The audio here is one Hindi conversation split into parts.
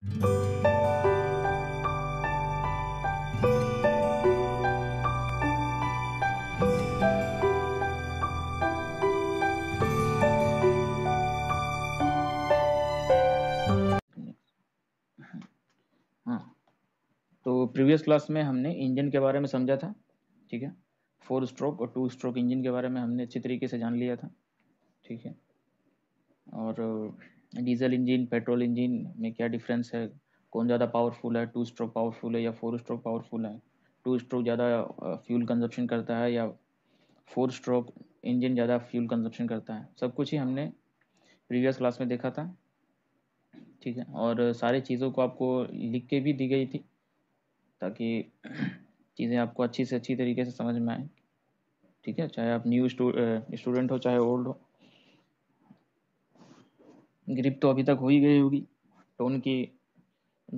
हाँ। तो प्रीवियस क्लास में हमने इंजन के बारे में समझा था ठीक है फोर स्ट्रोक और टू स्ट्रोक इंजन के बारे में हमने अच्छी तरीके से जान लिया था ठीक है और डीजल इंजन पेट्रोल इंजन में क्या डिफरेंस है कौन ज़्यादा पावरफुल है टू स्ट्रोक पावरफुल है या फोर स्ट्रोक पावरफुल है टू स्ट्रोक ज़्यादा फ्यूल कंजप्शन करता है या फोर स्ट्रोक इंजन ज़्यादा फ्यूल कंजप्शन करता है सब कुछ ही हमने प्रीवियस क्लास में देखा था ठीक है और सारी चीज़ों को आपको लिख के भी दी गई थी ताकि चीज़ें आपको अच्छी से अच्छी तरीके से समझ में आए ठीक है चाहे आप न्यू स्टूडेंट हो चाहे ओल्ड हो ग्रिप तो अभी तक हो ही गई होगी टोन की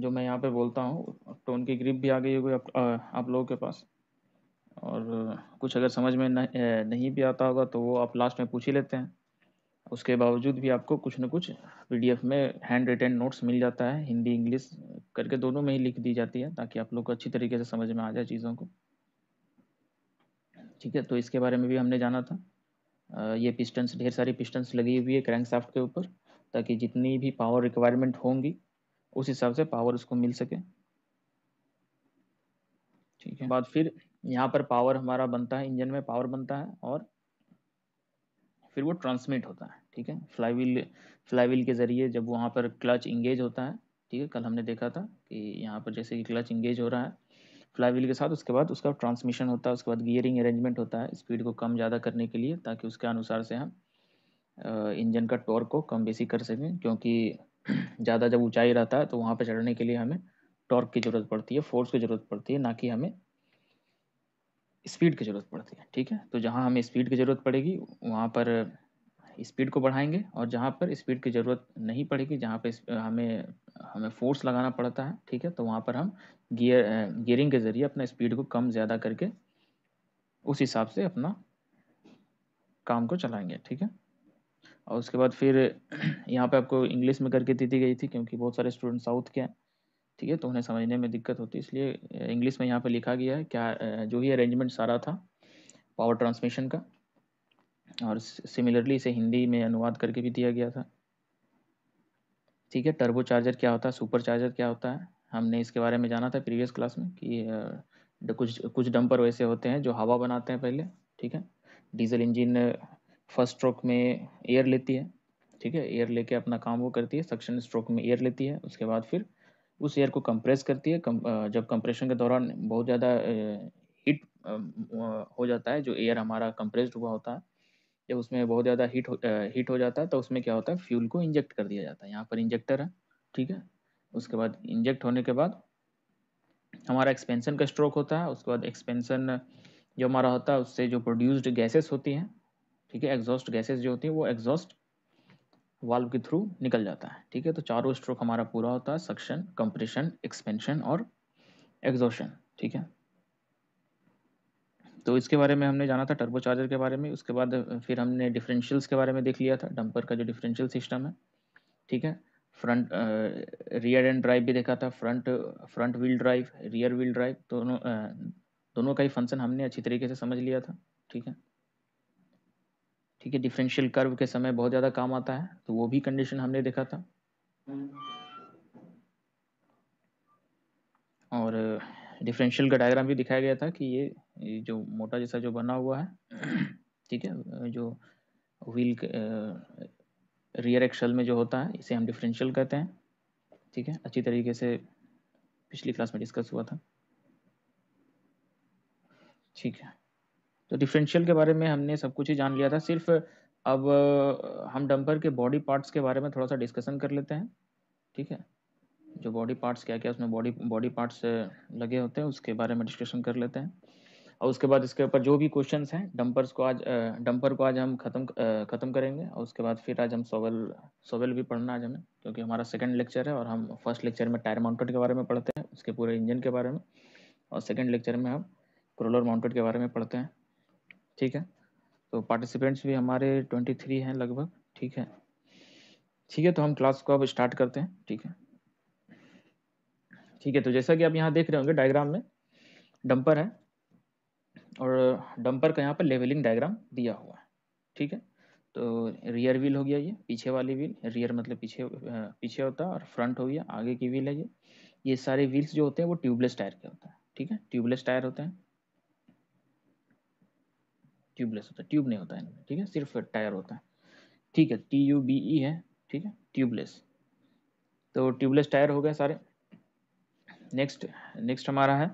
जो मैं यहाँ पे बोलता हूँ टोन की ग्रिप भी आ गई होगी आप, आप लोगों के पास और कुछ अगर समझ में न, नहीं भी आता होगा तो वो आप लास्ट में पूछ ही लेते हैं उसके बावजूद भी आपको कुछ ना कुछ पीडीएफ में हैंड रिटेन नोट्स मिल जाता है हिंदी इंग्लिश करके दोनों में ही लिख दी जाती है ताकि आप लोग को अच्छी तरीके से समझ में आ जाए चीज़ों को ठीक है तो इसके बारे में भी हमने जाना था ये पिस्टन्स ढेर सारी पिस्टन्स लगी हुई है क्रैंक साफ्ट के ऊपर ताकि जितनी भी पावर रिक्वायरमेंट होंगी उस हिसाब से पावर उसको मिल सके ठीक है बाद फिर यहाँ पर पावर हमारा बनता है इंजन में पावर बनता है और फिर वो ट्रांसमिट होता है ठीक है फ्लाईवील फ्लाईवील के ज़रिए जब वहाँ पर क्लच इंगेज होता है ठीक है कल हमने देखा था कि यहाँ पर जैसे कि क्लच इंगेज हो रहा है फ्लाईवील के साथ उसके बाद उसका ट्रांसमिशन होता है उसके बाद गियरिंग अरेंजमेंट होता है स्पीड को कम ज़्यादा करने के लिए ताकि उसके अनुसार से हम इंजन का टॉर्क को कम बेसी कर सकें क्योंकि ज़्यादा जब ऊंचाई रहता है तो वहाँ पर चढ़ने के लिए हमें टॉर्क की ज़रूरत पड़ती है फोर्स की ज़रूरत पड़ती है ना कि हमें स्पीड की ज़रूरत पड़ती है ठीक है तो जहाँ हमें स्पीड की ज़रूरत पड़ेगी वहाँ पर स्पीड को बढ़ाएंगे और जहाँ पर स्पीड की ज़रूरत नहीं पड़ेगी जहाँ पर हमें हमें फोर्स लगाना पड़ता है ठीक है तो वहाँ पर हम गियर गियरिंग के ज़रिए अपना स्पीड को कम ज़्यादा करके उस हिसाब से अपना काम को चलाएंगे ठीक है और उसके बाद फिर यहाँ पे आपको इंग्लिश में करके दी दी गई थी क्योंकि बहुत सारे स्टूडेंट साउथ के हैं ठीक है तो उन्हें समझने में दिक्कत होती है इसलिए इंग्लिश में यहाँ पे लिखा गया है क्या जो ही अरेंजमेंट सारा था पावर ट्रांसमिशन का और सिमिलरली इसे हिंदी में अनुवाद करके भी दिया गया था ठीक है टर्बो चार्जर क्या होता है सुपर चार्जर क्या होता है हमने इसके बारे में जाना था प्रीवियस क्लास में कि कुछ कुछ डंपर वैसे होते हैं जो हवा बनाते हैं पहले ठीक है डीजल इंजन फर्स्ट स्ट्रोक में एयर लेती है ठीक है एयर लेके अपना काम वो करती है सक्शन स्ट्रोक में एयर लेती है उसके बाद फिर उस एयर को कंप्रेस करती है कम, जब कंप्रेशन के दौरान बहुत ज़्यादा हीट हो जाता है जो एयर हमारा कंप्रेस्ड हुआ होता है जब उसमें बहुत ज़्यादा हीट हो हीट हो जाता है तो उसमें क्या होता है फ्यूल को इंजेक्ट कर दिया जाता है यहाँ पर इंजेक्टर है ठीक है उसके बाद इंजेक्ट होने के बाद हमारा एक्सपेंसन का स्ट्रोक होता है उसके बाद एक्सपेंसन जो हमारा होता है उससे जो प्रोड्यूस्ड गैसेस होती हैं ठीक है एग्जॉस्ट गैसेज जो होती हैं वो एग्जॉस्ट वाल्व के थ्रू निकल जाता है ठीक है तो चारों स्ट्रोक हमारा पूरा होता है सक्शन कंप्रेशन एक्सपेंशन और एग्जॉशन ठीक है तो इसके बारे में हमने जाना था टर्बो चार्जर के बारे में उसके बाद फिर हमने डिफरेंशियल्स के बारे में देख लिया था डंपर का जो डिफरेंशियल सिस्टम है ठीक है फ्रंट रियर एंड ड्राइव भी देखा था front front wheel drive rear wheel drive दोनों दोनों का ही फंक्शन हमने अच्छी तरीके से समझ लिया था ठीक है ठीक है डिफरेंशियल कर्व के समय बहुत ज़्यादा काम आता है तो वो भी कंडीशन हमने देखा था और डिफरेंशियल का डायग्राम भी दिखाया गया था कि ये जो मोटा जैसा जो बना हुआ है ठीक है जो व्हील रियर एक्सल में जो होता है इसे हम डिफरेंशियल कहते हैं ठीक है अच्छी तरीके से पिछली क्लास में डिस्कस हुआ था ठीक है तो डिफरेंशियल के बारे में हमने सब कुछ ही जान लिया था सिर्फ अब हम डंपर के बॉडी पार्ट्स के बारे में थोड़ा सा डिस्कशन कर लेते हैं ठीक है जो बॉडी पार्ट्स क्या क्या उसमें बॉडी बॉडी पार्ट्स लगे होते हैं उसके बारे में डिस्कशन कर लेते हैं और उसके बाद इसके ऊपर जो भी क्वेश्चन हैं डंपर्स को आज डंपर को आज हम खत्म खत्म करेंगे और उसके बाद फिर आज हम सोवेल सोवेल भी पढ़ना आज हमें क्योंकि हमारा सेकेंड लेक्चर है और हम फर्स्ट लेक्चर में टायर माउंटेड के बारे में पढ़ते हैं उसके पूरे इंजन के बारे में और सेकेंड लेक्चर में हम क्रोलर माउंटेड के बारे में पढ़ते हैं ठीक है तो पार्टिसिपेंट्स भी हमारे ट्वेंटी थ्री हैं लगभग ठीक है ठीक है तो हम क्लास को अब स्टार्ट करते हैं ठीक है ठीक है तो जैसा कि आप यहाँ देख रहे होंगे डायग्राम में डंपर है और डंपर का यहाँ पर लेवलिंग डायग्राम दिया हुआ है ठीक है तो रियर व्हील हो गया ये पीछे वाली व्हील रियर मतलब पीछे पीछे होता है और फ्रंट हो गया आगे की व्हील है ये ये सारे व्हील्स जो होते हैं वो ट्यूबलेस टायर के होते हैं ठीक है ट्यूबलेस टायर होते हैं ट्यूबलेस होता है ट्यूब नहीं होता है इनमें ठीक है सिर्फ टायर होता है ठीक है टी यू बी ई है ठीक है ट्यूबलेस तो ट्यूबलेस टायर हो गए सारे नेक्स्ट नेक्स्ट हमारा है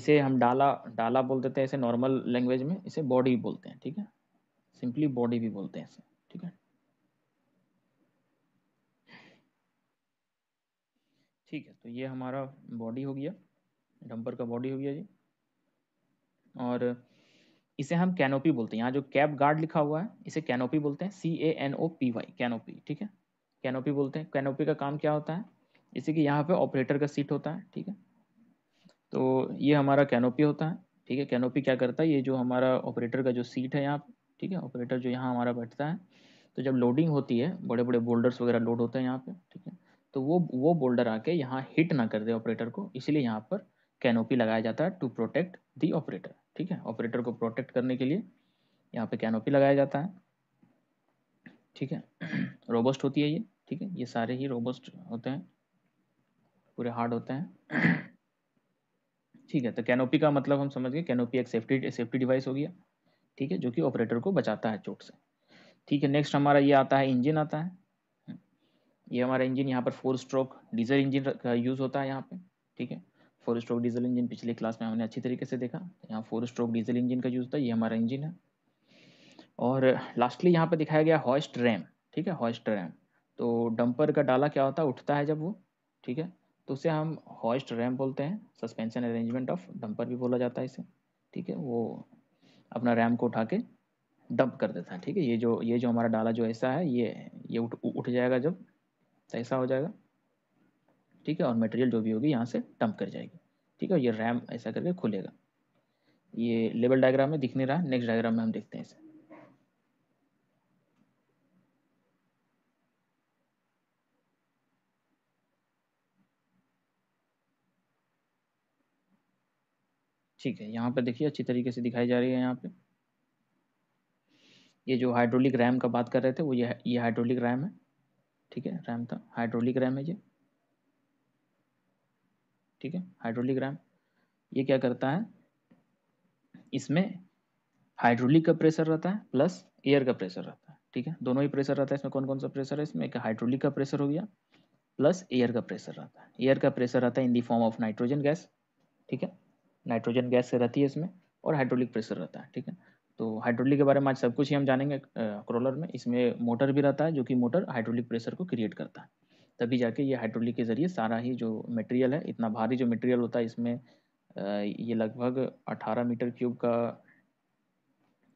इसे हम डाला डाला बोलते थे ऐसे नॉर्मल लैंग्वेज में इसे बॉडी बोलते हैं ठीक है सिंपली बॉडी भी बोलते हैं इसे ठीक है ठीक है तो ये हमारा बॉडी हो गया डंपर का बॉडी हो गया जी और इसे हम कैनोपी बोलते हैं यहाँ जो कैप गार्ड लिखा हुआ है इसे कैनोपी बोलते हैं C A N O P Y canopy ठीक है कैनोपी बोलते हैं कैनोपी का काम क्या होता है जैसे कि यहाँ पे ऑपरेटर का सीट होता है ठीक है तो ये हमारा कैनोपी होता है ठीक है कैनोपी क्या करता है ये जो हमारा ऑपरेटर का जो सीट है यहाँ ठीक है ऑपरेटर जो यहाँ हमारा बैठता है तो जब लोडिंग होती है बड़े बड़े बोल्डर्स वगैरह लोड होते हैं यहाँ पे ठीक है तो वो वो बोल्डर आके यहाँ हिट ना कर दे ऑपरेटर को इसलिए यहाँ पर कैनोपी लगाया जाता है टू प्रोटेक्ट दी ऑपरेटर ठीक है ऑपरेटर को प्रोटेक्ट करने के लिए यहाँ पे कैनोपी लगाया जाता है ठीक है रोबोस्ट होती है ये ठीक है ये सारे ही रोबोस्ट होते हैं पूरे हार्ड होते हैं ठीक है तो कैनोपी का मतलब हम समझ गए कैनोपी एक सेफ्टी सेफ्टी डिवाइस हो गया ठीक है जो कि ऑपरेटर को बचाता है चोट से ठीक है नेक्स्ट हमारा ये आता है इंजन आता है ये हमारा इंजन यहाँ पर four stroke diesel engine use होता है यहाँ पे ठीक है फोर स्ट्रोक डीजल इंजन पिछले क्लास में हमने अच्छी तरीके से देखा यहाँ फोर स्ट्रोक डीजल इंजन का यूज़ था ये हमारा इंजन है और लास्टली यहाँ पर दिखाया गया हॉस्ट रैम ठीक है हॉस्ट रैम तो डंपर का डाला क्या होता है उठता है जब वो ठीक है तो उसे हम हॉस्ट रैम बोलते हैं सस्पेंशन अरेंजमेंट ऑफ डंपर भी बोला जाता है इसे ठीक है वो अपना रैम को उठा के डंप कर देता है ठीक है ये जो ये जो हमारा डाला जो ऐसा है ये ये उठ उठ जाएगा जब तो ऐसा हो जाएगा ठीक है और मटेरियल जो भी होगी यहाँ से डंप कर जाएगी ठीक है ये रैम ऐसा करके खुलेगा ये लेवल डायग्राम में दिख नहीं रहा नेक्स्ट डायग्राम में हम देखते हैं इसे ठीक है यहाँ पर देखिए अच्छी तरीके से दिखाई जा रही है यहाँ पे ये जो हाइड्रोलिक रैम का बात कर रहे थे वो ये ये हाइड्रोलिक रैम है ठीक है रैम था हाइड्रोलिक रैम है ये ठीक है हाइड्रोलिक रैम ये क्या करता है इसमें हाइड्रोलिक का प्रेशर रहता है प्लस एयर का प्रेशर रहता है ठीक है दोनों ही प्रेशर रहता है इसमें कौन कौन सा प्रेशर है इसमें एक हाइड्रोलिक का प्रेशर हो गया प्लस एयर का प्रेशर रहता है एयर का प्रेशर रहता है in the form of nitrogen gas ठीक है नाइट्रोजन गैस से रहती है इसमें और हाइड्रोलिक प्रेशर रहता है ठीक है तो हाइड्रोलिक के बारे में आज सब कुछ ही हम जानेंगे क्रोलर में इसमें मोटर भी रहता है जो कि मोटर हाइड्रोलिक प्रेशर को क्रिएट करता है तभी जाके ये हाइड्रोलिक के ज़रिए सारा ही जो मटेरियल है इतना भारी जो मटेरियल होता है इसमें ये लगभग 18 मीटर क्यूब का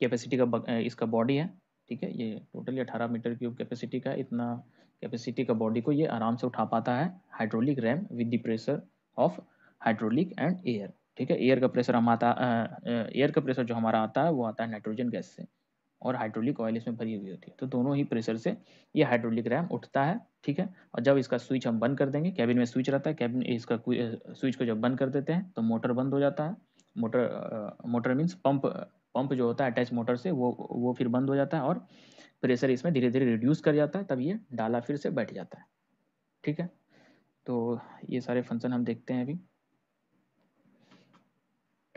कैपेसिटी का इसका बॉडी है ठीक है ये टोटली 18 मीटर क्यूब कैपेसिटी का इतना कैपेसिटी का बॉडी को ये आराम से उठा पाता है hydraulic ram with the pressure of hydraulic and air ठीक है एयर का प्रेशर हम आता एयर का प्रेशर जो हमारा आता है वो आता है नाइट्रोजन गैस से और हाइड्रोलिक ऑयल इसमें भरी हुई होती है तो दोनों ही प्रेशर से ये हाइड्रोलिक रैम उठता है ठीक है और जब इसका स्विच हम बंद कर देंगे कैबिन में स्विच रहता है कैबिन इसका स्विच को जब बंद कर देते हैं तो मोटर बंद हो जाता है motor motor means pump pump जो होता है अटैच मोटर से वो वो फिर बंद हो जाता है और प्रेशर इसमें धीरे धीरे रिड्यूस कर जाता है तब ये डाला फिर से बैठ जाता है ठीक है तो ये सारे फंक्शन हम देखते हैं अभी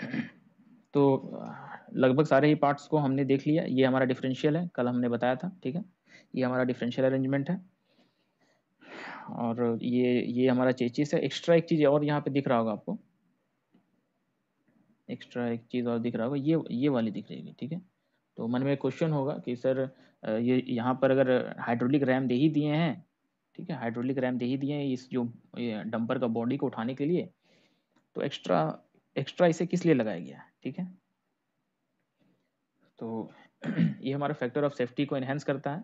तो लगभग सारे ही पार्ट्स को हमने देख लिया ये हमारा डिफरेंशियल है कल हमने बताया था ठीक है ये हमारा डिफरेंशियल अरेंजमेंट है और ये ये हमारा चेचिस है एक्स्ट्रा एक चीज़ और यहाँ पे दिख रहा होगा आपको एक्स्ट्रा एक चीज़ और दिख रहा होगा ये ये वाली दिख रही है ठीक है तो मन में क्वेश्चन होगा कि सर ये यहाँ पर अगर हाइड्रोलिक रैम दे ही दिए हैं ठीक है हाइड्रोलिक रैम दे ही दिए हैं इस जो डंपर का बॉडी को उठाने के लिए तो एक्स्ट्रा एक्स्ट्रा इसे किस लिए लगाया गया है ठीक है तो ये हमारा फैक्टर ऑफ सेफ्टी को इन्हेंस करता है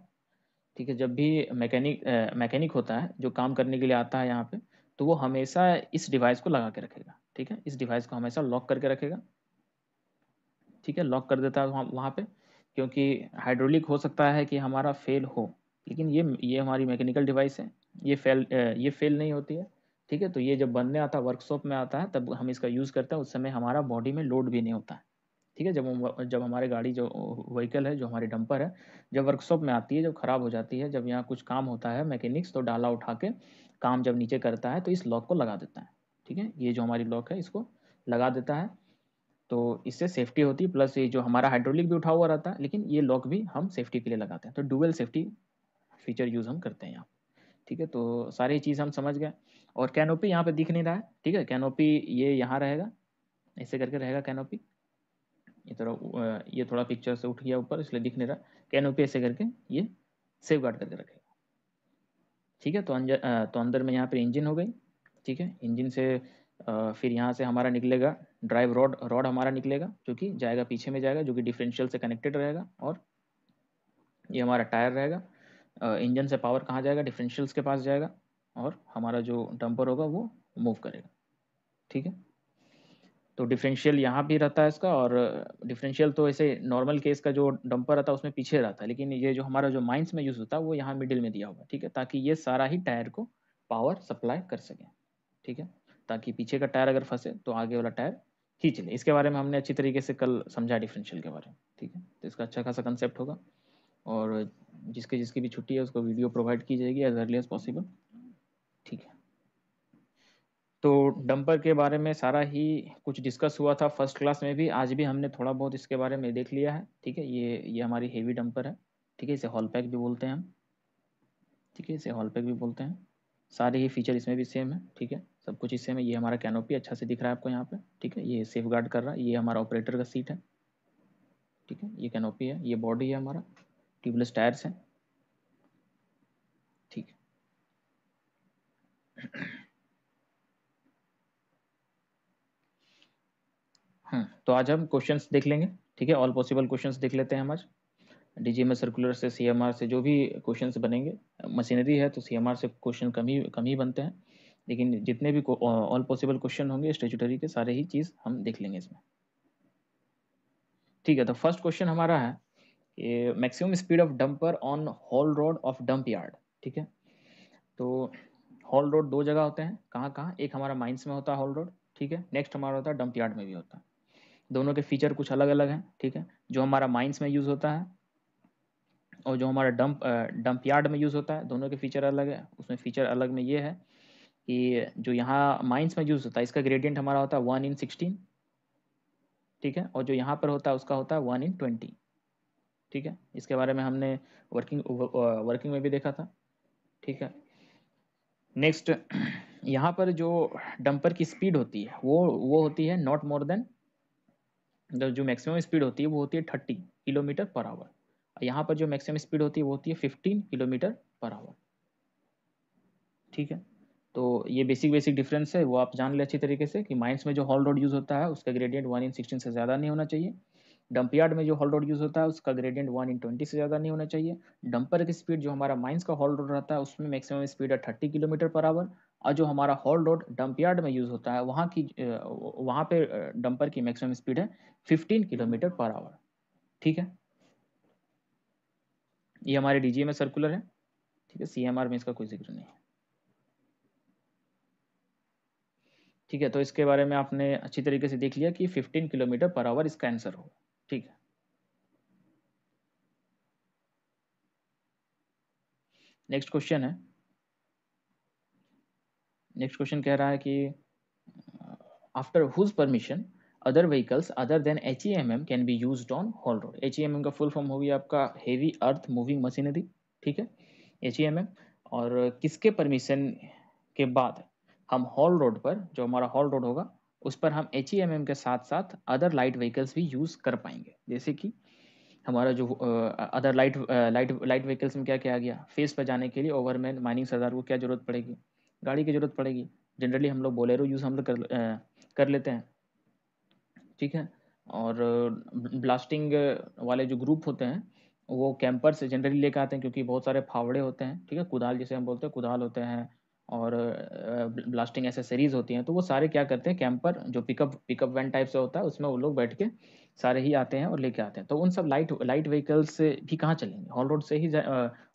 ठीक है जब भी मैकेनिक मैकेनिक होता है जो काम करने के लिए आता है यहाँ पे तो वो हमेशा इस डिवाइस को लगा के रखेगा ठीक है इस डिवाइस को हमेशा लॉक करके रखेगा ठीक है लॉक कर देता है वहाँ वहाँ पर क्योंकि हाइड्रोलिक हो सकता है कि हमारा फेल हो लेकिन ये ये हमारी मैकेनिकल डिवाइस है ये फेल ये फेल नहीं होती है ठीक है तो ये जब बनने आता है वर्कशॉप में आता है तब हम इसका यूज़ करते हैं उस समय हमारा बॉडी में लोड भी नहीं होता है ठीक है जब हम जब हमारे गाड़ी जो व्हीकल है जो हमारी डंपर है जब वर्कशॉप में आती है जब ख़राब हो जाती है जब यहाँ कुछ काम होता है मैकेनिक्स तो डाला उठा के काम जब नीचे करता है तो इस लॉक को लगा देता है ठीक है ये जो हमारी लॉक है इसको लगा देता है तो इससे सेफ्टी होती है प्लस ये जो हमारा हाइड्रोलिक भी उठा हुआ रहता है लेकिन ये लॉक भी हम सेफ्टी के लिए लगाते हैं तो डुअल सेफ्टी फीचर यूज़ हम करते हैं यहाँ ठीक है तो सारी चीज़ हम समझ गए और कैनोपी यहाँ पे दिख नहीं रहा है ठीक है कैनोपी ये यहाँ रहेगा ऐसे करके रहेगा कैनोपी ये थोड़ा ये थोड़ा पिक्चर से उठ गया ऊपर इसलिए दिख नहीं रहा कैन पे ऐसे करके ये सेव गार्ड करके रखेगा ठीक है तो अंदर तो अंदर में यहाँ पर इंजन हो गई ठीक है इंजन से फिर यहाँ से हमारा निकलेगा ड्राइव रॉड रॉड हमारा निकलेगा जो कि जाएगा पीछे में जाएगा जो कि डिफरेंशियल से कनेक्टेड रहेगा और ये हमारा टायर रहेगा इंजन से पावर कहाँ जाएगा डिफरेंशियल्स के पास जाएगा और हमारा जो डंपर होगा वो मूव करेगा ठीक है तो डिफरेंशियल यहाँ भी रहता है इसका और डिफरेंशियल तो ऐसे नॉर्मल केस का जो डंपर रहता है उसमें पीछे रहता है लेकिन ये जो हमारा जो माइंस में यूज़ होता है वो यहाँ मिडिल में दिया हुआ है ठीक है ताकि ये सारा ही टायर को पावर सप्लाई कर सके ठीक है ताकि पीछे का टायर अगर फंसे तो आगे वाला टायर खींच ले इसके बारे में हमने अच्छी तरीके से कल समझा डिफरेंशियल के बारे में ठीक है तो इसका अच्छा खासा कंसेप्ट होगा और जिसके जिसकी भी छुट्टी है उसको वीडियो प्रोवाइड की जाएगी एज अर्ली एज पॉसिबल ठीक है तो डंपर के बारे में सारा ही कुछ डिस्कस हुआ था फर्स्ट क्लास में भी आज भी हमने थोड़ा बहुत इसके बारे में देख लिया है ठीक है ये ये हमारी हेवी डंपर है ठीक है इसे हॉल पैक भी बोलते हैं हम ठीक है इसे हॉल पैक भी बोलते हैं सारे ही फीचर इसमें भी सेम है ठीक है सब कुछ इस सेम है ये हमारा कैनोपी अच्छा से दिख रहा है आपको यहाँ पर ठीक है ये सेफ गार्ड कर रहा है ये हमारा ऑपरेटर का सीट है ठीक है ये कैनोपी है ये बॉडी है हमारा ट्यूबलेस टायर्स हैं ठीक है हाँ तो आज हम क्वेश्चंस देख लेंगे ठीक है ऑल पॉसिबल क्वेश्चंस देख लेते हैं हम आज डीजीएमए सर्कुलर से सीएमआर से जो भी क्वेश्चंस बनेंगे मशीनरी है तो सीएमआर से क्वेश्चन कम ही कम ही बनते हैं लेकिन जितने भी ऑल पॉसिबल क्वेश्चन होंगे स्टेचुटरी के सारे ही चीज़ हम देख लेंगे इसमें ठीक है तो फर्स्ट क्वेश्चन हमारा है कि maximum speed of dumper on haul road of dump yard ठीक है तो हॉल रोड दो जगह होते हैं कहाँ कहाँ एक हमारा माइंस में होता है हॉल रोड ठीक है नेक्स्ट हमारा होता है डंप यार्ड में भी होता है दोनों के फीचर कुछ अलग अलग हैं ठीक है जो हमारा माइंस में यूज़ होता है और जो हमारा डंप डंप यार्ड में यूज़ होता है दोनों के फीचर अलग है उसमें फ़ीचर अलग में ये है कि जो यहाँ माइंस में यूज़ होता है इसका ग्रेडियंट हमारा होता है वन इन सिक्सटीन ठीक है और जो यहाँ पर होता है उसका होता है वन इन ट्वेंटी ठीक है इसके बारे में हमने वर्किंग वर्किंग में भी देखा था ठीक है नेक्स्ट यहाँ पर जो डंपर की स्पीड होती है वो वो होती है नॉट मोर देन मतलब जो मैक्सिमम स्पीड होती है वो होती है थर्टी किलोमीटर पर आवर और यहाँ पर जो मैक्सिमम स्पीड होती है वो होती है फिफ्टीन किलोमीटर पर आवर ठीक है तो ये बेसिक बेसिक डिफरेंस है वो आप जान ले अच्छी तरीके से कि माइंस में जो हॉल रोड यूज़ होता है उसका ग्रेडियंट वन इन सिक्सटीन से ज़्यादा नहीं होना चाहिए डंपयार्ड में जो हॉल रोड यूज़ होता है उसका ग्रेडियंट वन इन ट्वेंटी से ज़्यादा नहीं होना चाहिए डंपर की स्पीड जो हमारा माइंस का हॉल रोड रहता है उसमें मैक्सिमम स्पीड है थर्टी किलोमीटर पर आवर और जो हमारा हॉल रोड डंप यार्ड में यूज़ होता है वहाँ की वहाँ पे डंपर की मैक्सिमम स्पीड है 15 किलोमीटर पर आवर ठीक है ये हमारे डी में सर्कुलर है ठीक है सी में इसका कोई जिक्र नहीं है ठीक है तो इसके बारे में आपने अच्छी तरीके से देख लिया कि 15 किलोमीटर पर आवर इसका आंसर हो ठीक है नेक्स्ट क्वेश्चन है नेक्स्ट क्वेश्चन कह रहा है कि after whose permission other vehicles other than H E M M can be use on haul road H E M M का फुल फॉर्म हो गया आपका हेवी अर्थ मूविंग मशीनरी ठीक है एच ई एम एम और किसके परमिशन के बाद हम हॉल रोड पर जो हमारा हॉल रोड होगा उस पर हम एच ई एम एम के साथ साथ अदर लाइट व्हीकल्स भी यूज़ कर पाएंगे जैसे कि हमारा जो other light light light vehicles में क्या क्या आ गया फेस पर जाने के लिए ओवरमैन माइनिंग सरदार को क्या जरूरत पड़ेगी गाड़ी की ज़रूरत पड़ेगी जनरली हम लोग बोलेरो यूज़ हम लोग कर कर लेते हैं ठीक है और ब्लास्टिंग वाले जो ग्रुप होते हैं वो कैंपर से जनरली लेकर आते हैं क्योंकि बहुत सारे फावड़े होते हैं ठीक है कुदाल जैसे हम बोलते हैं कुदाल होते हैं और ब्लास्टिंग एसेसरीज होती हैं तो वो सारे क्या करते हैं कैंपर जो पिकअप पिकअप वैन टाइप से होता है उसमें वो लोग बैठ के सारे ही आते हैं और लेके आते हैं तो उन सब लाइट लाइट व्हीकल्स से भी कहाँ चलेंगे हॉल रोड से ही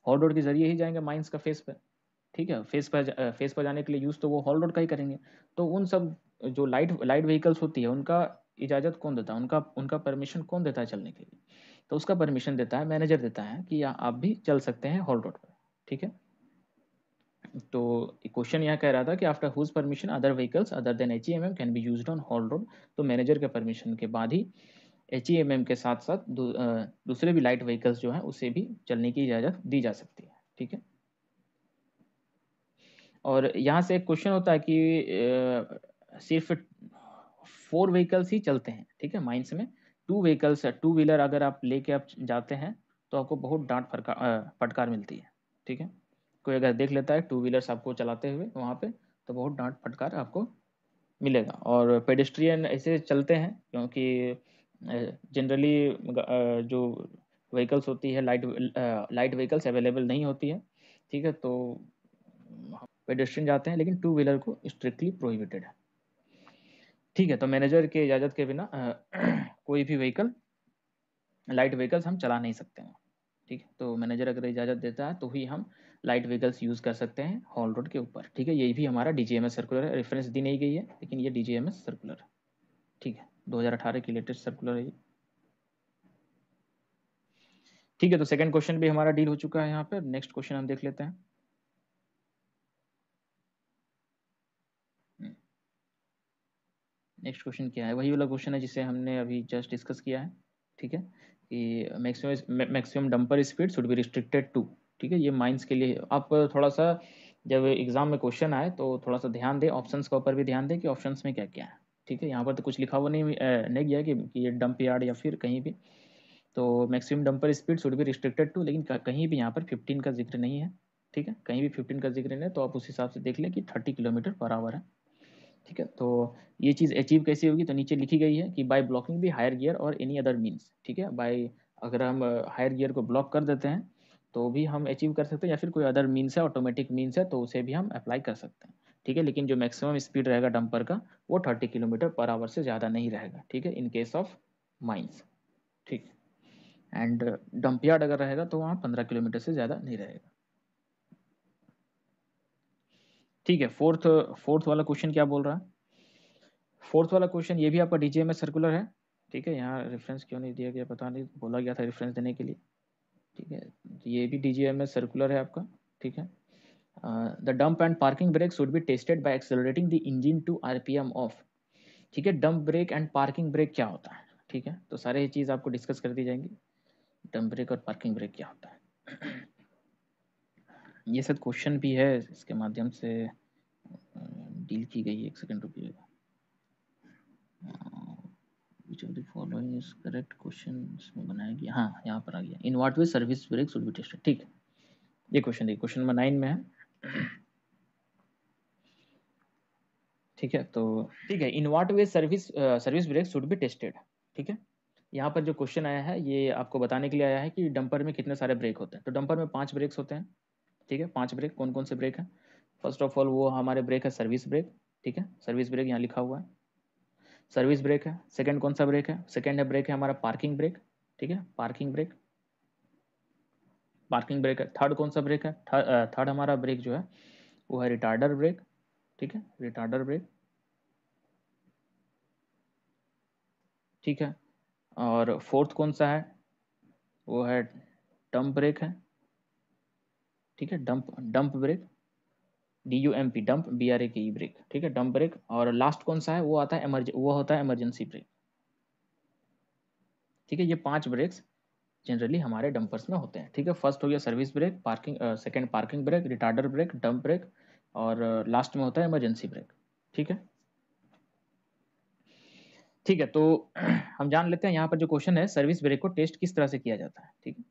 हॉल रोड के जरिए ही जाएंगे माइंस का फेस पर ठीक है फेस पर फेस पर जाने के लिए यूज़ तो वो हॉल रोड का ही करेंगे तो उन सब जो लाइट लाइट व्हीकल्स होती है उनका इजाज़त कौन देता है उनका उनका परमिशन कौन देता है चलने के लिए तो उसका परमिशन देता है मैनेजर देता है कि आप भी चल सकते हैं हॉल रोड पर ठीक है तो क्वेश्चन यहाँ कह रहा था कि after whose permission other vehicles other than H can be use on haul road तो मैनेजर के परमिशन के बाद ही एच e के साथ साथ दूसरे भी लाइट व्हीकल्स जो हैं उसे भी चलने की इजाज़त दी जा सकती है ठीक है और यहाँ से एक क्वेश्चन होता है कि सिर्फ फोर व्हीकल्स ही चलते हैं ठीक है माइंस में टू व्हीकल्स टू व्हीलर अगर आप लेके आप जाते हैं तो आपको बहुत डांट फटकार फटकार मिलती है ठीक है कोई अगर देख लेता है टू व्हीलर्स आपको चलाते हुए वहाँ पे तो बहुत डांट फटकार आपको मिलेगा और पेडिस्ट्रियन ऐसे चलते हैं क्योंकि जनरली जो व्हीकल्स होती है लाइट लाइट व्हीकल्स अवेलेबल नहीं होती है ठीक है तो पेडेस्ट्रियन जाते हैं लेकिन टू व्हीलर को स्ट्रिक्टली प्रोहिबिटेड है ठीक है तो मैनेजर के इजाज़त के बिना कोई भी व्हीकल लाइट व्हीकल्स हम चला नहीं सकते हैं ठीक है तो मैनेजर अगर इजाज़त देता है तो ही हम लाइट व्हीकल्स यूज़ कर सकते हैं हॉल रोड के ऊपर ठीक है यही भी हमारा डी सर्कुलर है रेफरेंस दी नहीं गई है लेकिन ये डी सर्कुलर है ठीक है 2018 की लेटेस्ट सर्कुलर है ठीक है तो सेकंड क्वेश्चन भी हमारा डील हो चुका है यहाँ पे नेक्स्ट क्वेश्चन हम देख लेते हैं नेक्स्ट क्वेश्चन क्या है वही वाला क्वेश्चन है जिसे हमने अभी जस्ट डिस्कस किया है ठीक है कि maximum maximum dumper speed should be restricted to ठीक है ये माइंस के लिए आप थोड़ा सा जब एग्जाम में क्वेश्चन आए तो थोड़ा सा ध्यान दें ऑप्शंस के ऊपर भी ध्यान दें कि ऑप्शंस में क्या क्या है ठीक है यहाँ पर तो कुछ लिखा हुआ नहीं नहीं गया कि, कि ये डंप यार्ड या फिर कहीं भी तो maximum dumper speed should be restricted to लेकिन कहीं भी यहाँ पर फिफ्टीन का जिक्र नहीं है ठीक है कहीं भी फिफ्टीन का जिक्र नहीं है तो आप उस हिसाब से देख लें कि थर्टी किलोमीटर पर आवर है ठीक है तो ये चीज़ अचीव कैसे होगी तो नीचे लिखी गई है कि बाय ब्लॉकिंग भी हायर गियर और एनी अदर मीन्स ठीक है बाय अगर हम हायर गियर को ब्लॉक कर देते हैं तो भी हम अचीव कर सकते हैं या फिर कोई अदर मीन्स है ऑटोमेटिक मीन्स है तो उसे भी हम अप्लाई कर सकते हैं ठीक है लेकिन जो मैक्सिमम स्पीड रहेगा डंपर का वो थर्टी किलोमीटर पर आवर से ज़्यादा नहीं रहेगा ठीक है इन केस ऑफ माइंस ठीक एंड डंप अगर रहेगा तो वहाँ पंद्रह किलोमीटर से ज़्यादा नहीं रहेगा ठीक है फोर्थ फोर्थ वाला क्वेश्चन क्या बोल रहा है फोर्थ वाला क्वेश्चन ये भी आपका डीजीए में सर्कुलर है ठीक है यहाँ रेफरेंस क्यों नहीं दिया गया पता नहीं बोला गया था रेफरेंस देने के लिए ठीक है तो ये भी डीजीए में सर्कुलर है आपका ठीक है the dump and parking brake should be tested by accelerating the engine to R off ठीक है dump brake and parking brake क्या होता है ठीक है तो सारे चीज़ आपको डिस्कस कर दी जाएंगी डंप ब्रेक और पार्किंग ब्रेक क्या होता है ये शायद क्वेश्चन भी है इसके माध्यम से डील की गई एक सेकेंड रुकिएगा इसमें बनाया गया हाँ यहाँ पर आ गया in what way service brake should be tested ठीक ये क्वेश्चन देखिए क्वेश्चन नंबर नाइन में है ठीक है तो ठीक है in what way service service brake should be tested ठीक है यहाँ पर जो क्वेश्चन आया है ये आपको बताने के लिए आया है कि डंपर में कितने सारे ब्रेक होते हैं तो डंपर में पांच ब्रेक्स होते हैं ठीक है पांच ब्रेक कौन कौन से ब्रेक हैं फर्स्ट ऑफ ऑल वो हमारे ब्रेक है सर्विस ब्रेक ठीक है सर्विस ब्रेक यहाँ लिखा हुआ है सर्विस ब्रेक है सेकेंड कौन सा ब्रेक है सेकेंड है ब्रेक है हमारा पार्किंग ब्रेक ठीक है पार्किंग ब्रेक पार्किंग ब्रेक है थर्ड कौन सा ब्रेक है थर्ड हमारा ब्रेक जो है वो है रिटार्डर ब्रेक ठीक है रिटार्डर ब्रेक ठीक है और फोर्थ कौन सा है वो है टर्म ब्रेक है ठीक है dump dump brake D U M P dump B R A K E break ठीक है डंप ब्रेक और लास्ट कौन सा है वो आता है एमरजे वो होता है एमरजेंसी ब्रेक ठीक है ये पांच ब्रेक्स जनरली हमारे डंपर्स में होते हैं ठीक है फर्स्ट हो गया service brake parking second parking brake retarder brake dump brake और लास्ट में होता है इमरजेंसी ब्रेक ठीक है ठीक है तो हम जान लेते हैं यहाँ पर जो क्वेश्चन है सर्विस ब्रेक को टेस्ट किस तरह से किया जाता है ठीक है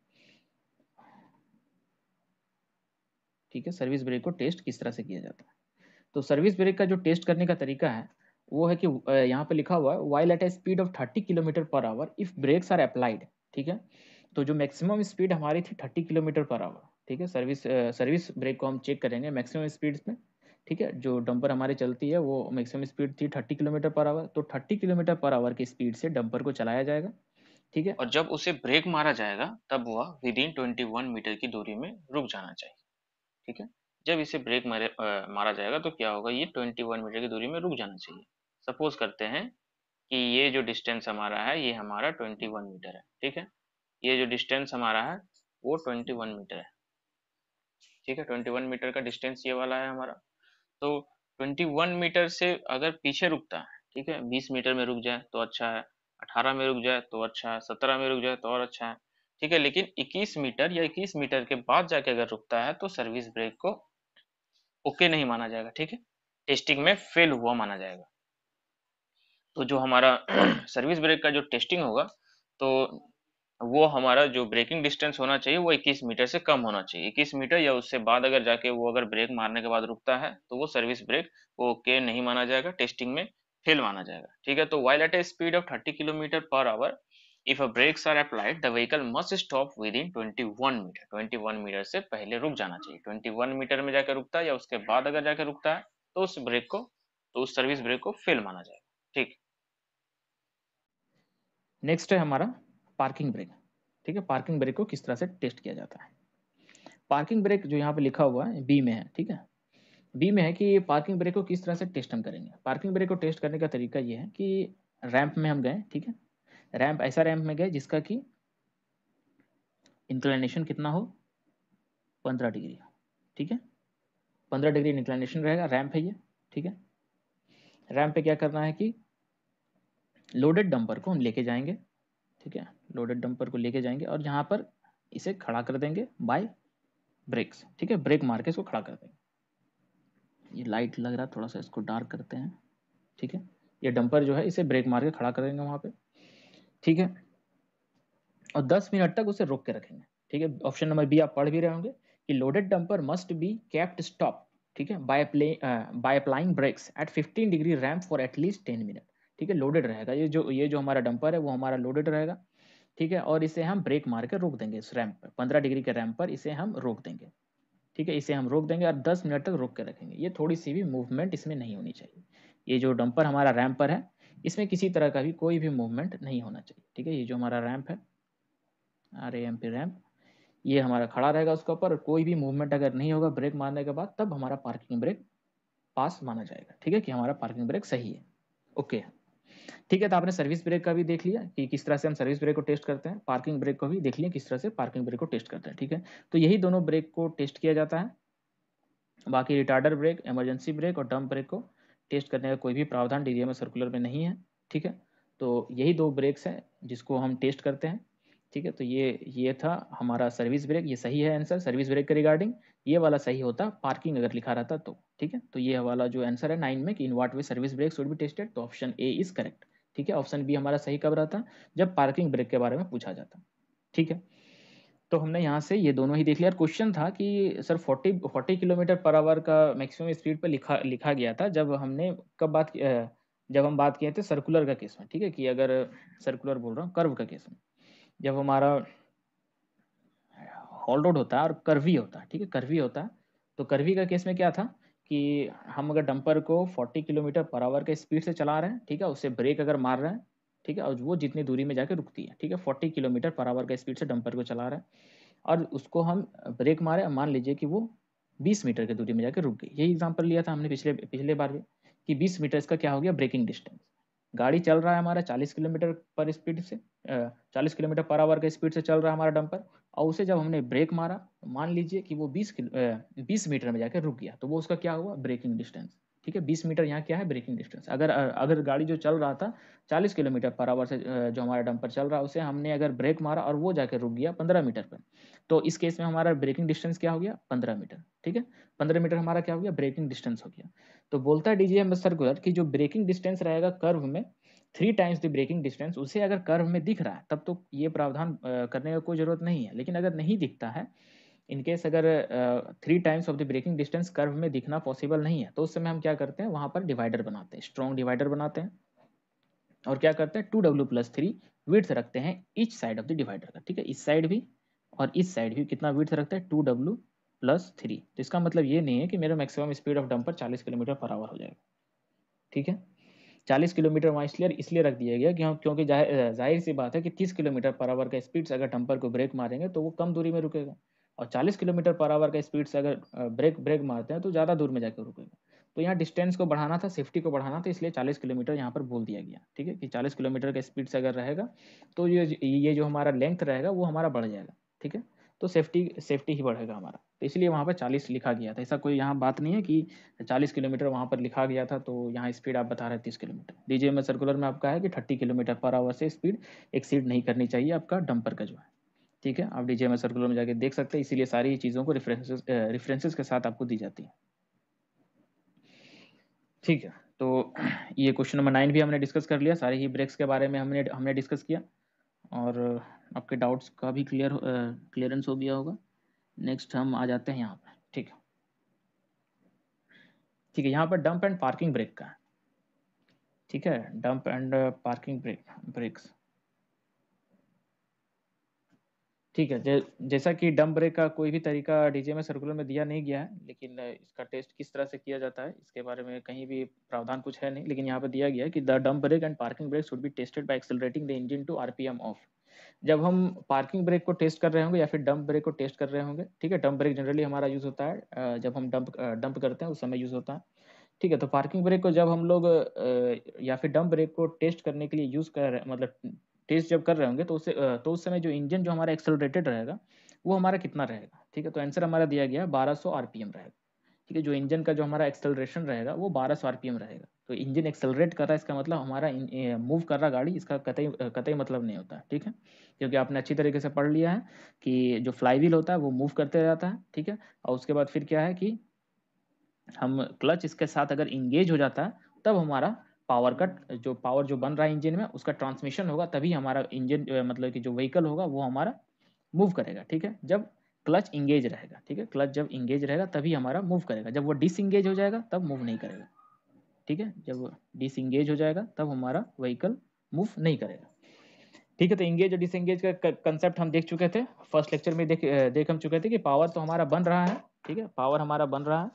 ठीक है सर्विस ब्रेक को टेस्ट किस तरह से किया जाता है तो सर्विस ब्रेक का जो टेस्ट करने का तरीका है वो है कि यहाँ पे लिखा हुआ है while at a speed of 30 kilometre per hour if brakes are applied ठीक है तो जो मैक्सिमम स्पीड हमारी थी 30 किलोमीटर पर आवर ठीक है सर्विस सर्विस ब्रेक को हम चेक करेंगे मैक्सिमम स्पीड में ठीक है जो डंपर हमारे चलती है वो मैक्सिमम स्पीड थी 30 किलोमीटर पर आवर तो 30 किलोमीटर पर आवर की स्पीड से डंपर को चलाया जाएगा ठीक है और जब उसे ब्रेक मारा जाएगा तब वह विद इन वन मीटर की दूरी में रुक जाना चाहिए ठीक है जब इसे ब्रेक मारे आ, मारा जाएगा तो क्या होगा ये 21 मीटर की दूरी में रुक जाना चाहिए सपोज करते हैं कि ये जो डिस्टेंस हमारा है ये हमारा 21 मीटर है ठीक है ये जो डिस्टेंस हमारा है वो 21 मीटर है ठीक है 21 मीटर का डिस्टेंस ये वाला है हमारा तो 21 मीटर से अगर पीछे रुकता है ठीक है 20 मीटर में रुक जाए तो अच्छा है 18 में रुक जाए तो अच्छा है 17 में रुक जाए तो और अच्छा है ठीक है लेकिन 21 मीटर या 21 मीटर के बाद जाके अगर रुकता है तो सर्विस ब्रेक को ओके नहीं माना जाएगा ठीक है टेस्टिंग में फेल हुआ माना जाएगा तो जो हमारा सर्विस ब्रेक का जो टेस्टिंग होगा तो वो हमारा जो ब्रेकिंग डिस्टेंस होना चाहिए वो 21 मीटर से कम होना चाहिए 21 मीटर या उससे बाद अगर जाके वो अगर ब्रेक मारने के बाद रुकता है तो वो सर्विस ब्रेक ओके नहीं माना जाएगा टेस्टिंग में फेल माना जाएगा ठीक है तो while at a speed of 30 kilometre per hour if uh brakes are applied the vehicle must stop within 21 metre 21 metre से पहले रुक जाना चाहिए 21 मीटर में जाकर रुकता है या उसके बाद अगर जाकर रुकता है तो उस ब्रेक को तो उस सर्विस ब्रेक को फेल माना जाएगा ठीक नेक्स्ट है हमारा पार्किंग ब्रेक ठीक है पार्किंग ब्रेक को किस तरह से टेस्ट किया जाता है पार्किंग ब्रेक जो यहाँ पे लिखा हुआ है बी में है ठीक है बी में है कि पार्किंग ब्रेक को किस तरह से टेस्ट हम करेंगे पार्किंग ब्रेक को टेस्ट करने का तरीका ये है कि रैंप में हम गए ठीक है रैम्प ऐसा रैम्प में गए जिसका कि इंक्लाइनेशन कितना हो पंद्रह डिग्री ठीक है पंद्रह डिग्री इंक्लाइनेशन रहेगा रैम्प है ये ठीक है रैंप पे क्या करना है कि लोडेड डंपर को हम लेके जाएंगे ठीक है लोडेड डंपर को लेके जाएंगे और यहाँ पर इसे खड़ा कर देंगे बाय ब्रेक्स ठीक है ब्रेक मार के इसको खड़ा कर देंगे ये लाइट लग रहा है थोड़ा सा इसको डार्क करते हैं ठीक है ये डंपर जो है इसे ब्रेक मार के खड़ा कर देंगे वहाँ पे ठीक है और 10 मिनट तक उसे रोक के रखेंगे ठीक है ऑप्शन नंबर बी आप पढ़ भी रहे होंगे कि loaded dumper must be kept stop ठीक है by play by applying brakes at 15 degree ramp for at least 10 minute ठीक है लोडेड रहेगा ये जो ये जो हमारा डंपर है वो हमारा लोडेड रहेगा ठीक है और इसे हम ब्रेक मार के रोक देंगे इस रैम्प पर पंद्रह डिग्री के रैम्प पर इसे हम रोक देंगे ठीक है इसे हम रोक देंगे और दस मिनट तक रोक के रखेंगे ये थोड़ी सी भी मूवमेंट इसमें नहीं होनी चाहिए ये जो डंपर हमारा रैम्प पर है इसमें किसी तरह का भी कोई भी मूवमेंट नहीं होना चाहिए ठीक है ये जो हमारा रैम्प है आर एम पी रैम्प ये हमारा खड़ा रहेगा उसके ऊपर कोई भी मूवमेंट अगर नहीं होगा ब्रेक मारने के बाद तब हमारा पार्किंग ब्रेक पास माना जाएगा ठीक है कि हमारा पार्किंग ब्रेक सही है ओके है ठीक है तो आपने सर्विस ब्रेक का भी देख लिया कि किस तरह से हम सर्विस ब्रेक को टेस्ट करते हैं पार्किंग ब्रेक को भी देख लिया किस तरह से पार्किंग ब्रेक को टेस्ट करते हैं ठीक है तो यही दोनों ब्रेक को टेस्ट किया जाता है बाकी रिटार्डर ब्रेक इमरजेंसी ब्रेक और डम्प ब्रेक को टेस्ट करने का कोई भी प्रावधान डी में सर्कुलर में नहीं है ठीक है तो यही दो ब्रेक्स हैं जिसको हम टेस्ट करते हैं ठीक है तो ये ये था हमारा सर्विस ब्रेक ये सही है आंसर सर्विस ब्रेक के रिगार्डिंग ये वाला सही होता पार्किंग अगर लिखा रहता तो ठीक है तो ये वाला जो आंसर है नाइन में कि in what way service brake should be tested तो ऑप्शन ए इज करेक्ट ठीक है ऑप्शन बी हमारा सही कब रहता जब पार्किंग ब्रेक के बारे में पूछा जाता ठीक है तो हमने यहाँ से ये दोनों ही देख लिया और क्वेश्चन था कि सर 40 40 किलोमीटर पर आवर का मैक्सिमम स्पीड पर लिखा लिखा गया था जब हमने कब बात जब हम बात किए थे सर्कुलर का केस में ठीक है कि अगर सर्कुलर बोल रहा हूँ कर्व का केस में जब हमारा हॉल रोड होता है और कर्वी होता है ठीक है कर्वी होता है तो कर्वी का केस में क्या था कि हम अगर डंपर को 40 किलोमीटर पर आवर के स्पीड से चला रहे हैं ठीक है उससे ब्रेक अगर मार रहे हैं ठीक है और वो जितनी दूरी में जाके रुकती है ठीक है फोर्टी किलोमीटर पर आवर का स्पीड से डंपर को चला रहा है और उसको हम ब्रेक मारे मान लीजिए कि वो बीस मीटर की दूरी में जाकर रुक गई यही एग्जाम्पल लिया था हमने पिछले पिछले बार भी कि बीस मीटर इसका क्या हो गया ब्रेकिंग डिस्टेंस गाड़ी चल रहा है हमारा चालीस किलोमीटर पर स्पीड से चालीस किलोमीटर पर आवर के स्पीड से चल रहा है हमारा डंपर और उसे जब हमने ब्रेक मारा मान लीजिए कि वो बीस बीस मीटर में जाकर रुक गया तो वो उसका क्या हुआ ब्रेकिंग डिस्टेंस ठीक है बीस मीटर यहाँ क्या है ब्रेकिंग डिस्टेंस अगर अगर गाड़ी जो चल रहा था चालीस किलोमीटर पर आवर से जो हमारा डंपर चल रहा है उसे हमने अगर ब्रेक मारा और वो जाकर रुक गया पंद्रह मीटर पर तो इस केस में हमारा ब्रेकिंग डिस्टेंस क्या हो गया पंद्रह मीटर ठीक है पंद्रह मीटर हमारा क्या हो गया ब्रेकिंग डिस्टेंस हो गया तो बोलता है डीजीएम सर्कुलर की जो ब्रेकिंग डिस्टेंस रहेगा कर्व में three times the braking distance उसे अगर कर्व में दिख रहा है तब तो ये प्रावधान करने का कोई जरूरत नहीं है लेकिन अगर नहीं दिखता है इनकेस अगर three times of the braking distance curve में दिखना पॉसिबल नहीं है तो उस समय हम क्या करते हैं वहाँ पर डिवाइडर बनाते हैं स्ट्रॉन्ग डिवाइडर बनाते हैं और क्या करते हैं two W plus three width रखते हैं each side of the divider का ठीक है इस साइड भी और इस साइड भी कितना विड्थ रखते हैं टू डब्ल्यू प्लस थ्री तो इसका मतलब ये नहीं है कि मेरा मैक्सिमम स्पीड ऑफ डंपर चालीस किलोमीटर पर आवर हो जाएगा ठीक है चालीस किलोमीटर वहाँ इसलिए इसलिए रख दिया गया कि हम क्योंकि जाहिर सी बात है कि तीस किलोमीटर पर आवर का स्पीड से अगर डंपर को ब्रेक मारेंगे तो वो कम दूरी में रुकेगा और 40 किलोमीटर पर आवर का स्पीड से अगर ब्रेक ब्रेक मारते हैं तो ज़्यादा दूर में जाकर रुकेगा तो यहाँ डिस्टेंस को बढ़ाना था सेफ्टी को बढ़ाना था इसलिए 40 किलोमीटर यहाँ पर बोल दिया गया ठीक है कि 40 किलोमीटर का स्पीड से अगर रहेगा तो ये ये जो हमारा लेंथ रहेगा वो हमारा बढ़ जाएगा ठीक है तो सेफ्टी सेफ्टी ही बढ़ेगा हमारा तो इसलिए वहाँ पर चालीस लिखा गया था ऐसा कोई यहाँ बात नहीं है कि चालीस किलोमीटर वहाँ पर लिखा गया था तो यहाँ स्पीड आप बता रहे हैं तीस किलोमीटर डीजे में सर्कुलर में आपका है कि थर्टी किलोमीटर पर आवर से स्पीड एक्सीड नहीं करनी चाहिए आपका डंपर का जो है ठीक है आप डी सर्कुलर में जाके देख सकते हैं इसीलिए सारी चीज़ों को रेफरेंसेस रेफरेंसेस के साथ आपको दी जाती है ठीक है तो ये क्वेश्चन नंबर नाइन भी हमने डिस्कस कर लिया सारे ही ब्रेक्स के बारे में हमने हमने डिस्कस किया और आपके डाउट्स का भी क्लियर क्लियरेंस हो गया होगा नेक्स्ट हम आ जाते हैं यहाँ पर ठीक है ठीक है यहाँ पर डंप एंड पार्किंग ब्रेक का ठीक है dump and parking brake brakes ठीक है जै, जैसा कि डम ब्रेक का कोई भी तरीका डीजे में सर्कुलर में दिया नहीं गया है लेकिन इसका टेस्ट किस तरह से किया जाता है इसके बारे में कहीं भी प्रावधान कुछ है नहीं लेकिन यहाँ पर दिया गया है कि the dump brake and parking brake should be tested by accelerating the engine to RPM of जब हम पार्किंग ब्रेक को टेस्ट कर रहे होंगे या फिर डंप ब्रेक को टेस्ट कर रहे होंगे ठीक है डंप ब्रेक जनरली हमारा यूज़ होता है जब हम डंप डंप करते हैं उस समय यूज़ होता है ठीक है तो पार्किंग ब्रेक को जब हम लोग या फिर डंप ब्रेक को टेस्ट करने के लिए यूज़ कर रहे मतलब टेस्ट जब कर रहे होंगे तो उससे तो उस समय जो इंजन जो हमारा एक्सेलरेटेड रहेगा वो हमारा कितना रहेगा ठीक है तो आंसर हमारा दिया गया है बारह सौ रहेगा ठीक है जो इंजन का जो हमारा एक्सेलरेशन रहेगा वो 1200 सौ रहेगा तो इंजन एक्सेलरेट कर रहा है इसका मतलब हमारा मूव कर रहा गाड़ी इसका कतई कतई मतलब नहीं होता ठीक है क्योंकि आपने अच्छी तरीके से पढ़ लिया है कि जो फ्लाई व्हील होता है वो मूव करते रहता है ठीक है और उसके बाद फिर क्या है कि हम क्लच इसके साथ अगर इंगेज हो जाता है तब हमारा पावर कट जो पावर जो बन रहा है इंजन में उसका ट्रांसमिशन होगा तभी हमारा इंजन मतलब कि जो व्हीकल होगा वो हमारा मूव करेगा ठीक है जब क्लच इंगेज रहेगा ठीक है क्लच जब इंगेज रहेगा तभी हमारा मूव करेगा जब वो डिसंगेज हो जाएगा तब मूव नहीं करेगा ठीक है जब डिसंगेज हो जाएगा तब हमारा व्हीकल मूव नहीं करेगा ठीक है तो इंगेज और डिसंगेज का कंसेप्ट हम देख चुके थे फर्स्ट लेक्चर में देख देख हम चुके थे कि पावर तो हमारा बन रहा है ठीक है पावर हमारा बन रहा है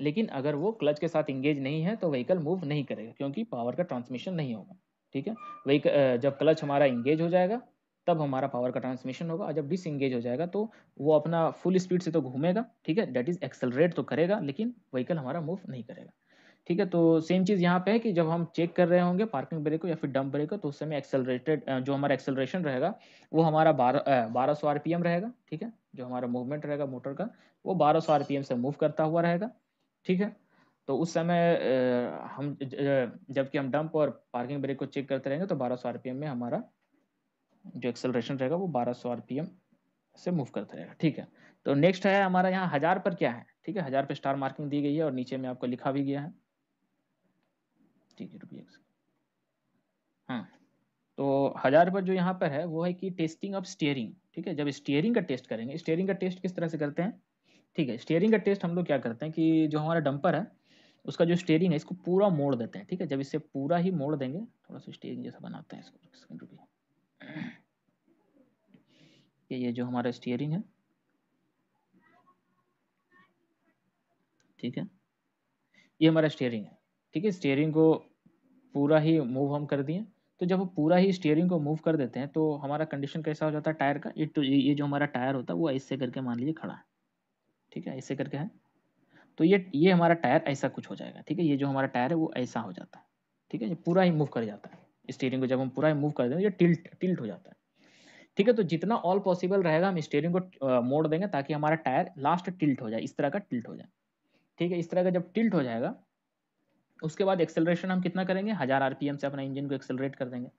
लेकिन अगर वो क्लच के साथ इंगेज नहीं है तो व्हीकल मूव नहीं करेगा क्योंकि पावर का ट्रांसमिशन नहीं होगा ठीक है वही जब क्लच हमारा इंगेज हो जाएगा तब हमारा पावर का ट्रांसमिशन होगा और जब डिसंगेज हो जाएगा तो वो अपना फुल स्पीड से तो घूमेगा ठीक है डेट इज एक्सेलरेट तो करेगा लेकिन व्हीकल हमारा मूव नहीं करेगा ठीक है तो सेम चीज़ यहाँ पे है कि जब हम चेक कर रहे होंगे पार्किंग ब्रेक को या फिर डंप ब्रेक को तो उस समय एक्सेलरेटेड जो हमारा एक्सेलरेशन रहेगा वो हमारा बारह बारह सौ आर रहेगा ठीक है जो हमारा मूवमेंट रहेगा मोटर का वो बारह सौ आर से मूव करता हुआ रहेगा ठीक है तो उस समय हम जबकि हम डंप और पार्किंग ब्रेक को चेक करते रहेंगे तो बारह सौ आर में हमारा जो एक्सेलरेशन रहेगा वो बारह सौ आर से मूव करता रहेगा ठीक है तो नेक्स्ट है हमारा यहाँ हज़ार पर क्या है ठीक है हज़ार पर स्टार मार्किंग दी गई है और नीचे में आपको लिखा भी गया है टेस्टी टू बी हाँ तो हजार रुपये जो यहाँ पर है वो है कि टेस्टिंग ऑफ स्टेयरिंग ठीक है जब स्टेयरिंग का टेस्ट करेंगे स्टेयरिंग का टेस्ट किस तरह से करते हैं ठीक है स्टेयरिंग का टेस्ट हम लोग क्या करते हैं कि जो हमारा डंपर है उसका जो स्टेयरिंग है इसको पूरा मोड़ देते हैं ठीक है जब इसे पूरा ही मोड़ देंगे थोड़ा सा स्टेयरिंग जैसा बनाते हैं इसको ये ये जो हमारा स्टेयरिंग है ठीक है ये हमारा स्टेयरिंग है ठीक है स्टेयरिंग को पूरा ही मूव हम कर दिए तो जब हम पूरा ही स्टीयरिंग को मूव कर देते हैं तो हमारा कंडीशन कैसा हो जाता है टायर का ये तो ये जो हमारा टायर होता है वो ऐसे करके मान लीजिए खड़ा है ठीक है ऐसे करके है तो ये ये हमारा टायर ऐसा कुछ हो जाएगा ठीक है ये जो हमारा टायर है वो ऐसा हो जाता है ठीक है ये पूरा ही मूव कर जाता है स्टीयरिंग को जब हम पूरा ही मूव कर देंगे ये टिल्ट टिल्ट हो जाता है ठीक है तो जितना ऑल पॉसिबल रहेगा हम स्टीयरिंग को मोड़ देंगे ताकि हमारा टायर लास्ट टिल्ट हो जाए इस तरह का टिल्ट हो जाए ठीक है इस तरह का जब टिल्ट हो जाएगा उसके बाद एक्सेलरेशन हम कितना करेंगे हज़ार आर से अपना इंजन को एक्सेलरेट कर देंगे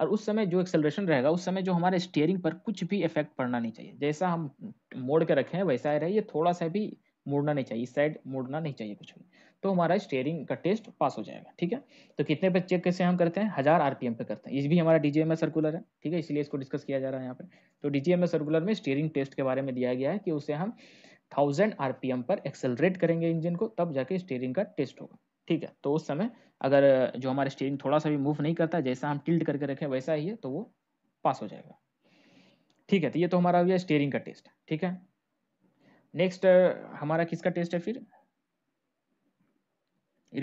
और उस समय जो एक्सेलरेशन रहेगा उस समय जो हमारे स्टेयरिंग पर कुछ भी इफेक्ट पड़ना नहीं चाहिए जैसा हम मोड़ के रखे हैं वैसा ही रहे ये थोड़ा सा भी मुड़ना नहीं चाहिए साइड मुड़ना नहीं चाहिए कुछ भी तो हमारा स्टेयरिंग का टेस्ट पास हो जाएगा ठीक है तो कितने पे चेक कैसे हम करते हैं हज़ार आर पे करते हैं इस भी हमारा डीजीएमए सर्कुलर है ठीक है इसलिए इसको डिस्कस किया जा रहा है यहाँ पर तो डीजीएमए सर्कुलर में स्टेयरिंग टेस्ट के बारे में दिया गया है कि उसे हम थाउजेंड आर पर एक्सेलरेट करेंगे इंजन को तब जाके स्टेयरिंग का टेस्ट होगा ठीक है तो उस समय अगर जो हमारा स्टीयरिंग थोड़ा सा भी मूव नहीं करता जैसा हम टिल्ट करके रखें वैसा ही है तो वो पास हो जाएगा ठीक है तो ये तो हमारा हो गया स्टेयरिंग का टेस्ट ठीक है नेक्स्ट हमारा किसका टेस्ट है फिर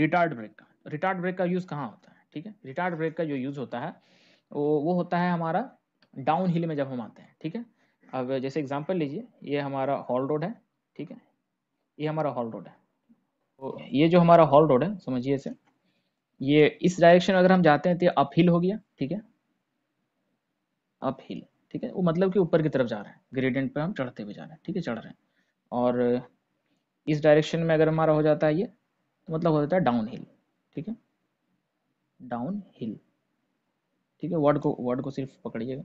रिटार्ड ब्रेक का रिटार्ड ब्रेक का यूज़ कहाँ होता है ठीक है रिटार्ड ब्रेक का जो यूज़ होता है वो वो होता है हमारा डाउन हिल में जब हम आते हैं ठीक है अब जैसे एग्जांपल लीजिए ये हमारा हॉल रोड है ठीक है ये हमारा हॉल रोड है तो ये जो हमारा हॉल रोड है समझिए इसे ये इस डायरेक्शन में अगर हम जाते हैं तो अप हिल हो गया ठीक है अप हिल ठीक है वो मतलब कि ऊपर की तरफ जा रहा है ग्रेडियंट पे हम चढ़ते हुए जा रहे हैं ठीक है चढ़ रहे हैं और इस डायरेक्शन में अगर हमारा हो जाता है ये तो मतलब हो जाता है डाउन हिल ठीक है डाउन हिल ठीक है वर्ड को वर्ड को सिर्फ पकड़िएगा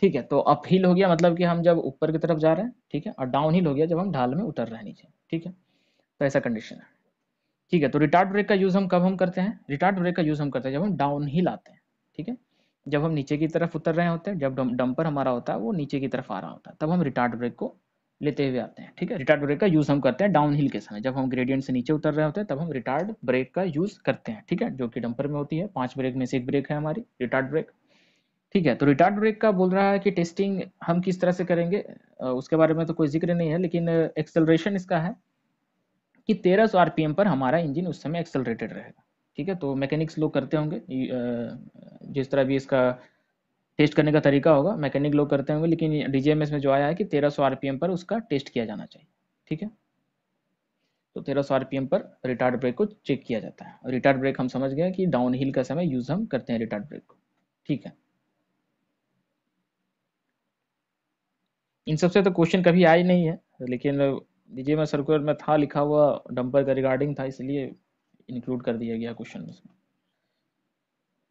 ठीक है तो अप हिल हो गया मतलब कि हम जब ऊपर की तरफ जा रहे हैं ठीक है और डाउन हिल हो गया जब हम ढाल में उतर रहे हैं नीचे ठीक है तो ऐसा कंडीशन है ठीक है तो रिटार्ड ब्रेक का यूज़ हम कब हम करते हैं रिटार्ड ब्रेक का यूज़ हम करते हैं जब हम डाउन हिल आते हैं ठीक है जब हम नीचे की तरफ उतर रहे होते हैं जब डंपर हमारा होता है वो नीचे की तरफ आ रहा होता है तब हम रिटार्ड ब्रेक को लेते हुए आते हैं ठीक है रिटार्ड ब्रेक का यूज़ हम करते हैं डाउन हिल के समय जब हम ग्रेडियंट से नीचे उतर रहे होते हैं तब हम रिटार्ड ब्रेक का यूज़ करते हैं ठीक है जो कि डंपर में होती है पांच ब्रेक में से एक ब्रेक है हमारी रिटार्ड ब्रेक ठीक है तो रिटार्ड ब्रेक का बोल रहा है कि टेस्टिंग हम किस तरह से करेंगे उसके बारे में तो कोई जिक्र नहीं है लेकिन एक्सेलरेशन इसका है कि 1300 आरपीएम पर हमारा इंजन उस समय एक्सलरेटेड रहेगा ठीक है तो मैकेनिक्स लोग करते होंगे जिस तरह भी इसका टेस्ट करने का तरीका होगा मैकेनिक लोग करते होंगे लेकिन डीजीएमएस में जो आया है कि 1300 आरपीएम पर उसका टेस्ट किया जाना चाहिए ठीक है तो 1300 आरपीएम पर रिटार्ड ब्रेक को चेक किया जाता है रिटार्ड ब्रेक हम समझ गए कि डाउन हिल का समय यूज हम करते हैं रिटार्ड ब्रेक को ठीक है इन सबसे तो क्वेश्चन कभी आए नहीं है लेकिन डीजे मैं सर्कुलर में था लिखा हुआ डंपर का रिगार्डिंग था इसलिए इंक्लूड कर दिया गया क्वेश्चन में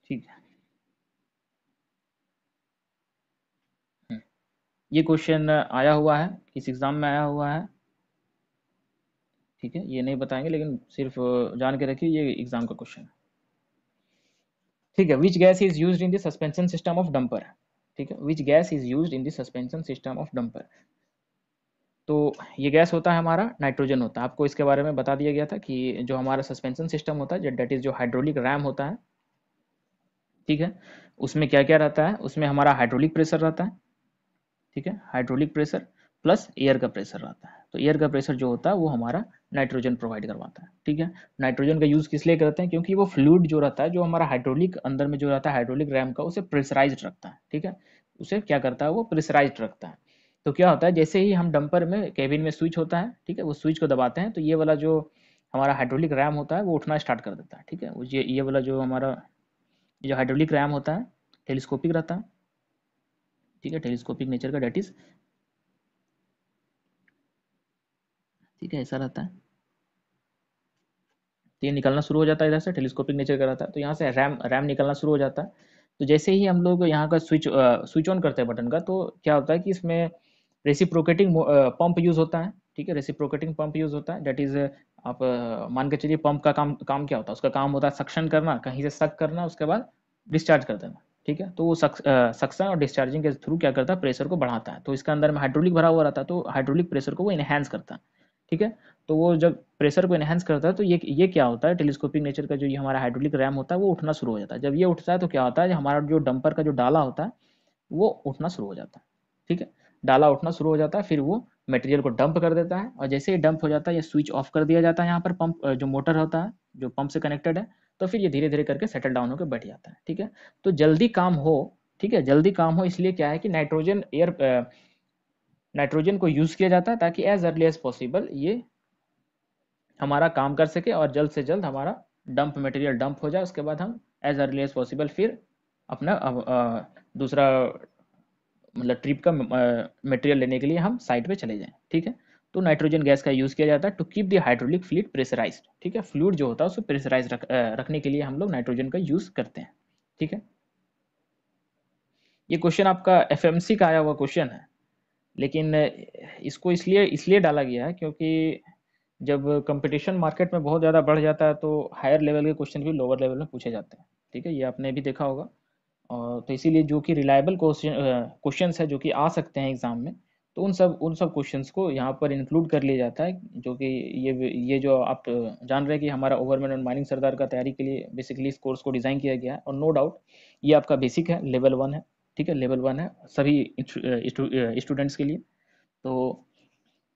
ठीक है हम्म। ये क्वेश्चन आया हुआ है किस एग्ज़ाम में आया हुआ है ठीक है ये नहीं बताएंगे लेकिन सिर्फ जान के रखिए ये एग्ज़ाम का क्वेश्चन है ठीक है which gas is use in suspension system of dumper ठीक है which gas is use in suspension system of dumper तो ये गैस होता है हमारा नाइट्रोजन होता है आपको इसके बारे में बता दिया गया था कि जो हमारा सस्पेंशन सिस्टम होता है डेट इज़ जो हाइड्रोलिक रैम होता है ठीक है उसमें क्या क्या रहता है उसमें हमारा हाइड्रोलिक प्रेशर रहता है ठीक है हाइड्रोलिक प्रेशर प्लस एयर का प्रेशर रहता है तो एयर का प्रेशर जो होता है वो हमारा नाइट्रोजन प्रोवाइड करवाता है ठीक है नाइट्रोजन का यूज़ किस लिए करते हैं क्योंकि वो फ्लूड जो रहता है जो हमारा हाइड्रोलिक अंदर में जो रहता है हाइड्रोलिक रैम का उसे प्रेशराइज रखता है ठीक है उसे क्या करता है वो प्रेशराइज रखता है तो क्या होता है जैसे ही हम डंपर में केबिन में स्विच होता है ठीक है वो स्विच को दबाते हैं तो ये वाला जो हमारा हाइड्रोलिक रैम होता है वो उठना स्टार्ट कर देता है ठीक है ये ये वाला जो हमारा जो हाइड्रोलिक रैम होता है टेलीस्कोपिक रहता है ठीक है टेलीस्कोपिक नेचर का डेट इज ठीक है ऐसा रहता है तो ये निकलना शुरू हो जाता है इधर से टेलीस्कोपिक नेचर का रहता है तो यहाँ से रैम रैम निकलना शुरू हो जाता है तो जैसे ही हम लोग यहाँ का स्विच आ, स्विच ऑन करते हैं बटन का तो क्या होता है कि इसमें रेसिप्रोकेटिंग पंप यूज होता है ठीक है रेसिप्रोकेटिंग पंप यूज होता है डेट इज uh, आप uh, मान के चलिए पंप का काम काम क्या होता है उसका काम होता है सक्शन करना कहीं से सक करना उसके बाद डिस्चार्ज कर देना ठीक है तो वो सक्सन uh, और डिस्चार्जिंग के थ्रू क्या करता है प्रेशर को बढ़ाता है तो इसके अंदर में हाइड्रोलिक भरा हुआ रहता है तो हाइड्रोलिक प्रेशर को वो इन्हेंस करता है ठीक है तो वो जब प्रेशर को इन्हेंस करता है तो ये ये क्या होता है टेलीस्कोपिक नेचर का जो ये हमारा हाइड्रोलिक रैम होता है वो उठना शुरू हो जाता है जब ये उठता है तो क्या होता है हमारा जो डंपर का जो डाला होता है वो उठना शुरू हो जाता है ठीक है डाला उठना शुरू हो जाता है फिर वो मटेरियल को डंप कर देता है और जैसे ही डंप हो जाता है ये स्विच ऑफ कर दिया जाता है यहाँ पर पंप जो मोटर होता है जो पंप से कनेक्टेड है तो फिर ये धीरे धीरे करके सेटल डाउन होकर बैठ जाता है ठीक है तो जल्दी काम हो ठीक है जल्दी काम हो इसलिए क्या है कि नाइट्रोजन एयर नाइट्रोजन को यूज़ किया जाता है ताकि एज अर्ली एज पॉसिबल ये हमारा काम कर सके और जल्द से जल्द हमारा डंप मटेरियल डंप हो जाए उसके बाद हम एज अर्ली एज पॉसिबल फिर अपना दूसरा मतलब ट्रिप का मटेरियल लेने के लिए हम साइट पे चले जाएं ठीक है तो नाइट्रोजन गैस का यूज़ किया जाता है to keep the hydraulic fluid pressurise ठीक है फ्लूड जो होता है उसको प्रेशराइज रख, रखने के लिए हम लोग नाइट्रोजन का यूज़ करते हैं ठीक है ये क्वेश्चन आपका एफ का आया हुआ क्वेश्चन है लेकिन इसको इसलिए इसलिए डाला गया है क्योंकि जब कंपटीशन मार्केट में बहुत ज़्यादा बढ़ जाता है तो हायर लेवल के क्वेश्चन भी लोअर लेवल में पूछे जाते हैं ठीक है ये आपने भी देखा होगा तो इसीलिए जो कि रिलायबल क्वेश्चन क्वेश्चन है जो कि आ सकते हैं एग्जाम में तो उन सब उन सब क्वेश्चंस को यहाँ पर इंक्लूड कर लिया जाता है जो कि ये ये जो आप जान रहे हैं कि हमारा ओवरमेन और माइनिंग सरदार का तैयारी के लिए बेसिकली इस कोर्स को डिज़ाइन किया गया है और नो डाउट ये आपका बेसिक है लेवल वन है ठीक है लेवल वन है सभी स्टूडेंट्स के लिए तो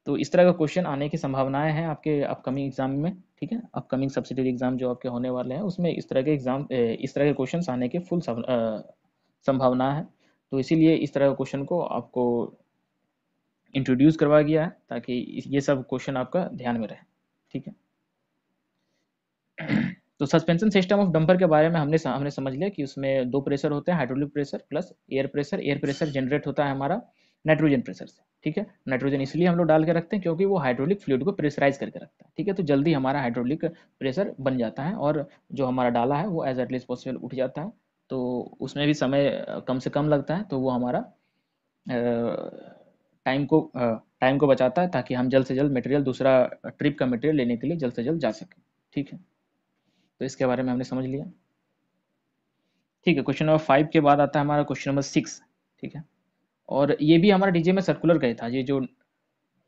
तो इस तरह का क्वेश्चन आने की संभावनाएं हैं आपके अपकमिंग एग्जाम में ठीक है अपकमिंग सब्सिडरी एग्जाम जो आपके होने वाले हैं उसमें इस तरह के एग्जाम इस तरह के क्वेश्चन आने के फुल संभावना है तो इसीलिए इस तरह के क्वेश्चन को आपको इंट्रोड्यूस करवाया गया है ताकि ये सब क्वेश्चन आपका ध्यान में रहे ठीक है तो सस्पेंशन सिस्टम ऑफ डंपर के बारे में हमने हमने समझ लिया कि उसमें दो प्रेशर होते हैं hydraulic pressure plus air pressure air pressure generate होता है हमारा नाइट्रोजन प्रेशर से ठीक है नाइट्रोजन इसलिए हम लोग डाल के रखते हैं क्योंकि वो हाइड्रोलिक फ्लूड को प्रेशराइज करके रखता है ठीक है तो जल्दी हमारा हाइड्रोलिक प्रेशर बन जाता है और जो हमारा डाला है वो एज अर्ली एज पॉसिबल उठ जाता है तो उसमें भी समय कम से कम लगता है तो वो हमारा टाइम को टाइम को बचाता है ताकि हम जल्द से जल्द मटेरियल दूसरा ट्रिप का मटेरियल लेने के लिए जल्द से जल्द जा सकें ठीक है तो इसके बारे में हमने समझ लिया ठीक है क्वेश्चन नंबर फाइव के बाद आता है हमारा क्वेश्चन नंबर सिक्स ठीक है और ये भी हमारा डीजे में सर्कुलर का ही था ये जो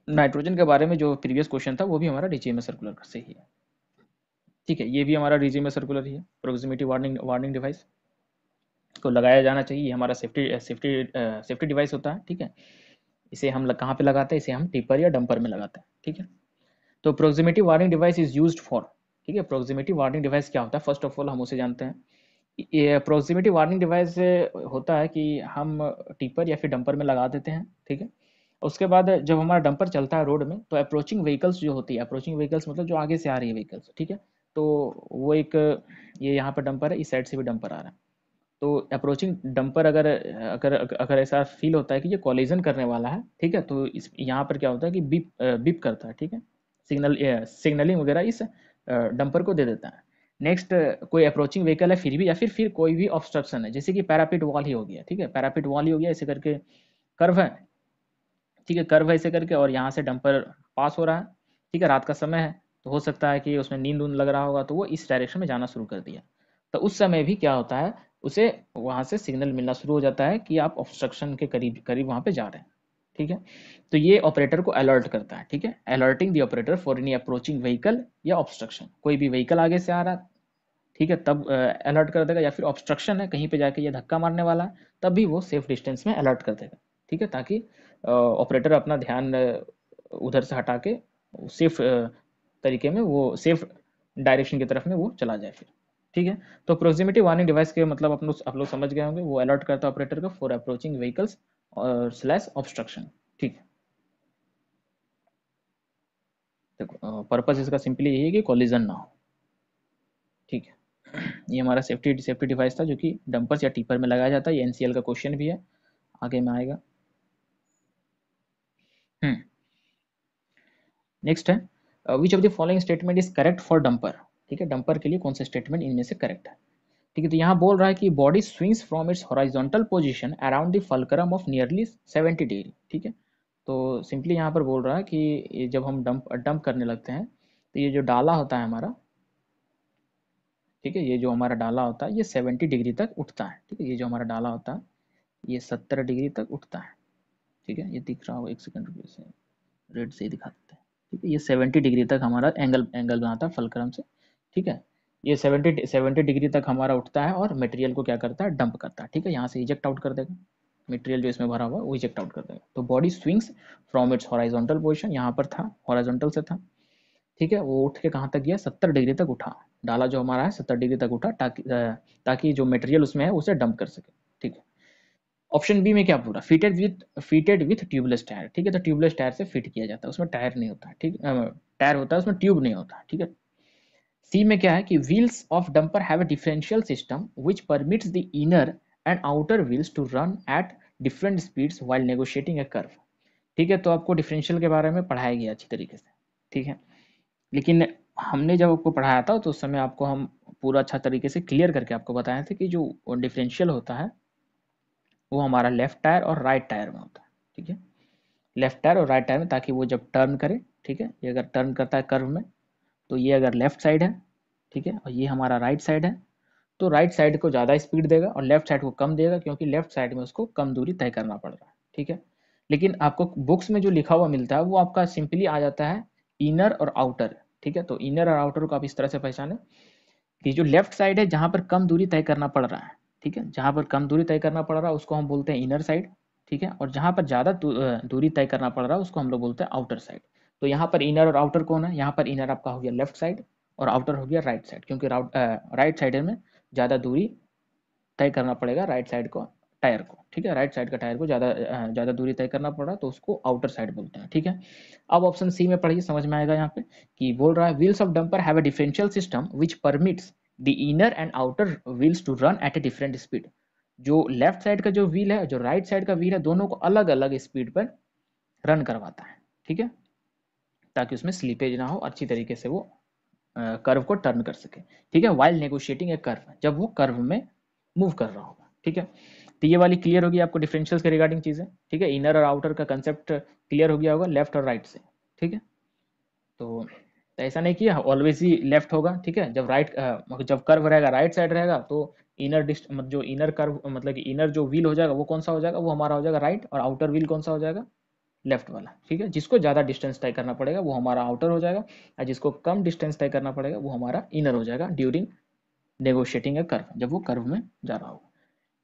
नाइट्रोजन के बारे में जो प्रीवियस क्वेश्चन था वो भी हमारा डीजे में सर्कुलर का से ही है ठीक है ये भी हमारा डीजे में सर्कुलर ही है प्रोक्सिमिटी वार्निंग वार्निंग डिवाइस को लगाया जाना चाहिए ये हमारा सेफ्टी सेफ्टी सेफ्टी डिवाइस होता है ठीक है इसे हम कहाँ पे लगाते हैं इसे हम टिपर या डंपर में लगाते हैं ठीक है तो proximity warning device is use for ठीक है प्रोक्सिमिटी वार्निंग डिवाइस क्या होता है फर्स्ट ऑफ ऑल हम उसे जानते हैं ये अप्रोक्सीमेटी वार्निंग डिवाइस होता है कि हम टीपर या फिर डंपर में लगा देते हैं ठीक है उसके बाद जब हमारा डंपर चलता है रोड में तो अप्रोचिंग व्हीकल्स जो होती है अप्रोचिंग व्हीकल्स मतलब जो आगे से आ रही है व्हीकल्स ठीक है तो वो एक ये यहाँ पर डंपर है इस साइड से भी डंपर आ रहा है तो अप्रोचिंग डंपर अगर अगर अगर ऐसा फील होता है कि ये कॉलिजन करने वाला है ठीक है तो इस यहाँ पर क्या होता है कि बीप बीप करता है ठीक है सिग्नल सिग्नलिंग वगैरह इस डंपर को दे देता है नेक्स्ट uh, कोई अप्रोचिंग व्हीकल है फिर भी या फिर फिर कोई भी ऑब्स्ट्रक्शन है जैसे कि पैरापिट वॉल ही हो गया ठीक है पैरापिट वॉल ही हो गया ऐसे करके कर्व है ठीक है कर्व है ऐसे करके और यहाँ से डंपर पास हो रहा है ठीक है रात का समय है तो हो सकता है कि उसमें नींद उन्द लग रहा होगा तो वो इस डायरेक्शन में जाना शुरू कर दिया तो उस समय भी क्या होता है उसे वहाँ से सिग्नल मिलना शुरू हो जाता है कि आप ऑब्स्ट्रक्शन के करीब करीब वहाँ पर जा रहे हैं ठीक है तो ये ऑपरेटर को अलर्ट करता है ठीक है alerting the operator for any approaching vehicle या ऑब्स्ट्रक्शन कोई भी व्हीकल आगे से आ रहा है ठीक है तब अलर्ट कर देगा या फिर ऑब्स्ट्रक्शन है कहीं पे जाके ये धक्का मारने वाला है तब भी वो सेफ डिस्टेंस में अलर्ट कर देगा ठीक है ताकि ऑपरेटर अपना ध्यान उधर से हटा के सेफ तरीके में वो सेफ डायरेक्शन की तरफ में वो चला जाए फिर ठीक है तो प्रोक्सिमिटी वार्निंग डिवाइस के मतलब आप लोग आप लोग समझ गए होंगे वो अलर्ट करता है ऑपरेटर को फॉर अप्रोचिंग व्हीकल्स और स्लैश ऑब्स्ट्रक्शन ठीक देखो पर्पज इसका सिंपली यही है कि कॉलिजन ना हो ठीक है ये हमारा सेफ्टी सेफ्टी डिवाइस था जो कि डंपर्स या टीपर में लगाया जाता है ये एनसीएल का क्वेश्चन भी है आगे में आएगा नेक्स्ट हम्म। है which of the following statement is correct for dumper ठीक है डंपर के लिए कौन सा स्टेटमेंट इनमें से करेक्ट है ठीक है तो यहाँ बोल रहा है कि body swings from its horizontal position around the fulcrum of nearly seventy degree ठीक है तो सिंपली यहाँ पर बोल रहा है कि जब हम डंप डंप करने लगते हैं तो ये जो डाला होता है हमारा ठीक है ये जो हमारा डाला होता है ये सेवेंटी डिग्री तक उठता है ठीक है ये जो हमारा डाला होता है ये सत्तर डिग्री तक उठता है ठीक है ये दिख रहा होगा एक सेकंड रुपये से रेड से ही दिखा देते हैं ठीक है ये सेवेंटी डिग्री तक हमारा एंगल एंगल बनाता है फलक्रम से ठीक है ये 70 70 डिग्री तक हमारा उठता है और मटेरियल को क्या करता है डंप करता है ठीक है यहाँ से इजेक्ट आउट कर देगा मटेरियल जो इसमें भरा हुआ है वो इजेक्ट आउट कर देगा तो body swings from its horizontal position यहाँ पर था हॉराइजोंटल से था ठीक है वो उठ के कहाँ तक गया सत्तर डिग्री तक उठा डाला जो हमारा है सत्तर डिग्री तक उठा ताकि ताकि जो मटेरियल उसमें है उसे डंप कर सके ठीक है ऑप्शन बी में क्या पूरा fitted with fitted with tubeless tyre ठीक है तो ट्यूबलेस टायर से फिट किया जाता है उसमें टायर नहीं होता ठीक टायर होता है उसमें ट्यूब नहीं होता ठीक है सी में क्या है कि wheels of dumper have a differential system which permits the inner and outer wheels to run at different speeds while negotiating a curve ठीक है तो आपको डिफरेंशियल के बारे में पढ़ाया गया अच्छी तरीके से ठीक है लेकिन हमने जब आपको पढ़ाया था तो उस समय आपको हम पूरा अच्छा तरीके से क्लियर करके आपको बताए थे कि जो डिफरेंशियल होता है वो हमारा लेफ्ट टायर और राइट टायर में होता है ठीक है लेफ्ट टायर और राइट टायर में ताकि वो जब टर्न करे ठीक है ये अगर टर्न करता है कर्व में तो ये अगर लेफ्ट साइड है ठीक है और ये हमारा राइट साइड है तो राइट साइड को ज़्यादा स्पीड देगा और लेफ्ट साइड को कम देगा क्योंकि लेफ्ट साइड में उसको कम दूरी तय करना पड़ रहा है ठीक है लेकिन आपको बुक्स में जो लिखा हुआ मिलता है वो आपका सिंपली आ जाता है इनर और आउटर ठीक है तो इनर और आउटर को आप इस तरह से पहचाने कि जो लेफ्ट साइड है जहाँ पर कम दूरी तय करना पड़ रहा है ठीक है जहाँ पर कम दूरी तय करना पड़ रहा है उसको हम बोलते हैं इनर साइड ठीक है और जहाँ पर ज़्यादा दूरी तय करना पड़ रहा है उसको हम लोग बोलते हैं आउटर साइड तो यहाँ पर इनर और आउटर कौन है यहाँ पर इनर आपका हो गया लेफ्ट साइड और आउटर हो गया राइट साइड क्योंकि राइट साइड में ज़्यादा दूरी तय करना पड़ेगा राइट साइड को टायर को ठीक है राइट साइड का टायर को ज़्यादा ज़्यादा दूरी तय करना पड़ रहा है तो उसको आउटर साइड बोलते हैं ठीक है अब ऑप्शन सी में पढ़िए समझ में आएगा यहाँ पे कि बोल रहा है wheels of dumper have a differential system which permits the inner and outer wheels to run at a different speed जो लेफ्ट साइड का जो व्हील है जो राइट right साइड का व्हील है दोनों को अलग अलग स्पीड पर रन करवाता है ठीक है ताकि उसमें स्लीपेज ना हो अच्छी तरीके से वो कर्व को टर्न कर सके ठीक है वाइल्ड नेगोशिएटिंग ए कर्व जब वो कर्व में मूव कर रहा होगा ठीक है तो ये वाली क्लियर होगी आपको डिफरेंशियल्स के रिगार्डिंग चीज़ें ठीक है इनर और आउटर का कंसेप्ट क्लियर हो गया होगा लेफ्ट और राइट से ठीक है तो ऐसा नहीं किया ऑलवेज ही लेफ्ट होगा ठीक है जब राइट जब कर्व रहेगा राइट साइड रहेगा तो इनर डिस्ट जो इनर कर्व मतलब कि इनर जो व्हील हो जाएगा वो कौन सा हो जाएगा वो हमारा हो जाएगा राइट और आउटर व्हील कौन सा हो जाएगा लेफ्ट वाला ठीक है जिसको ज़्यादा डिस्टेंस तय करना पड़ेगा वो हमारा आउटर हो जाएगा और जिसको कम डिस्टेंस तय करना पड़ेगा वो हमारा इनर हो जाएगा ड्यूरिंग नेगोशिएटिंग ए कर्व जब वो कर्व में जा रहा होगा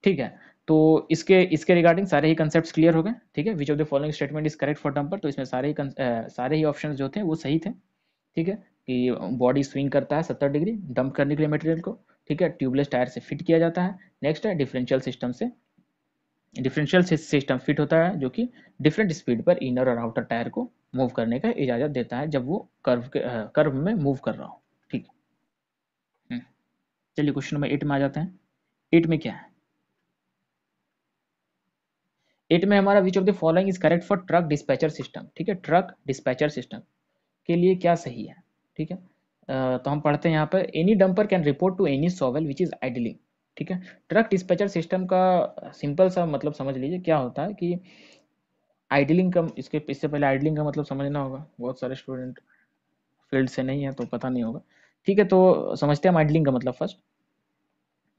ठीक है तो इसके इसके रिगार्डिंग सारे ही कंसेप्ट क्लियर हो गए ठीक है which of the following statement is correct for dumper तो इसमें सारे ही सारे ही ऑप्शन जो थे वो सही थे ठीक है कि बॉडी स्विंग करता है सत्तर डिग्री डंप करने के लिए मटेरियल को ठीक है ट्यूबलेस टायर से फिट किया जाता है नेक्स्ट है डिफरेंशियल सिस्टम से डिफरेंशियल सिस्टम फिट होता है जो कि डिफरेंट स्पीड पर इनर और आउटर टायर को मूव करने का इजाजत देता है जब वो कर्व के कर्व में मूव कर रहा हो ठीक हम्म। चलिए क्वेश्चन नंबर एट में आ जाते हैं एट में क्या है एट में हमारा which of the following is correct for truck dispatcher system ठीक है ट्रक डिस्पैचर सिस्टम के लिए क्या सही है ठीक है uh, तो हम पढ़ते हैं यहाँ पर any dumper can report to any shovel which is idling ठीक है ट्रक डिस्पैचर सिस्टम का सिंपल सा मतलब समझ लीजिए क्या होता है कि आइडलिंग का इसके इससे पहले आइडलिंग का मतलब समझना होगा बहुत सारे स्टूडेंट फील्ड से नहीं है तो पता नहीं होगा ठीक है तो समझते हैं आइडलिंग का मतलब फर्स्ट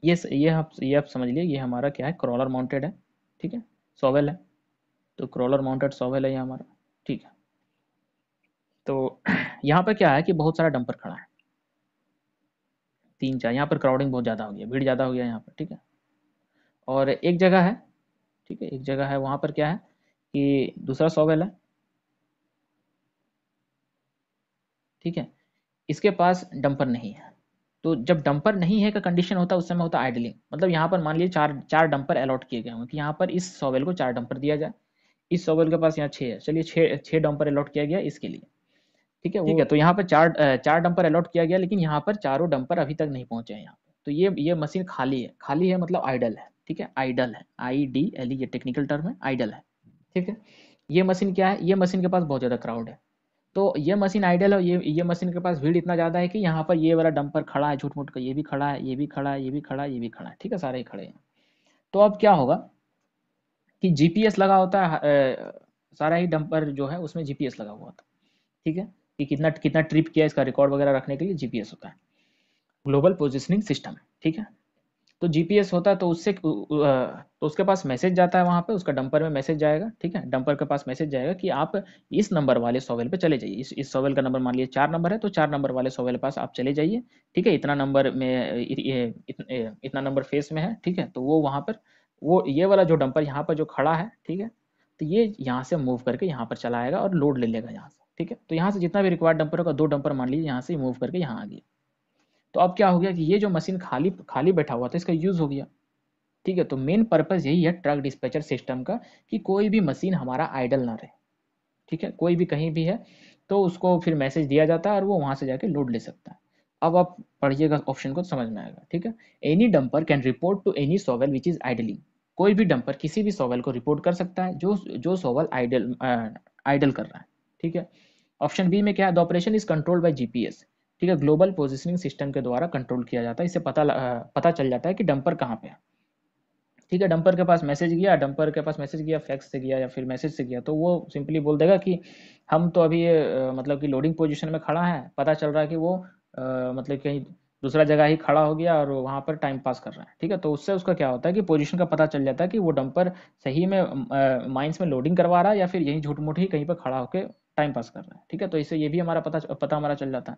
ये ये आप ये आप समझ लिए ये हमारा क्या है क्रॉलर माउंटेड है ठीक है सोवेल है तो क्रॉलर माउंटेड सोवेल है ये हमारा ठीक है तो यहाँ पर क्या है कि बहुत सारा डंपर खड़ा है तीन चार यहाँ पर क्राउडिंग बहुत ज़्यादा हो गया भीड़ ज़्यादा हो गया यहाँ पर ठीक है और एक जगह है ठीक है एक जगह है वहाँ पर क्या है कि दूसरा सॉवेल है ठीक है इसके पास डंपर नहीं है तो जब डंपर नहीं है का कंडीशन होता है उस समय होता है आइडलिंग मतलब यहाँ पर मान लीजिए चार चार डंपर अलॉट किए गए होंगे कि यहाँ पर इस सॉवेल को चार डंपर दिया जाए इस सॉवेल के पास यहाँ छः है चलिए छः छः डंपर अलॉट किया गया इसके लिए ठीक है ठीक है तो यहाँ पर चार चार डंपर अलॉट किया गया लेकिन यहाँ पर चारों डंपर अभी तक नहीं पहुंचे हैं यहाँ पे तो ये ये मशीन खाली है खाली है मतलब आइडल है ठीक है आइडल है आई डी एल ये टेक्निकल टर्म है आइडल है ठीक है ये मशीन क्या है ये मशीन के पास बहुत ज़्यादा क्राउड है तो ये मशीन आइडल है ये ये मशीन के पास भीड़ इतना ज़्यादा है कि यहाँ पर ये वाला डंपर खड़ा है झूठ मूठ का ये भी खड़ा है ये भी खड़ा है ये भी खड़ा है ये भी खड़ा है ठीक है सारे ही खड़े हैं तो अब क्या होगा कि जीपीएस लगा होता है सारा ही डंपर जो है उसमें जीपीएस लगा हुआ था ठीक है कि कितना कितना ट्रिप किया इसका रिकॉर्ड वगैरह रखने के लिए जीपीएस होता है ग्लोबल पोजिशनिंग सिस्टम ठीक है तो जीपीएस होता है तो उससे तो उसके पास मैसेज जाता है वहाँ पे उसका डंपर में मैसेज जाएगा ठीक है डंपर के पास मैसेज जाएगा कि आप इस नंबर वाले सोवेल पे चले जाइए इस इस सोवेल का नंबर मान लीजिए चार नंबर है तो चार नंबर वाले सोवेल पास आप चले जाइए ठीक है इतना नंबर में इत, इत, इतना नंबर फेस में है ठीक है तो वो वहाँ पर वो ये वाला जो डंपर यहाँ पर जो खड़ा है ठीक है तो ये यहाँ से मूव करके यहाँ पर चला आएगा और लोड ले लेगा यहाँ से ठीक है तो यहाँ से जितना भी रिक्वायर्ड डंपर होगा दो डंपर मान लीजिए यहाँ से मूव करके यहाँ आ गया तो अब क्या हो गया कि ये जो मशीन खाली खाली बैठा हुआ था इसका यूज़ हो गया ठीक है तो मेन पर्पज़ यही है ट्रक डिस्पैचर सिस्टम का कि कोई भी मशीन हमारा आइडल ना रहे ठीक है कोई भी कहीं भी है तो उसको फिर मैसेज दिया जाता है और वो वहाँ से जाके लोड ले सकता है अब आप पढ़िएगा ऑप्शन को समझ में आएगा ठीक है any dumper can report to any shovel which is idling कोई भी डंपर किसी भी सोवेल को रिपोर्ट कर सकता है जो जो सोवेल आइडल आइडल कर रहा है ठीक है ऑप्शन बी में क्या है the operation is controlled by GPS ठीक है ग्लोबल पोजिशनिंग सिस्टम के द्वारा कंट्रोल किया जाता है इससे पता पता चल जाता है कि डंपर कहाँ पे है ठीक है डंपर के पास मैसेज गया डंपर के पास मैसेज गया फैक्स से गया या फिर मैसेज से गया तो वो सिंपली बोल देगा कि हम तो अभी मतलब कि लोडिंग पोजिशन में खड़ा है पता चल रहा है कि वो आ, मतलब कहीं दूसरा जगह ही खड़ा हो गया और वहाँ पर टाइम पास कर रहा है ठीक है तो उससे उसका क्या होता है कि पोजीशन का पता चल जाता है कि वो डंपर सही में माइंस में लोडिंग करवा रहा है या फिर यहीं झूठ मूठ ही कहीं पर खड़ा होकर टाइम पास कर रहा है ठीक है तो इससे ये भी हमारा पता पता हमारा चल जाता है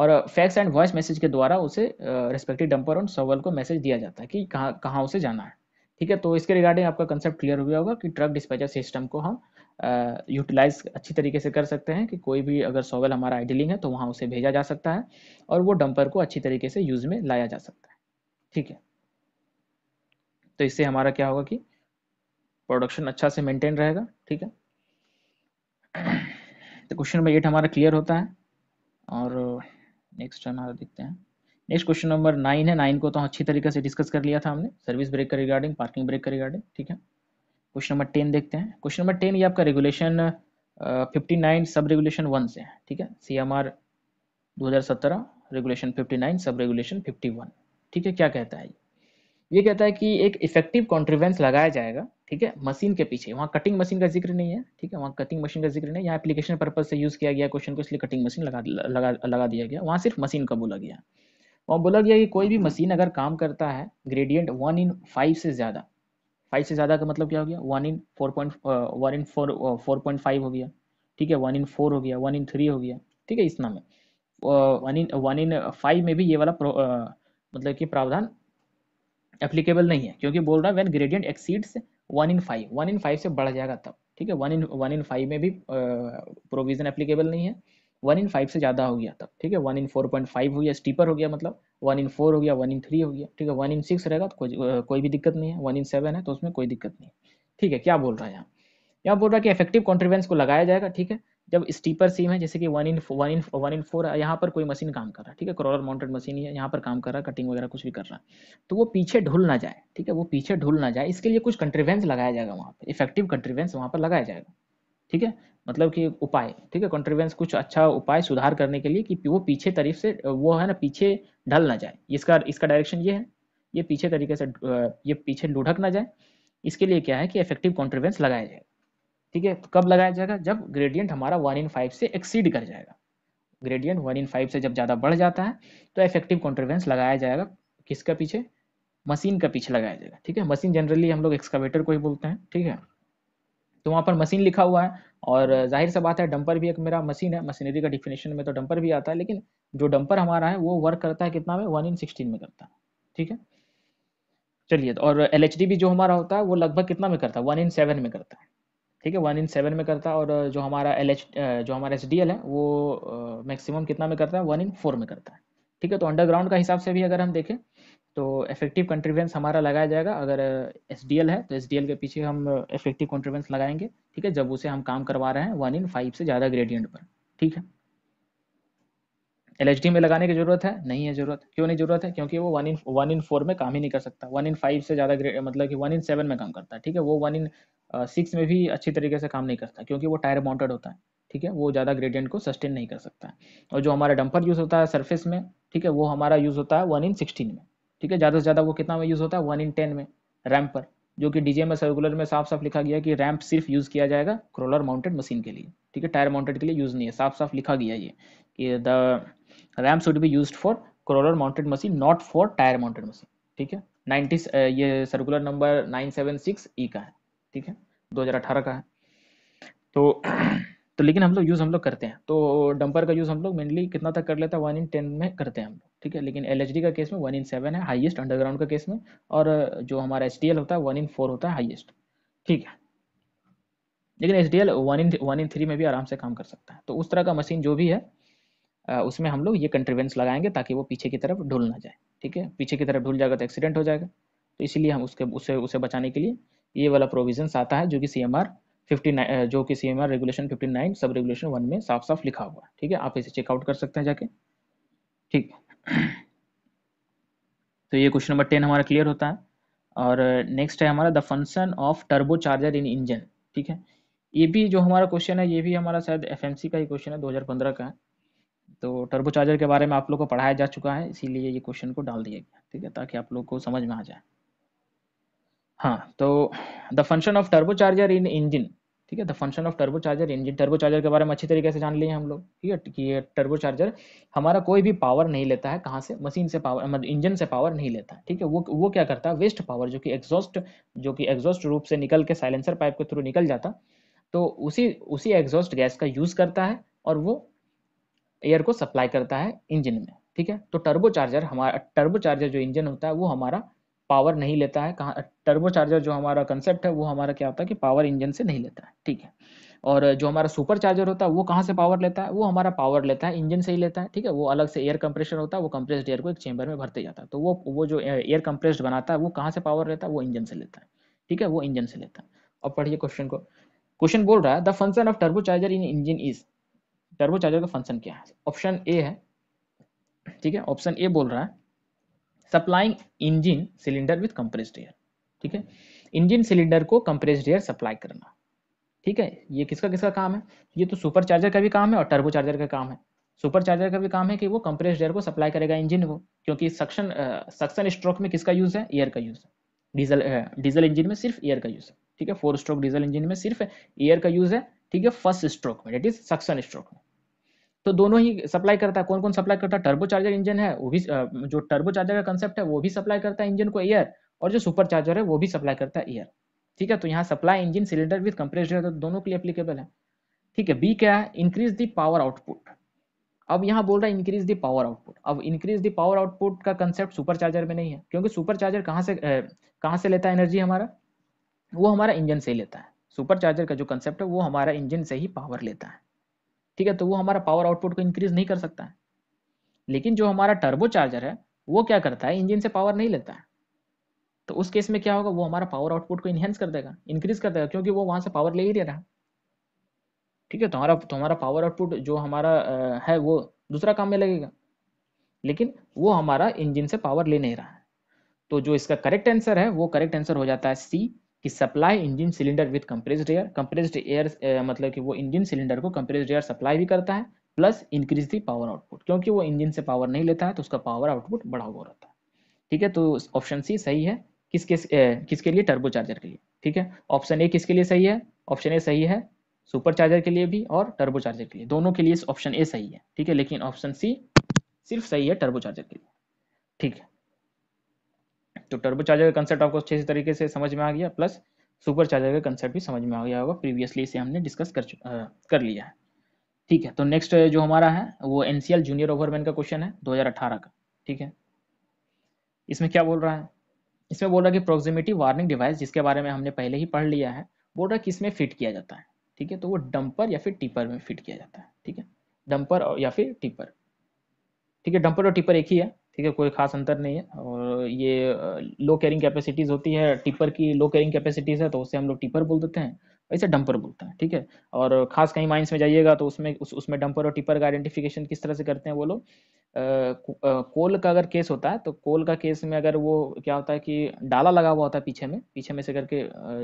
और फैक्स एंड वॉइस मैसेज के द्वारा उसे रेस्पेक्टिव uh, डंपर और सवल को मैसेज दिया जाता है कि कहाँ कहाँ उसे जाना है ठीक है तो इसके रिगार्डिंग आपका कंसेप्ट क्लियर हो गया होगा कि ट्रक डिस्पैचर सिस्टम को हम यूटिलाइज uh, अच्छी तरीके से कर सकते हैं कि कोई भी अगर सॉवल हमारा आइडलिंग है तो वहाँ उसे भेजा जा सकता है और वो डंपर को अच्छी तरीके से यूज में लाया जा सकता है ठीक है तो इससे हमारा क्या होगा कि प्रोडक्शन अच्छा से मेंटेन रहेगा ठीक है तो क्वेश्चन नंबर एट हमारा क्लियर होता है और नेक्स्ट हमारा देखते हैं नेक्स्ट क्वेश्चन नंबर नाइन है नाइन को तो अच्छी तरीके से डिस्कस कर लिया था हमने सर्विस ब्रेक का रिगार्डिंग पार्किंग ब्रेक का रिगार्डिंग ठीक है क्वेश्चन नंबर टेन देखते हैं क्वेश्चन नंबर टेन ये आपका regulation fifty nine sub regulation one से है ठीक है सी एम आर दो हज़ार सत्रह regulation fifty nine sub regulation fifty one ठीक है क्या कहता है ये कहता है कि एक इफेक्टिव कॉन्ट्रीवेंस लगाया जाएगा ठीक है मशीन के पीछे वहाँ कटिंग मशीन का जिक्र नहीं है ठीक है वहाँ कटिंग मशीन का जिक्र नहीं है यहाँ एप्लीकेशन पर्पज से यूज़ किया गया क्वेश्चन को इसलिए कटिंग मशीन लगा लगा लगा दिया गया वहाँ सिर्फ मशीन का बोला गया वहाँ बोला गया कि कोई भी मशीन अगर काम करता है ग्रेडियंट वन इन फाइव से ज़्यादा फाइव से ज़्यादा का मतलब क्या हो गया one in four point one in four four point five हो गया ठीक है वन इन फोर हो गया वन इन थ्री हो गया ठीक है इस नाम में one in one in five में भी ये वाला uh, मतलब कि प्रावधान एप्लीकेबल नहीं है क्योंकि बोल रहा है when gradient exceeds one in five one in five से बढ़ जाएगा तब ठीक है one in one in five में भी प्रोविजन एप्लीकेबल नहीं है वन इन फाइव से ज़्यादा हो गया तब ठीक है one in four point five हो गया स्टीपर हो गया मतलब वन इन फोर हो गया वन इन थ्री हो गया ठीक है वन इन सिक्स रहेगा तो कोई कोई भी दिक्कत नहीं है वन इन सेवन है तो उसमें कोई दिक्कत नहीं ठीक है क्या बोल रहा है यहाँ यहाँ बोल रहा है कि इफेक्टिव कॉन्ट्रीवेंस को लगाया जाएगा ठीक है जब स्टीपर सीम है जैसे कि one in one in one in four यहाँ पर कोई मशीन काम कर रहा है ठीक है क्रॉलर माउंटेड मशीन ही है यहाँ पर काम कर रहा है कटिंग वगैरह कुछ भी कर रहा है तो वो पीछे ढुल ना जाए ठीक है वो पीछे ढुल ना जाए इसके लिए कुछ कंट्रीवेंस लगाया जाएगा वहाँ पर इफेक्टिव कंट्रीवेंस वहाँ पर लगाया जाएगा ठीक है मतलब कि उपाय ठीक है कंट्रीवेंस कुछ अच्छा उपाय सुधार करने के लिए कि वो पीछे तरीफ से वो है ना पीछे ढल ना जाए इसका इसका डायरेक्शन ये है ये पीछे तरीके से ये पीछे लुढ़क ना जाए इसके लिए क्या है कि इफेक्टिव कॉन्ट्रीवेंस लगाया जाए ठीक है तो कब लगाया जाएगा जब ग्रेडियंट हमारा वन इन फाइव से एक्सीड कर जाएगा ग्रेडियंट वन इन फाइव से जब ज़्यादा बढ़ जाता है तो इफेक्टिव कॉन्ट्रीवेंस लगाया जाएगा किसका पीछे मशीन का पीछे लगाया जाएगा ठीक है मशीन जनरली हम लोग एक्सकावेटर को ही बोलते हैं ठीक है तो वहाँ पर मशीन लिखा हुआ है और जाहिर सा बात है डंपर भी एक मेरा मशीन है मशीनरी का डिफिनेशन में तो डंपर भी आता है लेकिन जो डंपर हमारा है वो वर्क करता है कितना में वन इन सिक्सटीन में करता है ठीक है चलिए तो और एल भी जो हमारा होता है वो लगभग कितना में करता है वन इन सेवन में करता है ठीक है वन इन सेवन में करता है और जो हमारा एल जो हमारा एल है वो मैक्सिमम कितना में करता है वन इन फोर में करता है ठीक है तो अंडरग्राउंड का हिसाब से भी अगर हम देखें तो इफेक्टिव कंट्रीब्यूंस हमारा लगाया जाएगा अगर एस है तो एस के पीछे हम इफेक्टिव कंट्रीब्यूंस लगाएंगे ठीक है जब उसे हम काम करवा रहे हैं वन इन फाइव से ज़्यादा ग्रेडियंट पर ठीक है एल में लगाने की जरूरत है नहीं है जरूरत क्यों नहीं जरूरत है क्योंकि वो one in one in four में काम ही नहीं कर सकता वन इन फाइव से ज़्यादा मतलब कि वन इन सेवन में काम करता है ठीक है वो वन इन सिक्स में भी अच्छी तरीके से काम नहीं करता क्योंकि वो टायर माउंटेड होता है ठीक है वो ज़्यादा ग्रेडियंट को सस्टेन नहीं कर सकता है और जो हमारा डंपर यूज़ होता है सर्फेस में ठीक है वो हमारा यूज़ होता है वन इन सिक्सटीन में ठीक है ज़्यादा से ज़्यादा वो कितना में यूज़ होता है वन इन टेन में रैम्प पर जो कि डीजे में सर्कुलर में साफ साफ लिखा गया कि रैम्प सिर्फ यूज़ किया जाएगा क्रोलर माउंटेड मशीन के लिए ठीक है टायर माउंटेड के लिए यूज़ नहीं है साफ साफ लिखा गया ये कि the ram should be use for crawler mounted machine not for tyre mounted machine ठीक है नाइनटी ये circular number nine seven six E का है ठीक है अठारह का है तो तो लेकिन हम लोग यूज़ हम लोग करते हैं तो डंपर का यूज़ हम लोग मेनली कितना तक कर लेता है वन इन टेन में करते हैं हम लोग ठीक है लेकिन एल का केस में वन इन सेवन है हाईएस्ट अंडरग्राउंड का केस में और जो हमारा एच होता है वन इन फोर होता है हाइएस्ट ठीक है लेकिन H D L one in one in three में भी आराम से काम कर सकता है तो उस तरह का मशीन जो भी है उसमें हम लोग ये कंट्रीवेंस लगाएंगे ताकि वो पीछे की तरफ ढुल ना जाए ठीक है पीछे की तरफ ढुल जाएगा तो एक्सीडेंट हो जाएगा तो इसीलिए हम उसके उसे उसे बचाने के लिए ये वाला प्रोविजन्स आता है जो कि C M R fifty nine जो कि C M R regulation fifty nine sub regulation one में साफ साफ लिखा हुआ है ठीक है आप इसे चेकआउट कर सकते हैं जाके ठीक तो ये क्वेश्चन नंबर टेन हमारा क्लियर होता है और नेक्स्ट है हमारा the function of turbocharger in engine ठीक है ये भी जो हमारा क्वेश्चन है ये भी हमारा शायद एफ का ही क्वेश्चन है दो का है तो टर्बो चार्जर के बारे में आप लोग को पढ़ाया जा चुका है इसीलिए ये क्वेश्चन को डाल दिया गया ठीक है ताकि आप लोग को समझ में आ जाए हाँ तो the function of turbocharger in engine ठीक है the function of turbocharger engine turbocharger के बारे में अच्छी तरीके से जान लिए हम लोग ठीक है कि ये टर्बो चार्जर हमारा कोई भी पावर नहीं लेता है कहाँ से मशीन से पावर मतलब इंजन से पावर नहीं लेता है ठीक है वो वो क्या करता है वेस्ट पावर जो कि एग्जॉस्ट जो कि एग्जॉस्ट रूप से निकल के साइलेंसर पाइप के थ्रू निकल जाता तो उसी उसी एग्जॉस्ट गैस का यूज़ करता है और वो एयर को सप्लाई करता है इंजन में ठीक है तो टर्बो चार्जर हमारा टर्बो चार्जर जो इंजन होता है वो हमारा पावर नहीं लेता है कहाँ टर्बो चार्जर जो हमारा कंसेप्ट है वो हमारा क्या होता है कि पावर इंजन से नहीं लेता है ठीक है और जो हमारा सुपर चार्जर होता है वो कहाँ से पावर लेता है वो हमारा पावर लेता है इंजन से ही लेता है ठीक है वो अलग से एयर कंप्रेशर होता है वो कंप्रेस्ड एयर को एक चेंबर में भरते जाता है तो वो वो जो एयर कंप्रेस्ड बनाता है वो कहाँ से पावर लेता है वो इंजन से लेता है ठीक है वो इंजन से लेता है और पढ़िए क्वेश्चन को क्वेश्चन बोल रहा है the function of turbocharger in engine is turbocharger का फंक्शन क्या है ऑप्शन ए है ठीक है ऑप्शन ए बोल रहा है supplying engine cylinder with compressed air ठीक है इंजिन सिलेंडर को कंप्रेस्ड एयर सप्लाई करना ठीक है ये किसका किसका काम है ये तो सुपर चार्जर का भी काम है और टर्बो चार्जर का काम है सुपर चार्जर का भी काम है कि वो कंप्रेस्ड एयर को सप्लाई करेगा इंजन को क्योंकि सक्शन सक्शन स्ट्रोक में किसका यूज़ है एयर का यूज़ है डीजल डीजल इंजन में सिर्फ एयर का यूज़ है ठीक है फोर स्ट्रोक डीजल इंजन में सिर्फ एयर का यूज़ है ठीक है फर्स्ट स्ट्रोक में डेट इज सक्शन स्ट्रोक में तो दोनों ही सप्लाई करता है कौन कौन सप्लाई करता है टर्बो चार्जर इंजन है वो भी जो टर्बो चार्जर का कंसेप्ट है वो भी सप्लाई करता है इंजन को एयर और जो सुपर चार्जर है वो भी सप्लाई करता है एयर ठीक है तो यहाँ supply engine cylinder with compressor तो दोनों के लिए अप्लीकेबल है ठीक है बी क्या है इंक्रीज दी पावर आउटपुट अब यहाँ बोल रहा है इंक्रीज दी पावर आउटपुट अब इंक्रीज दी पावर आउटपुट का कंसेप्ट सुपर चार्जर में नहीं है क्योंकि सुपर चार्जर कहाँ से कहाँ से लेता है एनर्जी हमारा वो हमारा इंजन से ही लेता है सुपर चार्जर का जो कंसेप्ट है वो हमारा इंजन से ही पावर लेता है ठीक है तो वो हमारा पावर आउटपुट को इंक्रीज नहीं कर सकता है लेकिन जो हमारा टर्बो चार्जर है वो क्या करता है इंजन से पावर नहीं लेता है तो उस केस में क्या होगा वो हमारा पावर आउटपुट को इनहेंस कर देगा इंक्रीज कर देगा क्योंकि वो वहां से पावर ले ही ले रहा ठीक है तो हमारा तो हमारा पावर आउटपुट जो हमारा है वो दूसरा काम में लगेगा लेकिन वो हमारा इंजन से पावर ले नहीं रहा है तो जो इसका करेक्ट आंसर है वो करेक्ट आंसर हो जाता है सी कि supply engine cylinder with compressed air compressed air मतलब कि वो इंजन सिलेंडर को कंप्रेस्ड एयर सप्लाई भी करता है plus increase the power output क्योंकि वो इंजन से पावर नहीं लेता है तो उसका पावर आउटपुट बढ़ा हुआ रहता है ठीक है तो ऑप्शन सी सही है किसके ए, किसके लिए टर्बो चार्जर के लिए ठीक है ऑप्शन ए किसके लिए सही है ऑप्शन ए सही है सुपर चार्जर के लिए भी और टर्बो चार्जर के लिए दोनों के लिए ऑप्शन ए सही है ठीक है लेकिन ऑप्शन सी सिर्फ सही है टर्बो चार्जर के लिए ठीक है तो टर्बो चार्जर का कंसेप्ट आपको अच्छे से तरीके से समझ में आ गया प्लस सुपर चार्जर का कंसेप्ट भी समझ में आ गया होगा प्रीवियसली इसे हमने डिस्कस कर आ, कर लिया है ठीक है तो नेक्स्ट जो हमारा है वो एन जूनियर ओवरमैन का क्वेश्चन है दो का ठीक है इसमें क्या बोल रहा है इसमें बोल रहा है कि प्रोक्सिमिटी वार्निंग डिवाइस जिसके बारे में हमने पहले ही पढ़ लिया है बोल रहा है कि इसमें फिट किया जाता है ठीक है तो वो डंपर या फिर टिपर में फिट किया जाता है ठीक है डंपर या फिर टिपर ठीक है डंपर और टिपर एक ही है ठीक है कोई खास अंतर नहीं है और ये लो कैरिंग कैपेसिटीज होती है टिपर की लो कैरिंग कैपेसिटीज है तो उससे हम लोग टिपर बोल देते हैं ऐसे डंपर बोलते हैं ठीक है और खास कहीं माइंस में जाइएगा तो उसमें उस, उसमें डंपर और टिपर का आइडेंटिफिकेशन किस तरह से करते हैं वो लोग कोल का अगर केस होता है तो कोल का केस में अगर वो क्या होता है कि डाला लगा हुआ होता है पीछे में पीछे में से करके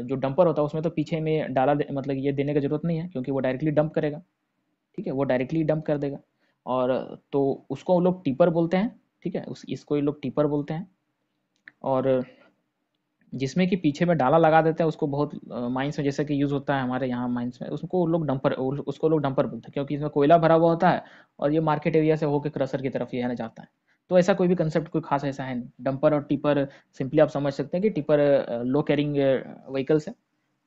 जो डंपर होता है उसमें तो पीछे में डाला मतलब ये देने का जरूरत नहीं है क्योंकि वो डायरेक्टली डंप करेगा ठीक है वो डायरेक्टली डंप कर देगा और तो उसको वो लोग टिपर बोलते हैं ठीक है उस इसको ये लोग टिपर बोलते हैं और जिसमें कि पीछे में डाला लगा देते हैं उसको बहुत माइंस में जैसे कि यूज़ होता है हमारे यहाँ माइंस में उसको लोग डंपर उसको लोग डंपर बोलते हैं क्योंकि इसमें कोयला भरा हुआ होता है और ये मार्केट एरिया से होकर क्रसर की तरफ यह जाता है तो ऐसा कोई भी कंसेप्ट कोई खास ऐसा है नहीं डंपर और टिपर सिंपली आप समझ सकते हैं कि टिपर लो कैरिंग व्हीकल्स है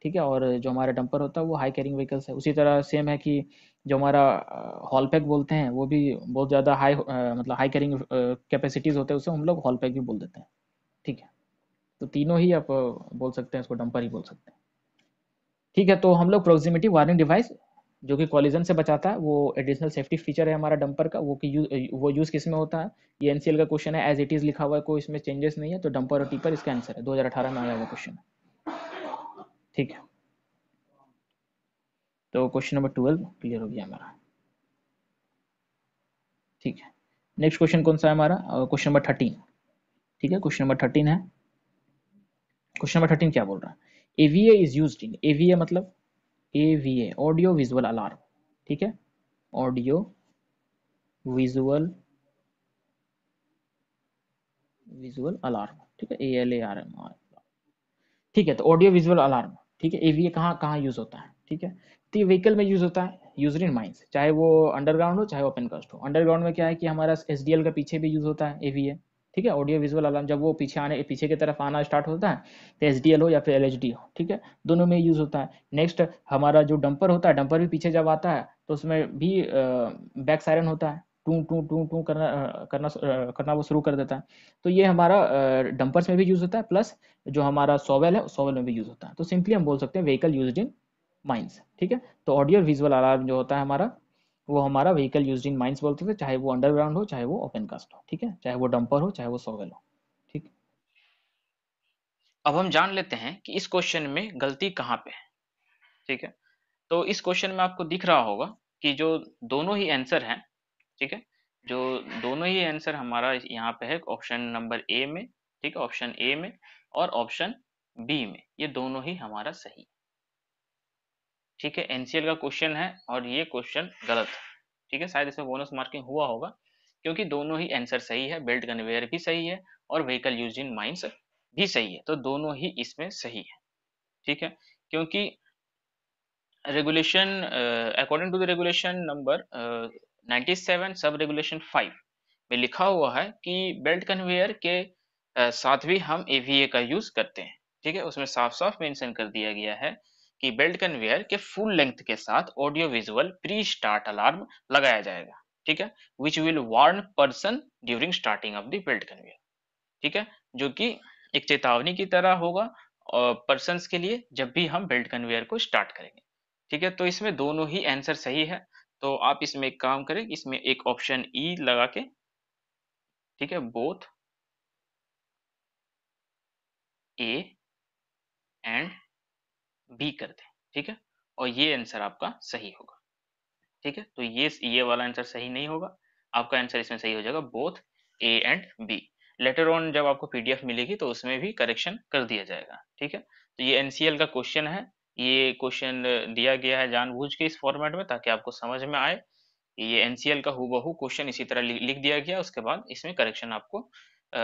ठीक है और जो हमारा डंपर होता है वो हाई कैरिंग व्हीकल्स है उसी तरह सेम है कि जो हमारा हॉल पैक बोलते हैं वो भी बहुत ज़्यादा हाई मतलब हाई कैरिंग कैपेसिटीज़ होते हैं उसे हम लोग हॉल पैक भी बोल देते हैं ठीक है तो तीनों ही आप बोल सकते हैं इसको डंपर ही बोल सकते हैं ठीक है तो हम लोग प्रोक्सिमिटी वार्निंग डिवाइस जो कि कॉलिजन से बचाता है वो एडिशनल सेफ्टी फीचर है हमारा डंपर का वो कि यू, वो यूज़ किस में होता है ये एनसीएल का क्वेश्चन है एज इट इज़ लिखा हुआ है कोई इसमें चेंजेस नहीं है तो डंपर और टीपर इसका आंसर है 2018 में आया हुआ क्वेश्चन है ठीक है तो क्वेश्चन नंबर ट्वेल्व क्लियर हो गया हमारा ठीक है नेक्स्ट क्वेश्चन कौन सा है हमारा क्वेश्चन नंबर थर्टीन ठीक है क्वेश्चन नंबर थर्टीन है क्वेश्चन नंबर थर्टीन क्या बोल रहा है AVA is use in AVA मतलब एवीए ऑडियो विजुअल अलार्म ठीक है ऑडियो विजुअल विजुअल अलार्म ठीक है A L A R M ठीक है तो ऑडियो विजुअल अलार्म ठीक है एवीए कहाँ कहाँ यूज होता है ठीक है ये व्हीकल में यूज होता है यूजर इन माइंस चाहे वो अंडरग्राउंड हो चाहे ओपन कास्ट हो अंडरग्राउंड में क्या है कि हमारा एस का पीछे भी यूज होता है ए ठीक है ऑडियो विजुअल अलार्म जब वो पीछे आने पीछे की तरफ आना स्टार्ट होता है तो एस हो या फिर एल हो ठीक है दोनों में यूज होता है नेक्स्ट हमारा जो डंपर होता है डंपर भी पीछे जब आता है तो उसमें भी बैक साइरन होता है टू टू टू टू करना करना करना वो शुरू कर देता है तो ये हमारा डंपर्स में भी यूज़ होता है प्लस जो हमारा सोवेल है सोवेल में भी यूज़ होता है तो सिंपली हम बोल सकते हैं व्हीकल यूज इन माइंस ठीक है तो ऑडियो विजुअल अलार्म जो होता है हमारा वो हमारा व्हीकल यूज इन माइंस बोलते थे चाहे वो अंडरग्राउंड हो चाहे वो ओपन कास्ट हो ठीक है चाहे वो डंपर हो चाहे वो सोवेल हो ठीक अब हम जान लेते हैं कि इस क्वेश्चन में गलती कहाँ पे है ठीक है तो इस क्वेश्चन में आपको दिख रहा होगा कि जो दोनों ही आंसर हैं ठीक है जो दोनों ही आंसर हमारा यहाँ पे है ऑप्शन नंबर ए में ठीक है ऑप्शन ए में और ऑप्शन बी में ये दोनों ही हमारा सही है ठीक है एनसीएल का क्वेश्चन है और ये क्वेश्चन गलत ठीक है शायद इसमें बोनस मार्किंग हुआ होगा क्योंकि दोनों ही आंसर सही है बेल्ट कन्वेयर भी सही है और व्हीकल यूज इन माइंस भी सही है तो दोनों ही इसमें सही है ठीक है क्योंकि regulation according to the regulation number 97 sub regulation 5 में लिखा हुआ है कि बेल्ट कन्वेयर के uh, साथ भी हम एवीए का यूज करते हैं ठीक है उसमें साफ साफ मेंशन कर दिया गया है की बेल्ट कन्वेयर के फुल लेंथ के साथ audio visual pre start alarm लगाया जाएगा ठीक है which will warn person during starting of the belt conveyor ठीक है जो कि एक चेतावनी की तरह होगा पर्सन के लिए जब भी हम बेल्ट कन्वेयर को स्टार्ट करेंगे ठीक है तो इसमें दोनों ही आंसर सही है तो आप इसमें एक काम करें इसमें एक ऑप्शन ई e लगा के ठीक है बोथ ए एंड बी कर दें ठीक है और ये आंसर आपका सही होगा ठीक है तो ये ये वाला आंसर सही नहीं होगा आपका आंसर इसमें सही हो जाएगा both A and B letter on जब आपको पीडीएफ मिलेगी तो उसमें भी करेक्शन कर दिया जाएगा ठीक है तो ये एनसीएल का क्वेश्चन है ये क्वेश्चन दिया गया है जानबूझ के इस फॉर्मेट में ताकि आपको समझ में आए ये एनसीएल का हु क्वेश्चन इसी तरह लिख दिया गया उसके बाद इसमें करेक्शन आपको आ,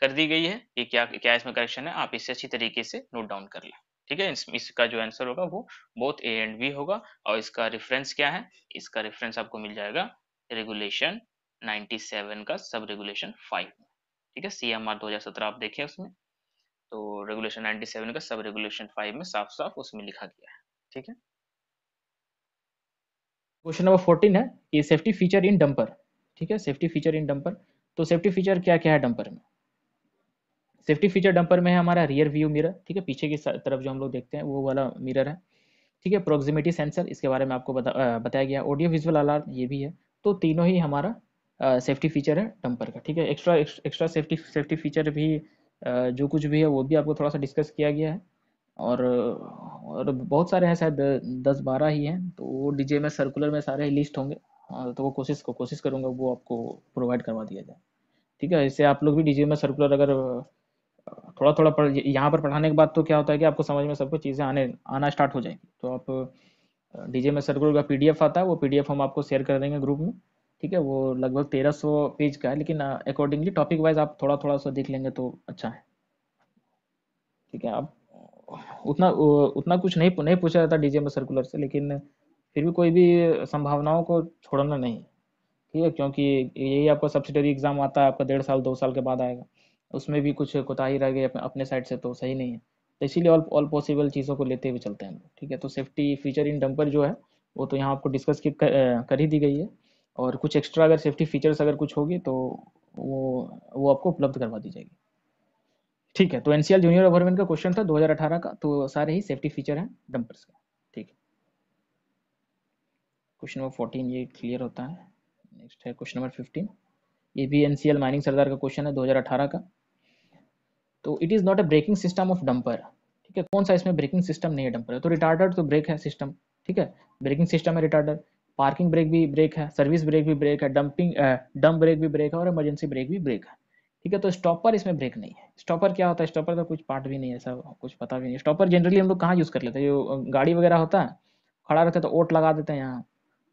कर दी गई है कि क्या क्या इसमें करेक्शन है आप इसे अच्छी तरीके से नोट डाउन कर लें ठीक है इसका जो आंसर होगा वो बोथ ए एंड बी होगा और इसका रेफरेंस क्या है इसका रेफरेंस आपको मिल जाएगा रेगुलेशन 97 का सब रेगुलेशन 5 ठीक है सीएमआर 2017 आप देखें उसमें तो रेगुलेशन 97 का सब रेगुलेशन 5 में साफ साफ उसमें लिखा गया है ठीक है क्वेश्चन नंबर 14 है कि सेफ्टी फीचर इन डंपर ठीक है सेफ्टी फीचर इन डंपर तो सेफ्टी फीचर क्या क्या है डंपर में सेफ्टी फीचर डंपर में है हमारा रियर व्यू मिरर ठीक है पीछे की तरफ जो हम लोग देखते हैं वो वाला मिरर है ठीक है प्रोक्सिमिटी सेंसर इसके बारे में आपको बता, आ, बताया गया ऑडियो विजुअल अलार्म ये भी है तो तीनों ही हमारा सेफ्टी फीचर है डंपर का ठीक है extra extra safety safety feature भी आ, जो कुछ भी है वो भी आपको थोड़ा सा डिस्कस किया गया है और और बहुत सारे हैं शायद दस बारह ही हैं तो वो डीजे में सर्कुलर में सारे लिस्ट होंगे तो वो कोशिश कोशिश करूँगा वो आपको प्रोवाइड करवा दिया जाए ठीक है इससे आप लोग भी डीजे में सर्कुलर अगर थोड़ा थोड़ा पढ़ यहाँ पर पढ़ाने के बाद तो क्या होता है कि आपको समझ में सबको चीज़ें आने आना स्टार्ट हो जाएंगी तो आप डीजे में सर्कुलर का पीडीएफ आता है वो पीडीएफ हम आपको शेयर कर देंगे ग्रुप में ठीक है वो लगभग तेरह सौ पेज का है लेकिन अकॉर्डिंगली टॉपिक वाइज आप थोड़ा थोड़ा सा देख लेंगे तो अच्छा है ठीक है आप उतना उतना कुछ नहीं नहीं पूछा जाता डीजे में सर्कुलर से लेकिन फिर भी कोई भी संभावनाओं को छोड़ना नहीं ठीक है क्योंकि यही आपका सब्सिडरी एग्जाम आता है आपका डेढ़ साल दो साल के बाद आएगा उसमें भी कुछ कोताही रह गई अपने साइड से तो सही नहीं है तो इसीलिए ऑल ऑल पॉसिबल चीज़ों को लेते हुए चलते हैं ठीक है तो सेफ्टी फीचर इन डंपर जो है वो तो यहाँ आपको डिस्कस कर, कर ही दी गई है और कुछ एक्स्ट्रा अगर सेफ्टी फीचर्स अगर कुछ होगी तो वो वो आपको उपलब्ध करवा दी जाएगी ठीक है तो एन जूनियर गवर्नमेंट का क्वेश्चन था 2018 का तो सारे ही सेफ्टी फीचर हैं डंपर्स का ठीक है क्वेश्चन नंबर फोर्टीन ये क्लियर होता है नेक्स्ट है क्वेश्चन नंबर फिफ्टीन ये भी एनसीएल माइनिंग सरदार का क्वेश्चन है 2018 का तो it is not a braking system of dumper ठीक है कौन सा इसमें ब्रेकिंग सिस्टम नहीं है डंपर तो तो है तो रिटार्डर तो ब्रेक है सिस्टम ठीक है ब्रेकिंग सिस्टम है रिटार्डर पार्किंग ब्रेक भी ब्रेक है सर्विस ब्रेक भी ब्रेक है डंपिंग डंप ब्रेक भी ब्रेक है और इमरजेंसी ब्रेक भी ब्रेक है ठीक है तो स्टॉपर इसमें ब्रेक नहीं है स्टॉपर क्या होता है स्टॉपर का कुछ पार्ट भी नहीं है सब कुछ पता भी नहीं स्टॉपर जनरली हम लोग कहाँ यूज़ कर लेते हैं जो गाड़ी वगैरह होता है खड़ा रहता है तो ओट लगा देते हैं यहाँ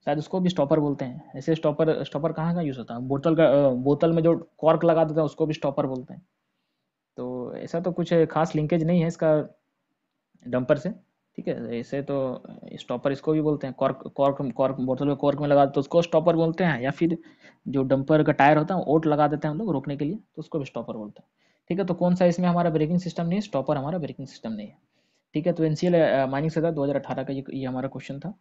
शायद उसको भी स्टॉपर बोलते हैं ऐसे स्टॉपर स्टॉपर कहाँ कहाँ यूज़ होता है बोतल का बोतल में जो कॉर्क लगा देते हैं उसको भी स्टॉपर बोलते हैं ऐसा तो कुछ खास लिंकेज नहीं है इसका डंपर से ठीक है ऐसे तो स्टॉपर इसको भी बोलते हैं कॉर्क कॉर्क कॉर्क बोतल में कॉर्क में लगा तो उसको स्टॉपर बोलते हैं या फिर जो डंपर का टायर होता है ओट लगा देते हैं हम लोग रोकने के लिए तो उसको भी स्टॉपर बोलते हैं ठीक है तो कौन सा इसमें हमारा ब्रेकिंग सिस्टम नहीं है स्टॉपर हमारा ब्रेकिंग सिस्टम नहीं है ठीक है तो एन सी एल माइनिंग सदा दो का ये, ये हमारा क्वेश्चन था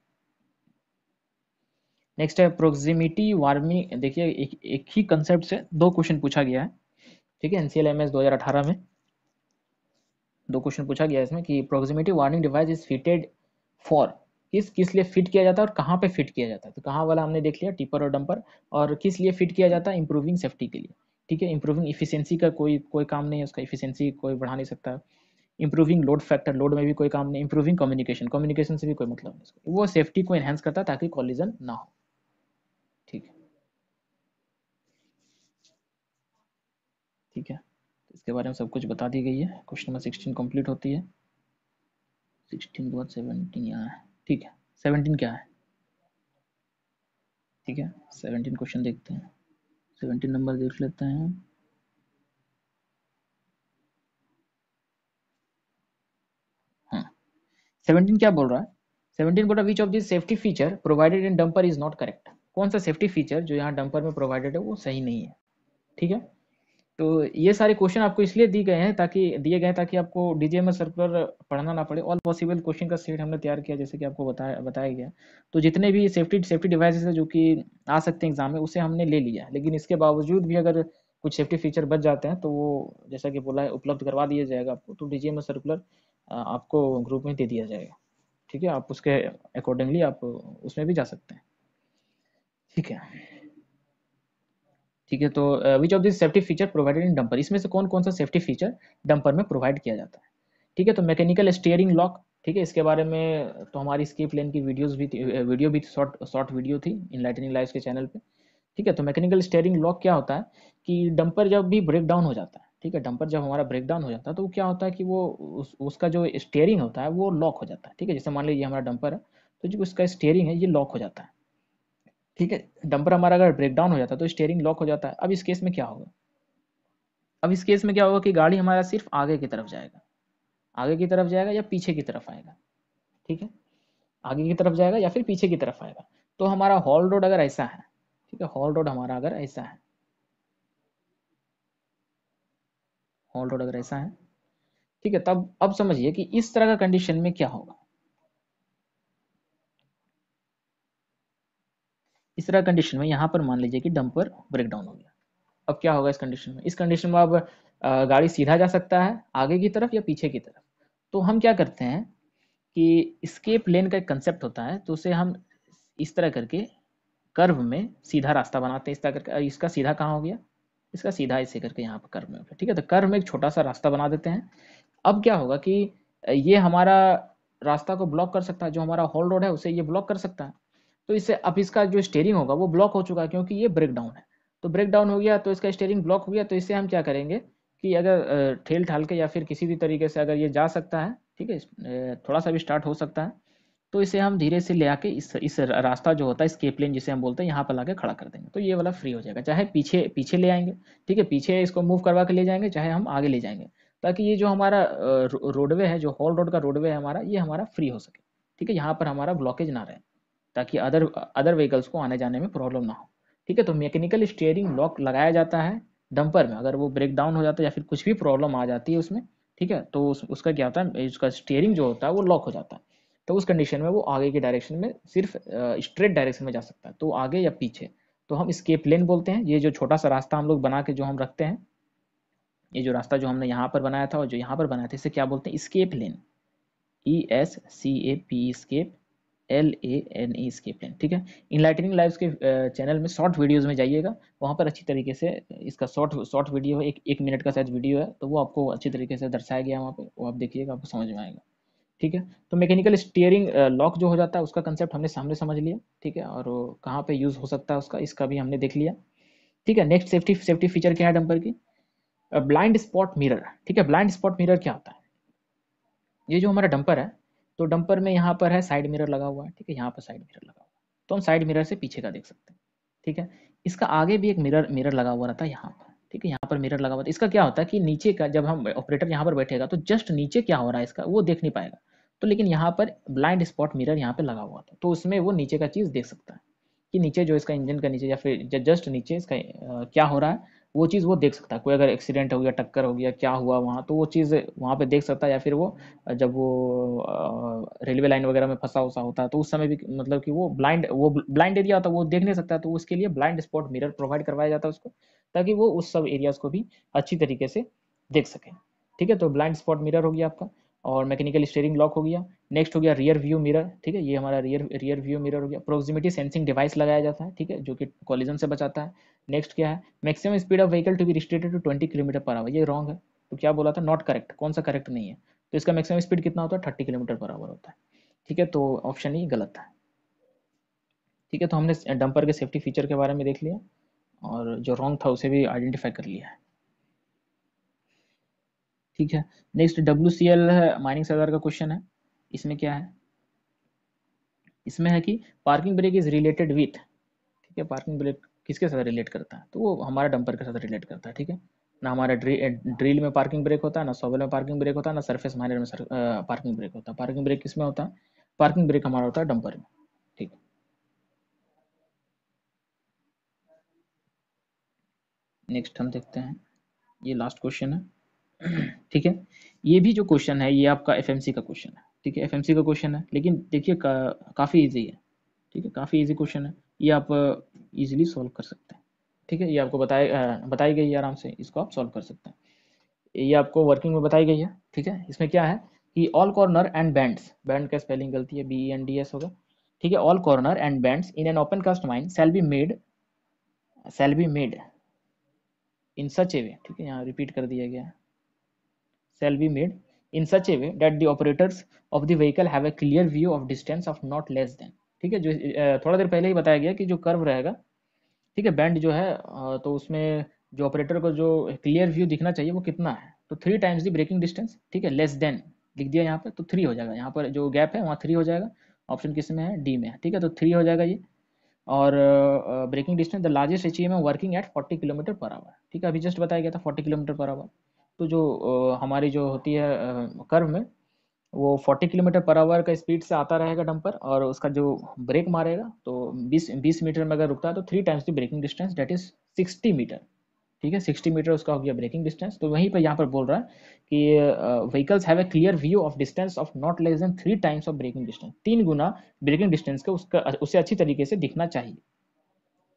नेक्स्ट है प्रोक्सिमिटी वार्मिंग देखिए एक, एक ही कंसेप्ट से दो क्वेश्चन पूछा गया है ठीक है N C L M S दो में दो क्वेश्चन पूछा गया इसमें कि approximative warning device is fitted for किस किस लिए फिट किया जाता है और कहाँ पे फिट किया जाता है तो कहाँ वाला हमने देख लिया टिपर और डंपर और किस लिए फिट किया जाता है इंप्रूविंग सेफ्टी के लिए ठीक है इंप्रूविंग इफिशियंसी का कोई कोई काम नहीं है उसका इफिशियंसी कोई बढ़ा नहीं सकता इंप्रूविंग लोड फैक्टर लोड में भी कोई काम नहीं इंप्रूविंग कम्युनिकेशन कम्युनिकेशन से भी कोई मतलब नहीं वो सेफ्टी को एनहेंस करता है ताकि कॉलिजन ना हो ठीक है ठीक है इसके बारे में सब कुछ बता दी गई है क्वेश्चन नंबर सिक्सटीन कंप्लीट होती है सिक्सटीन के बाद सेवनटीन यहाँ है ठीक है सेवनटीन क्या है ठीक है सेवनटीन क्वेश्चन देखते हैं सेवनटीन नंबर देख लेते हैं सेवनटीन हाँ। क्या बोल रहा है सेवनटीन बोल रहा which of this safety feature provided in dumper is not correct कौन सा सेफ्टी फीचर जो यहाँ डंपर में प्रोवाइडेड है वो सही नहीं है ठीक है तो ये सारे क्वेश्चन आपको इसलिए दिए गए हैं ताकि दिए गए ताकि आपको डीजीएमएस सर्कुलर पढ़ना ना पड़े ऑल पॉसिबल क्वेश्चन का सेट हमने तैयार किया जैसे कि आपको बताया बताया गया तो जितने भी सेफ्टी सेफ्टी डिवाइसेस है जो कि आ सकते हैं एग्जाम में उसे हमने ले लिया लेकिन इसके बावजूद भी अगर कुछ सेफ्टी फीचर बच जाते हैं तो वो जैसा कि बोला है उपलब्ध करवा दिया जाएगा आपको तो डी डीजीएमएस सर्कुलर आपको ग्रुप में दे दिया जाएगा ठीक है आप उसके अकॉर्डिंगली आप उसमें भी जा सकते हैं ठीक है ठीक है तो which of this safety feature provided in dumper इसमें से कौन कौन सा सेफ्टी फीचर डंपर में प्रोवाइड किया जाता है ठीक है तो मैकेनिकल स्टीयरिंग लॉक ठीक है इसके बारे में तो हमारी स्कीप लेन की वीडियोज भी थी वीडियो uh, भी शॉर्ट शॉर्ट वीडियो थी इन लाइटनिंग लाइफ के चैनल पर ठीक है तो मैकेनिकल स्टेयरिंग लॉक क्या होता है कि डंपर जब भी ब्रेक डाउन हो जाता है ठीक है डंपर जब हमारा ब्रेक डाउन हो जाता है तो क्या होता है कि वो उस, उसका जो स्टेयरिंग होता है वो लॉक हो जाता है ठीक है जैसे मान लीजिए हमारा डंपर है तो जो उसका स्टेयरिंग है ये लॉक हो जाता है ठीक है डंपर हमारा अगर ब्रेक डाउन हो जाता है तो स्टेयरिंग लॉक हो जाता है अब इस केस में क्या होगा अब इस केस में क्या होगा कि गाड़ी हमारा सिर्फ आगे की तरफ जाएगा आगे की तरफ जाएगा या पीछे की तरफ आएगा ठीक है आगे की तरफ जाएगा या फिर पीछे की तरफ आएगा तो हमारा हॉल रोड अगर ऐसा है ठीक है हॉल रोड हमारा अगर ऐसा है हॉल रोड अगर ऐसा है ठीक है तब अब समझिए कि इस तरह का कंडीशन में क्या होगा इस तरह कंडीशन में यहाँ पर मान लीजिए कि डंपर ब्रेक डाउन हो गया अब क्या होगा इस कंडीशन में इस कंडीशन में अब गाड़ी सीधा जा सकता है आगे की तरफ या पीछे की तरफ तो हम क्या करते हैं कि स्केप लेन का एक कंसेप्ट होता है तो उसे हम इस तरह करके कर्व में सीधा रास्ता बनाते हैं इस तरह करके इसका सीधा कहाँ हो गया इसका सीधा इसे करके यहाँ पर कर्व में हो गया ठीक है तो कर्व में एक छोटा सा रास्ता बना देते हैं अब क्या होगा कि ये हमारा रास्ता को ब्लॉक कर सकता है जो हमारा हॉल रोड है उसे ये ब्लॉक कर सकता है तो इससे अब इसका जो स्टेयरिंग होगा वो ब्लॉक हो चुका है क्योंकि ये ब्रेक डाउन है तो ब्रेक डाउन हो गया तो इसका स्टेयरिंग ब्लॉक हो गया तो इससे हम क्या करेंगे कि अगर ठेल ठाल के या फिर किसी भी तरीके से अगर ये जा सकता है ठीक है थोड़ा सा भी स्टार्ट हो सकता है तो इसे हम धीरे से ले आके इस इस रास्ता जो होता है स्केप लेन जिसे हम बोलते हैं यहाँ पर लाके खड़ा कर देंगे तो ये वाला फ्री हो जाएगा चाहे पीछे पीछे ले आएंगे ठीक है पीछे इसको मूव करवा के ले जाएंगे चाहे हम आगे ले जाएंगे ताकि ये जो हमारा रोडवे है जो हॉल रोड का रोडवे है हमारा ये हमारा फ्री हो सके ठीक है यहाँ पर हमारा ब्लॉकेज ना रहे ताकि अदर अदर व्हीकल्स को आने जाने में प्रॉब्लम ना हो ठीक है तो मैकेनिकल स्टेयरिंग लॉक लगाया जाता है डंपर में अगर वो ब्रेक डाउन हो जाता है या फिर कुछ भी प्रॉब्लम आ जाती है उसमें ठीक है तो उस, उसका क्या होता है उसका स्टेयरिंग जो होता है वो लॉक हो जाता है तो उस कंडीशन में वो आगे के डायरेक्शन में सिर्फ स्ट्रेट डायरेक्शन में जा सकता है तो आगे या पीछे तो हम स्केप लेन बोलते हैं ये जो छोटा सा रास्ता हम लोग बना के जो हम रखते हैं ये जो रास्ता जो हमने यहाँ पर बनाया था और जो यहाँ पर बनाया था इसे क्या बोलते हैं escape lane E S C A P escape L A N E escape lane ठीक है इनलाइटनिंग लाइव के चैनल में शॉर्ट वीडियोस में जाइएगा वहाँ पर अच्छी तरीके से इसका शॉर्ट शॉर्ट वीडियो है एक एक मिनट का शायद वीडियो है तो वो आपको अच्छी तरीके से दर्शाया गया है वहाँ पर वो आप देखिएगा आपको समझ में आएगा ठीक है तो मैकेनिकल स्टीयरिंग लॉक जो हो जाता है उसका कंसेप्ट हमने सामने समझ लिया ठीक है और कहाँ पर यूज़ हो सकता है उसका इसका भी हमने देख लिया ठीक है नेक्स्ट सेफ्टी सेफ्टी फीचर क्या है डंपर की ब्लाइंड स्पॉट मिरर ठीक है ब्लाइंड स्पॉट मिरर क्या होता है ये जो हमारा डंपर है तो डंपर में यहाँ पर है साइड मिरर लगा हुआ है ठीक है यहाँ पर साइड मिरर लगा हुआ है तो हम साइड मिरर से पीछे का देख सकते हैं ठीक है इसका आगे भी एक मिरर मिरर लगा हुआ रहता है यहाँ पर ठीक है यहाँ पर मिरर लगा हुआ था इसका क्या होता है कि नीचे का जब हम ऑपरेटर यहाँ पर बैठेगा तो जस्ट नीचे क्या हो रहा है इसका वो देख नहीं पाएगा तो लेकिन यहाँ पर ब्लाइंड स्पॉट मिरर यहाँ पर लगा हुआ था तो उसमें वो नीचे का चीज़ देख सकता है कि नीचे जो इसका इंजन का नीचे या फिर जस्ट नीचे इसका क्या हो रहा है वो चीज़ वो देख सकता है कोई अगर एक्सीडेंट हो गया टक्कर हो गया क्या हुआ वहाँ तो वो चीज़ वहाँ पे देख सकता है या फिर वो जब वो रेलवे लाइन वगैरह में फंसा उसा होता है तो उस समय भी मतलब कि वो ब्लाइंड वो ब्लाइंड एरिया होता है वो देख नहीं सकता तो उसके लिए ब्लाइंड स्पॉट मिरर प्रोवाइड करवाया जाता है उसको ताकि वो उस सब एरियाज को भी अच्छी तरीके से देख सकें ठीक है तो ब्लाइंड स्पॉट मिरर हो गया आपका और मैकेनिकल स्टेयरिंग लॉक हो गया नेक्स्ट हो गया रियर व्यू मिरर ठीक है ये हमारा रियर रियर व्यू मिरर हो गया प्रोक्सिमिटी सेंसिंग डिवाइस लगाया जाता है ठीक है जो कि कॉलिजन से बचाता है नेक्स्ट क्या है maximum speed of vehicle to be restricted to twenty kilometre per hour ये रॉन्ग है तो क्या बोला था नॉट करेक्ट कौन सा करेक्ट नहीं है तो इसका मैक्सिमम स्पीड कितना होता है थर्टी किलोमीटर पर आवर होता है ठीक है तो ऑप्शन ही e गलत है ठीक है तो हमने डंपर के सेफ्टी फीचर के बारे में देख लिया और जो रॉन्ग था उसे भी आइडेंटिफाई कर लिया है ठीक है नेक्स्ट डब्ल्यू सी एल है माइनिंग सरकार का क्वेश्चन है इसमें क्या है इसमें है कि parking brake is related with ठीक है पार्किंग ब्रेक किसके साथ रिलेट करता है तो वो हमारा डंपर के साथ रिलेट करता है ठीक है ना हमारा ड्रिल में पार्किंग ब्रेक होता है ना सोवेल में पार्किंग ब्रेक होता है ना सरफेस माइनर में पार्किंग uh, ब्रेक होता है पार्किंग ब्रेक किसमें होता है पार्किंग ब्रेक हमारा होता है डंपर में ठीक है नेक्स्ट हम देखते हैं ये लास्ट क्वेश्चन है ठीक है ये भी जो क्वेश्चन है ये आपका एफ का क्वेश्चन है ठीक है एफ का क्वेश्चन है लेकिन देखिए का, काफ़ी ईजी है ठीक है काफ़ी ईजी क्वेश्चन है ये आप इजीली uh, सॉल्व कर सकते हैं ठीक है ये आपको बताया uh, बताई गई है आराम से इसको आप सॉल्व कर सकते हैं ये आपको वर्किंग में बताई गई है ठीक है इसमें क्या है कि all corner and bends bend का स्पेलिंग गलती है बी एन डी एस होगा ठीक है all corner and bends in an open cast mine shall be made shall be made in such a way ठीक है यहाँ रिपीट कर दिया गया है shall be made in such a way that the operators of the vehicle have a clear view of distance of not less than ठीक है जो थोड़ा देर पहले ही बताया गया कि जो कर्व रहेगा ठीक है बैंड जो है तो उसमें जो ऑपरेटर को जो क्लियर व्यू दिखना चाहिए वो कितना है तो three times the braking distance ठीक है लेस देन लिख दिया यहाँ पर तो थ्री हो जाएगा यहाँ पर जो गैप है वहाँ थ्री हो जाएगा ऑप्शन किस में है डी में है ठीक है तो थ्री हो जाएगा ये और braking distance the largest H working at 40 kilometre per hour ठीक है अभी जस्ट बताया गया था 40 किलोमीटर पर आवर तो जो हमारी जो होती है कर्व में वो 40 किलोमीटर पर आवर का स्पीड से आता रहेगा डंपर और उसका जो ब्रेक मारेगा तो 20 20 मीटर में अगर रुकता है तो three times the braking distance that is 60 metre ठीक है 60 मीटर उसका हो गया ब्रेकिंग डिस्टेंस तो वहीं पर यहाँ पर बोल रहा है कि vehicles have a clear view of distance of not less than three times of braking distance तीन गुना ब्रेकिंग डिस्टेंस का उसका उसे अच्छी तरीके से दिखना चाहिए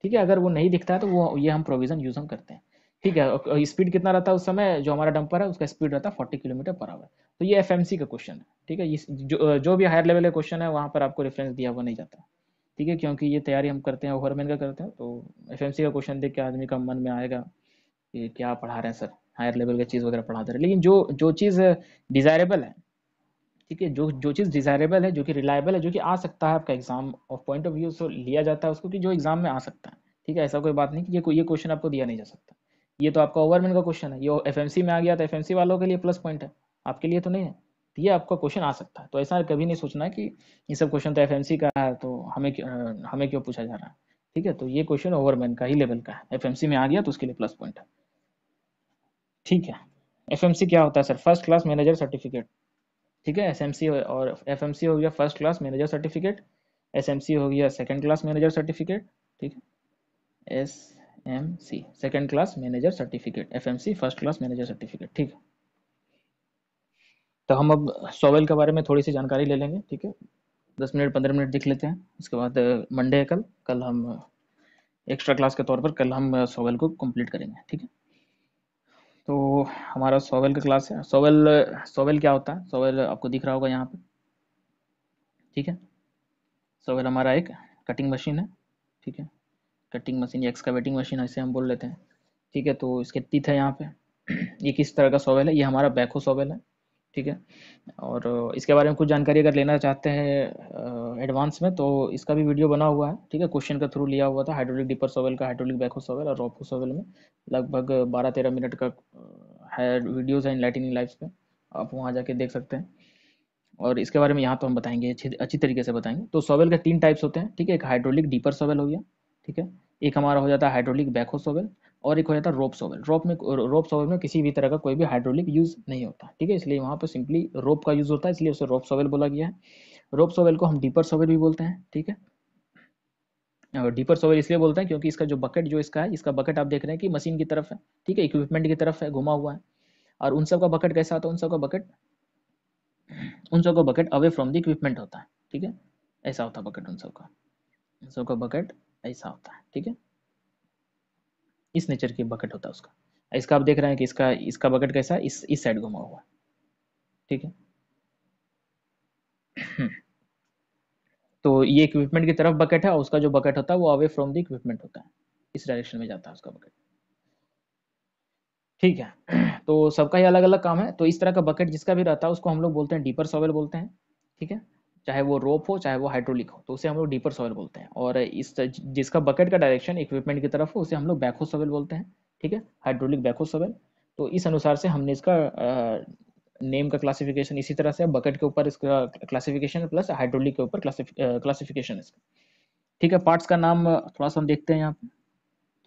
ठीक है अगर वो नहीं दिखता है तो वो ये हम प्रोविजन यूज हम करते हैं ठीक है स्पीड कितना रहता है उस समय जो हमारा डंपर है उसका स्पीड रहता है फोर्टी किलोमीटर पर आवर तो ये एफ का क्वेश्चन है ठीक है जो जो भी हायर लेवल का क्वेश्चन है वहाँ पर आपको रेफरेंस दिया हुआ नहीं जाता ठीक है क्योंकि ये तैयारी हम करते हैं ओवरमैन का करते हैं तो एफ का क्वेश्चन देख के आदमी का मन में आएगा कि क्या पढ़ा रहे हैं सर हायर लेवल का चीज़ वगैरह पढ़ाते रहे लेकिन जो जो चीज़ डिज़ायरेबल है ठीक है जो जो चीज़ डिज़ायरेबल है जो कि रिलायबल है जो कि आ सकता है आपका एग्जाम और पॉइंट ऑफ व्यू से लिया जाता है उसको कि जो एग्जाम में आ सकता है ठीक है ऐसा कोई बात नहीं कि ये ये क्वेश्चन आपको दिया नहीं जा सकता ये तो आपका ओवरमेन का क्वेश्चन है ये एफ में आ गया तो एफ वालों के लिए प्लस पॉइंट है आपके लिए तो नहीं है ये आपका क्वेश्चन आ सकता है तो ऐसा कभी नहीं सोचना है कि ये सब क्वेश्चन तो एफ का है तो हमें हमें क्यों पूछा जा रहा है ठीक है तो ये क्वेश्चन ओवरमेन का ही लेवल का है एफ में आ गया तो उसके लिए प्लस पॉइंट है ठीक है एफ क्या होता है sir first class manager certificate ठीक है एस और एफ हो गया first class manager certificate S हो गया सेकेंड क्लास मैनेजर सर्टिफिकेट ठीक है S M C second class manager certificate F M C first class manager certificate ठीक है तो हम अब सोवेल के बारे में थोड़ी सी जानकारी ले लेंगे ठीक है दस मिनट पंद्रह मिनट दिख लेते हैं उसके बाद मंडे है कल कल हम एक्स्ट्रा क्लास के तौर पर कल हम सोवेल को कंप्लीट करेंगे ठीक है तो हमारा सोवेल का क्लास है सोवेल सोवेल क्या होता है सोवेल आपको दिख रहा होगा यहाँ पर ठीक है सोवेल हमारा एक कटिंग मशीन है ठीक है कटिंग मशीन या एक्सकावेटिंग मशीन ऐसे हम बोल लेते हैं ठीक है तो इसके टीथ है यहाँ पे ये किस तरह का सॉवेल है ये हमारा बैको सॉवेल है ठीक है और इसके बारे में कुछ जानकारी अगर लेना चाहते हैं एडवांस में तो इसका भी वीडियो बना हुआ है ठीक है क्वेश्चन का थ्रू लिया हुआ था हाइड्रोलिक डिपर सोवेल का हाइड्रोलिक बैको सोवेल और रॉपो सोवेल में लगभग बारह तेरह मिनट का है वीडियोज़ है लाइटिंग लाइफ पे आप वहाँ जाके देख सकते हैं और इसके बारे में यहाँ तो हम बताएंगे अच्छी अच्छी तरीके से बताएंगे तो सोवेल के तीन टाइप्स होते हैं ठीक है एक हाइड्रोलिक डीपर सोवेल हो गया ठीक है एक हमारा हो जाता है हाइड्रोलिक बैको सोवेल और एक हो जाता है रोप सोवेल रोप में रोप सोवेल में किसी भी तरह का कोई भी हाइड्रोलिक यूज़ नहीं होता ठीक है इसलिए वहाँ पर सिंपली रोप का यूज़ होता है इसलिए उसे रोप सोवेल बोला गया है रोप सोवेल को हम डीपर सोवेल भी बोलते हैं ठीक है और डीपर सोवेल इसलिए बोलते हैं क्योंकि इसका जो बकेट जो इसका है इसका बकेट आप देख रहे हैं कि मशीन की तरफ है ठीक है इक्विपमेंट की तरफ है घुमा हुआ है और उन सब का बकेट कैसा होता है उन सब का बकेट उन सब का bucket away from the equipment होता है ठीक है ऐसा होता है बकेट उन सब का उन सब का बकेट ऐसा होता है ठीक है इस नेचर की बकेट होता है उसका इसका आप देख रहे हैं कि इसका इसका बकेट कैसा है इस इस साइड घुमा हुआ ठीक है तो ये इक्विपमेंट की तरफ बकेट है और उसका जो बकेट होता है वो अवे फ्रॉम द इक्विपमेंट होता है इस डायरेक्शन में जाता है उसका बकेट ठीक है तो सबका ही अलग अलग काम है तो इस तरह का बकेट जिसका भी रहता है उसको हम लोग बोलते हैं डीपर सॉवेल बोलते हैं ठीक है चाहे वो रोप हो चाहे वो हाइड्रोलिक हो तो उसे हम लोग डीपर सॉयल बोलते हैं और इस जिसका बकेट का डायरेक्शन इक्विपमेंट की तरफ हो उसे हम लोग बैको सॉयल बोलते हैं ठीक है हाइड्रोलिक बैको सॉयल तो इस अनुसार से हमने इसका नेम का क्लासिफिकेशन इसी तरह से बकेट के ऊपर इसका क्लासिफिकेशन प्लस हाइड्रोलिक के ऊपर क्लासिफिकेशन इसका ठीक है पार्ट्स का नाम थोड़ा सा हम देखते हैं यहाँ पर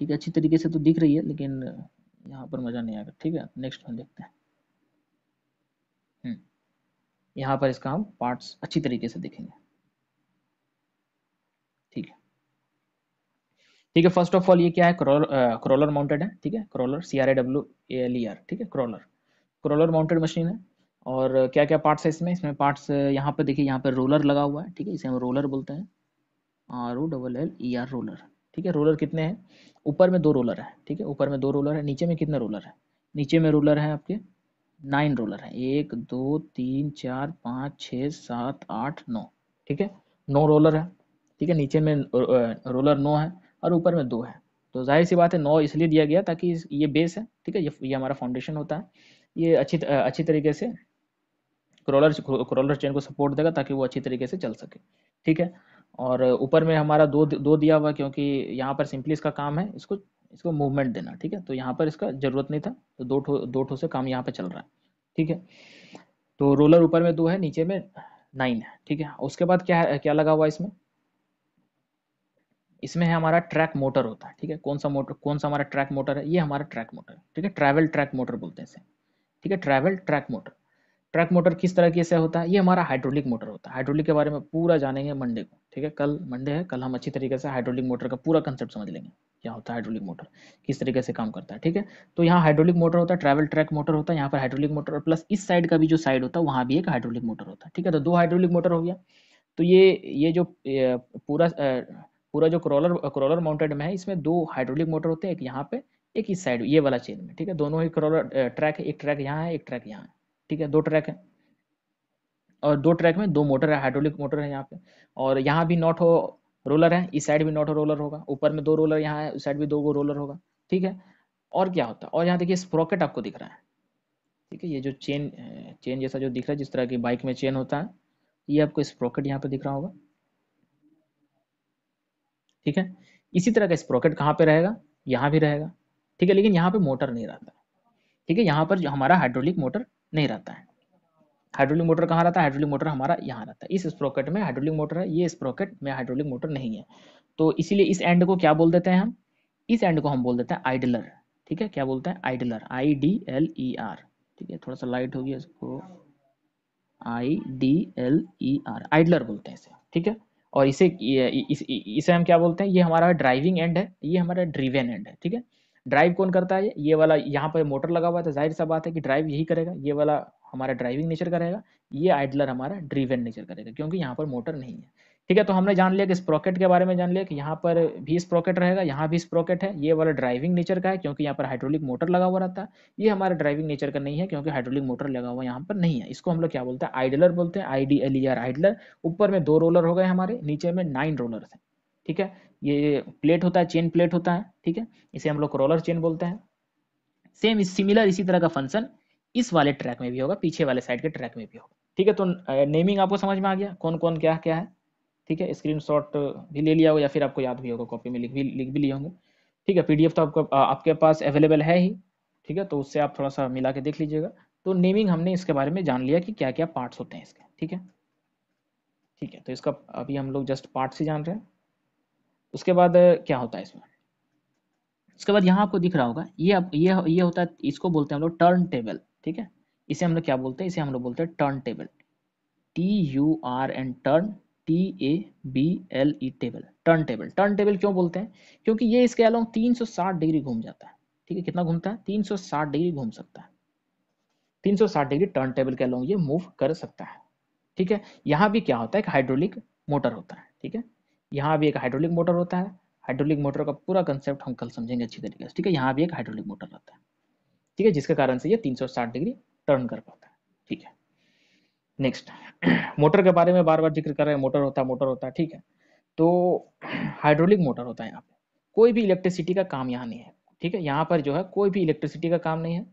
ठीक है अच्छी तरीके से तो दिख रही है लेकिन यहाँ पर मज़ा नहीं आएगा ठीक है नेक्स्ट हम देखते हैं हम्म। यहाँ पर इसका हम पार्ट्स अच्छी तरीके से देखेंगे ठीक है ठीक है फर्स्ट ऑफ ऑल ये क्या है क्रोलर माउंटेड uh, है ठीक है crawler C R A W L E R ठीक है क्रोलर क्रोलर माउंटेड मशीन है और क्या क्या पार्ट्स है इसमें इसमें पार्ट्स uh, यहाँ पर देखिए यहाँ पर रोलर लगा हुआ है ठीक है इसे हम रोलर बोलते हैं R O double L E R roller ठीक है रोलर कितने हैं ऊपर में दो रोलर है ठीक है ऊपर में दो रोलर है नीचे में कितने रोलर है नीचे में रोलर है आपके नाइन रोलर हैं एक दो तीन चार पाँच छः सात आठ नौ ठीक है नौ रोलर है ठीक है नीचे में रोलर नौ है और ऊपर में दो है तो जाहिर सी बात है नौ इसलिए दिया गया ताकि ये बेस है ठीक है ये ये हमारा फाउंडेशन होता है ये अच्छी अच्छी तरीके से क्रोलर क्रोलर चेन को सपोर्ट देगा ताकि वो अच्छी तरीके से चल सके ठीक है और ऊपर में हमारा दो दो दिया हुआ क्योंकि यहाँ पर सिंपली इसका काम है इसको इसको मूवमेंट देना ठीक है तो यहाँ पर इसका जरूरत नहीं था तो दो ठो दो ठो से काम यहाँ पे चल रहा है ठीक है तो रोलर ऊपर में दो है नीचे में नाइन है ठीक है उसके बाद क्या है क्या लगा हुआ इसमें इसमें है हमारा ट्रैक मोटर होता है ठीक है कौन सा मोटर कौन सा हमारा ट्रैक मोटर है ये हमारा ट्रैक मोटर ठीक है ट्रैवल ट्रैक मोटर बोलते हैं इसे ठीक है travel track motor track motor किस तरह की से होता है ये हमारा हाइड्रोलिक मोटर होता है हाइड्रोलिक के बारे में पूरा जानेंगे मंडे को ठीक है कल मंडे है कल हम अच्छी तरीके से हाइड्रोलिक मोटर का पूरा कंसेप्ट समझ लेंगे क्या होता है हाइड्रोलिक मोटर किस तरीके से काम करता है ठीक है तो यहाँ हाइड्रोलिक मोटर होता है ट्रैवल ट्रैक मोटर होता है यहाँ पर हाइड्रोलिक मोटर प्लस इस साइड का भी जो साइड होता है वहाँ भी एक हाइड्रोलिक मोटर होता है ठीक है तो दो हाइड्रोलिक मोटर हो गया तो ये ये जो पूरा पूरा जो क्रॉलर क्रॉलर माउंटेड में है इसमें दो हाइड्रोलिक मोटर होते हैं एक यहाँ पे एक इस साइड ये वाला चेन में ठीक है दोनों ही क्रॉलर ट्रैक है एक ट्रैक यहाँ है एक ट्रैक यहाँ है ठीक है दो ट्रैक है और दो ट्रैक में दो मोटर है हाइड्रोलिक मोटर है यहाँ पे और यहाँ भी नॉट हो रोलर है इस साइड भी नॉट रोलर होगा ऊपर में दो रोलर यहाँ है उस साइड भी दो गो रोलर होगा ठीक है और क्या होता है और यहाँ देखिए स्प्रॉकेट आपको दिख रहा है ठीक है ये जो चेन चेन जैसा जो दिख रहा है जिस तरह की बाइक में चेन होता है ये आपको स्प्रॉकेट यहाँ पे दिख रहा होगा ठीक है इसी तरह का स्प्रॉकेट कहाँ पे रहेगा यहाँ भी रहेगा ठीक है लेकिन यहाँ पे मोटर नहीं रहता ठीक है यहाँ पर जो हमारा हाइड्रोलिक मोटर नहीं रहता है हाइड्रोलिक मोटर कहाँ रहता है हाइड्रोलिक मोटर हमारा यहाँ रहता है इस स्प्रोकेट में हाइड्रोलिक मोटर है ये स्प्रोकेट में हाइड्रोलिक मोटर नहीं है तो इसीलिए इस एंड को क्या बोल देते हैं हम इस एंड को हम बोल देते हैं आइडलर ठीक है क्या बोलते हैं idler I D L E R ठीक है थोड़ा सा लाइट होगी इसको I D L E R idler बोलते हैं इसे ठीक है और इसे इस, इसे हम क्या बोलते हैं ये हमारा ड्राइविंग एंड है ये हमारा ड्रीवेन एंड है ठीक है ड्राइव कौन करता है ये वाला यहाँ पर मोटर लगा हुआ है तो जाहिर सा बात है कि ड्राइव यही करेगा ये वाला हमारा ड्राइविंग नेचर का रहेगा ये आइडलर हमारा ड्रीवन नेचर करेगा क्योंकि यहाँ पर मोटर नहीं है ठीक है तो हमने जान लिया कि स्प्रॉकेट के बारे में जान लिया कि यहाँ पर भी स्प्रॉकेट रहेगा यहाँ भी स्प्रॉकेट है ये वाला ड्राइविंग नेचर का है क्योंकि यहाँ पर हाइड्रोलिक मोटर लगा हुआ रहता है ये हमारा ड्राइविंग नेचर का नहीं है क्योंकि हाइड्रोलिक मोटर लगा हुआ यहाँ पर नहीं है इसको हम लोग क्या बोलते हैं आइडलर बोलते हैं I D L E R idler ऊपर में दो रोलर हो गए हमारे नीचे में नाइन रोलर है ठीक है ये प्लेट होता है चेन प्लेट होता है ठीक है इसे हम लोग रोलर चेन बोलते हैं सेम सिमिलर इसी तरह का फंक्शन इस वाले ट्रैक में भी होगा पीछे वाले साइड के ट्रैक में भी होगा ठीक है तो नेमिंग आपको समझ में आ गया कौन कौन क्या क्या है ठीक है स्क्रीन भी ले लिया होगा या फिर आपको याद भी होगा कॉपी में लिख भी लिख भी लिए होंगे ठीक है पीडीएफ तो आपको आपके पास अवेलेबल है ही ठीक है तो उससे आप थोड़ा सा मिला के देख लीजिएगा तो नेमिंग हमने इसके बारे में जान लिया कि क्या क्या पार्ट्स होते हैं इसके ठीक है ठीक है तो इसका अभी हम लोग जस्ट पार्ट्स ही जान रहे हैं उसके बाद क्या होता है इसमें उसके बाद यहाँ आपको दिख रहा होगा ये ये ये होता है इसको बोलते हैं हम लोग टर्न टेबल ठीक है इसे हम लोग क्या बोलते हैं इसे हम लोग बोलते हैं turntable T U R N turn T A B L E table turntable turntable क्यों बोलते हैं क्योंकि ये इसके अलोंग 360 डिग्री घूम जाता है ठीक है कितना घूमता है 360 डिग्री घूम सकता है 360 डिग्री टर्न टेबल के अलाउ ये मूव कर सकता है ठीक है यहाँ भी क्या होता है एक हाइड्रोलिक मोटर होता है ठीक है यहाँ भी एक हाइड्रोलिक मोटर होता है हाइड्रोलिक मोटर का पूरा कंसेप्ट हम कल समझेंगे अच्छी तरीके से ठीक है यहाँ भी एक हाइड्रोलिक मोटर रहता है ठीक है जिसके कारण से ये 360 डिग्री टर्न कर पाता है ठीक है नेक्स्ट मोटर के बारे में बार बार जिक्र कर रहे हैं मोटर होता है मोटर होता है ठीक है तो हाइड्रोलिक मोटर होता है यहाँ पे कोई भी इलेक्ट्रिसिटी का काम यहाँ नहीं है ठीक है यहाँ पर जो है कोई भी इलेक्ट्रिसिटी का काम नहीं है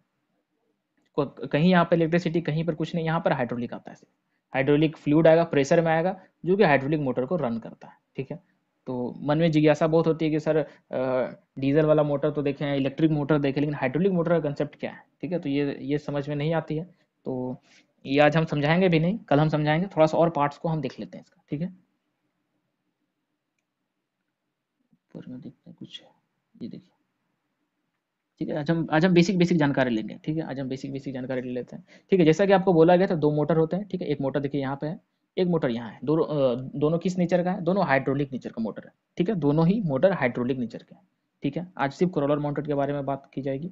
कहीं यहाँ पर इलेक्ट्रिसिटी कहीं पर कुछ नहीं यहाँ पर हाइड्रोलिक आता है हाइड्रोलिक फ्लूड आएगा प्रेशर में आएगा जो कि हाइड्रोलिक मोटर को रन करता है ठीक है तो मन में जिज्ञासा बहुत होती है कि सर डीजल वाला मोटर तो देखें इलेक्ट्रिक मोटर देखें लेकिन हाइड्रोलिक मोटर का कंसेप्ट क्या है ठीक है तो ये ये समझ में नहीं आती है तो ये आज हम समझाएंगे भी नहीं कल हम समझाएंगे थोड़ा सा और पार्ट्स को हम देख लेते हैं इसका ठीक है ऊपर में देखते हैं कुछ ये देखिए ठीक है आज हम आज हम बेसिक बेसिक जानकारी लेंगे ठीक है आज हम बेसिक बेसिक जानकारी ले लेते हैं ठीक है जैसा कि आपको बोला गया था दो मोटर होते हैं ठीक है एक मोटर देखिए यहाँ पे है एक मोटर यहाँ है दो, दोनों किस नेचर का है दोनों हाइड्रोलिक नेचर का मोटर है ठीक है दोनों ही मोटर हाइड्रोलिक नेचर के हैं ठीक है आज सिर्फ करोलर माउंटेड के बारे में बात की जाएगी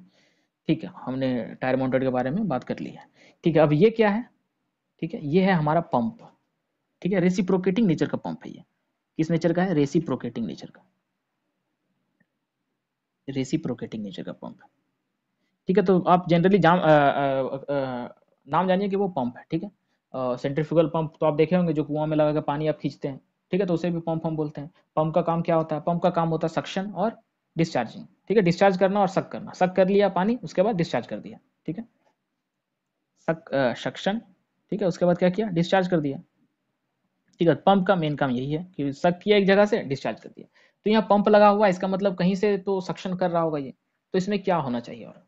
ठीक है हमने टायर माउंटेड के बारे में बात कर ली है ठीक है अब ये क्या है ठीक है ये है हमारा पंप ठीक है रेसिप्रोकेटिंग नेचर का पंप है ये किस नेचर का है रेसिप्रोकेटिंग नेचर का रेसिप्रोकेटिंग नेचर का पंप ठीक है तो आप जनरली जान नाम जानिए कि वो पंप है ठीक है सेंट्रीफ्यूगल पंप तो आप देखे होंगे जो कुआं में लगा के पानी आप खींचते हैं ठीक है तो उसे भी पंप हम बोलते हैं पंप का काम क्या होता है पंप का काम होता है सक्शन और डिस्चार्जिंग ठीक है डिस्चार्ज करना और सक करना सक कर लिया पानी उसके बाद डिस्चार्ज कर दिया ठीक है सक सक्शन ठीक है उसके बाद क्या किया डिस्चार्ज कर दिया ठीक है पंप का मेन काम यही है कि सक किया एक जगह से डिस्चार्ज कर दिया तो यहाँ पंप लगा हुआ है इसका मतलब कहीं से तो सक्शन कर रहा होगा ये तो इसमें क्या होना चाहिए और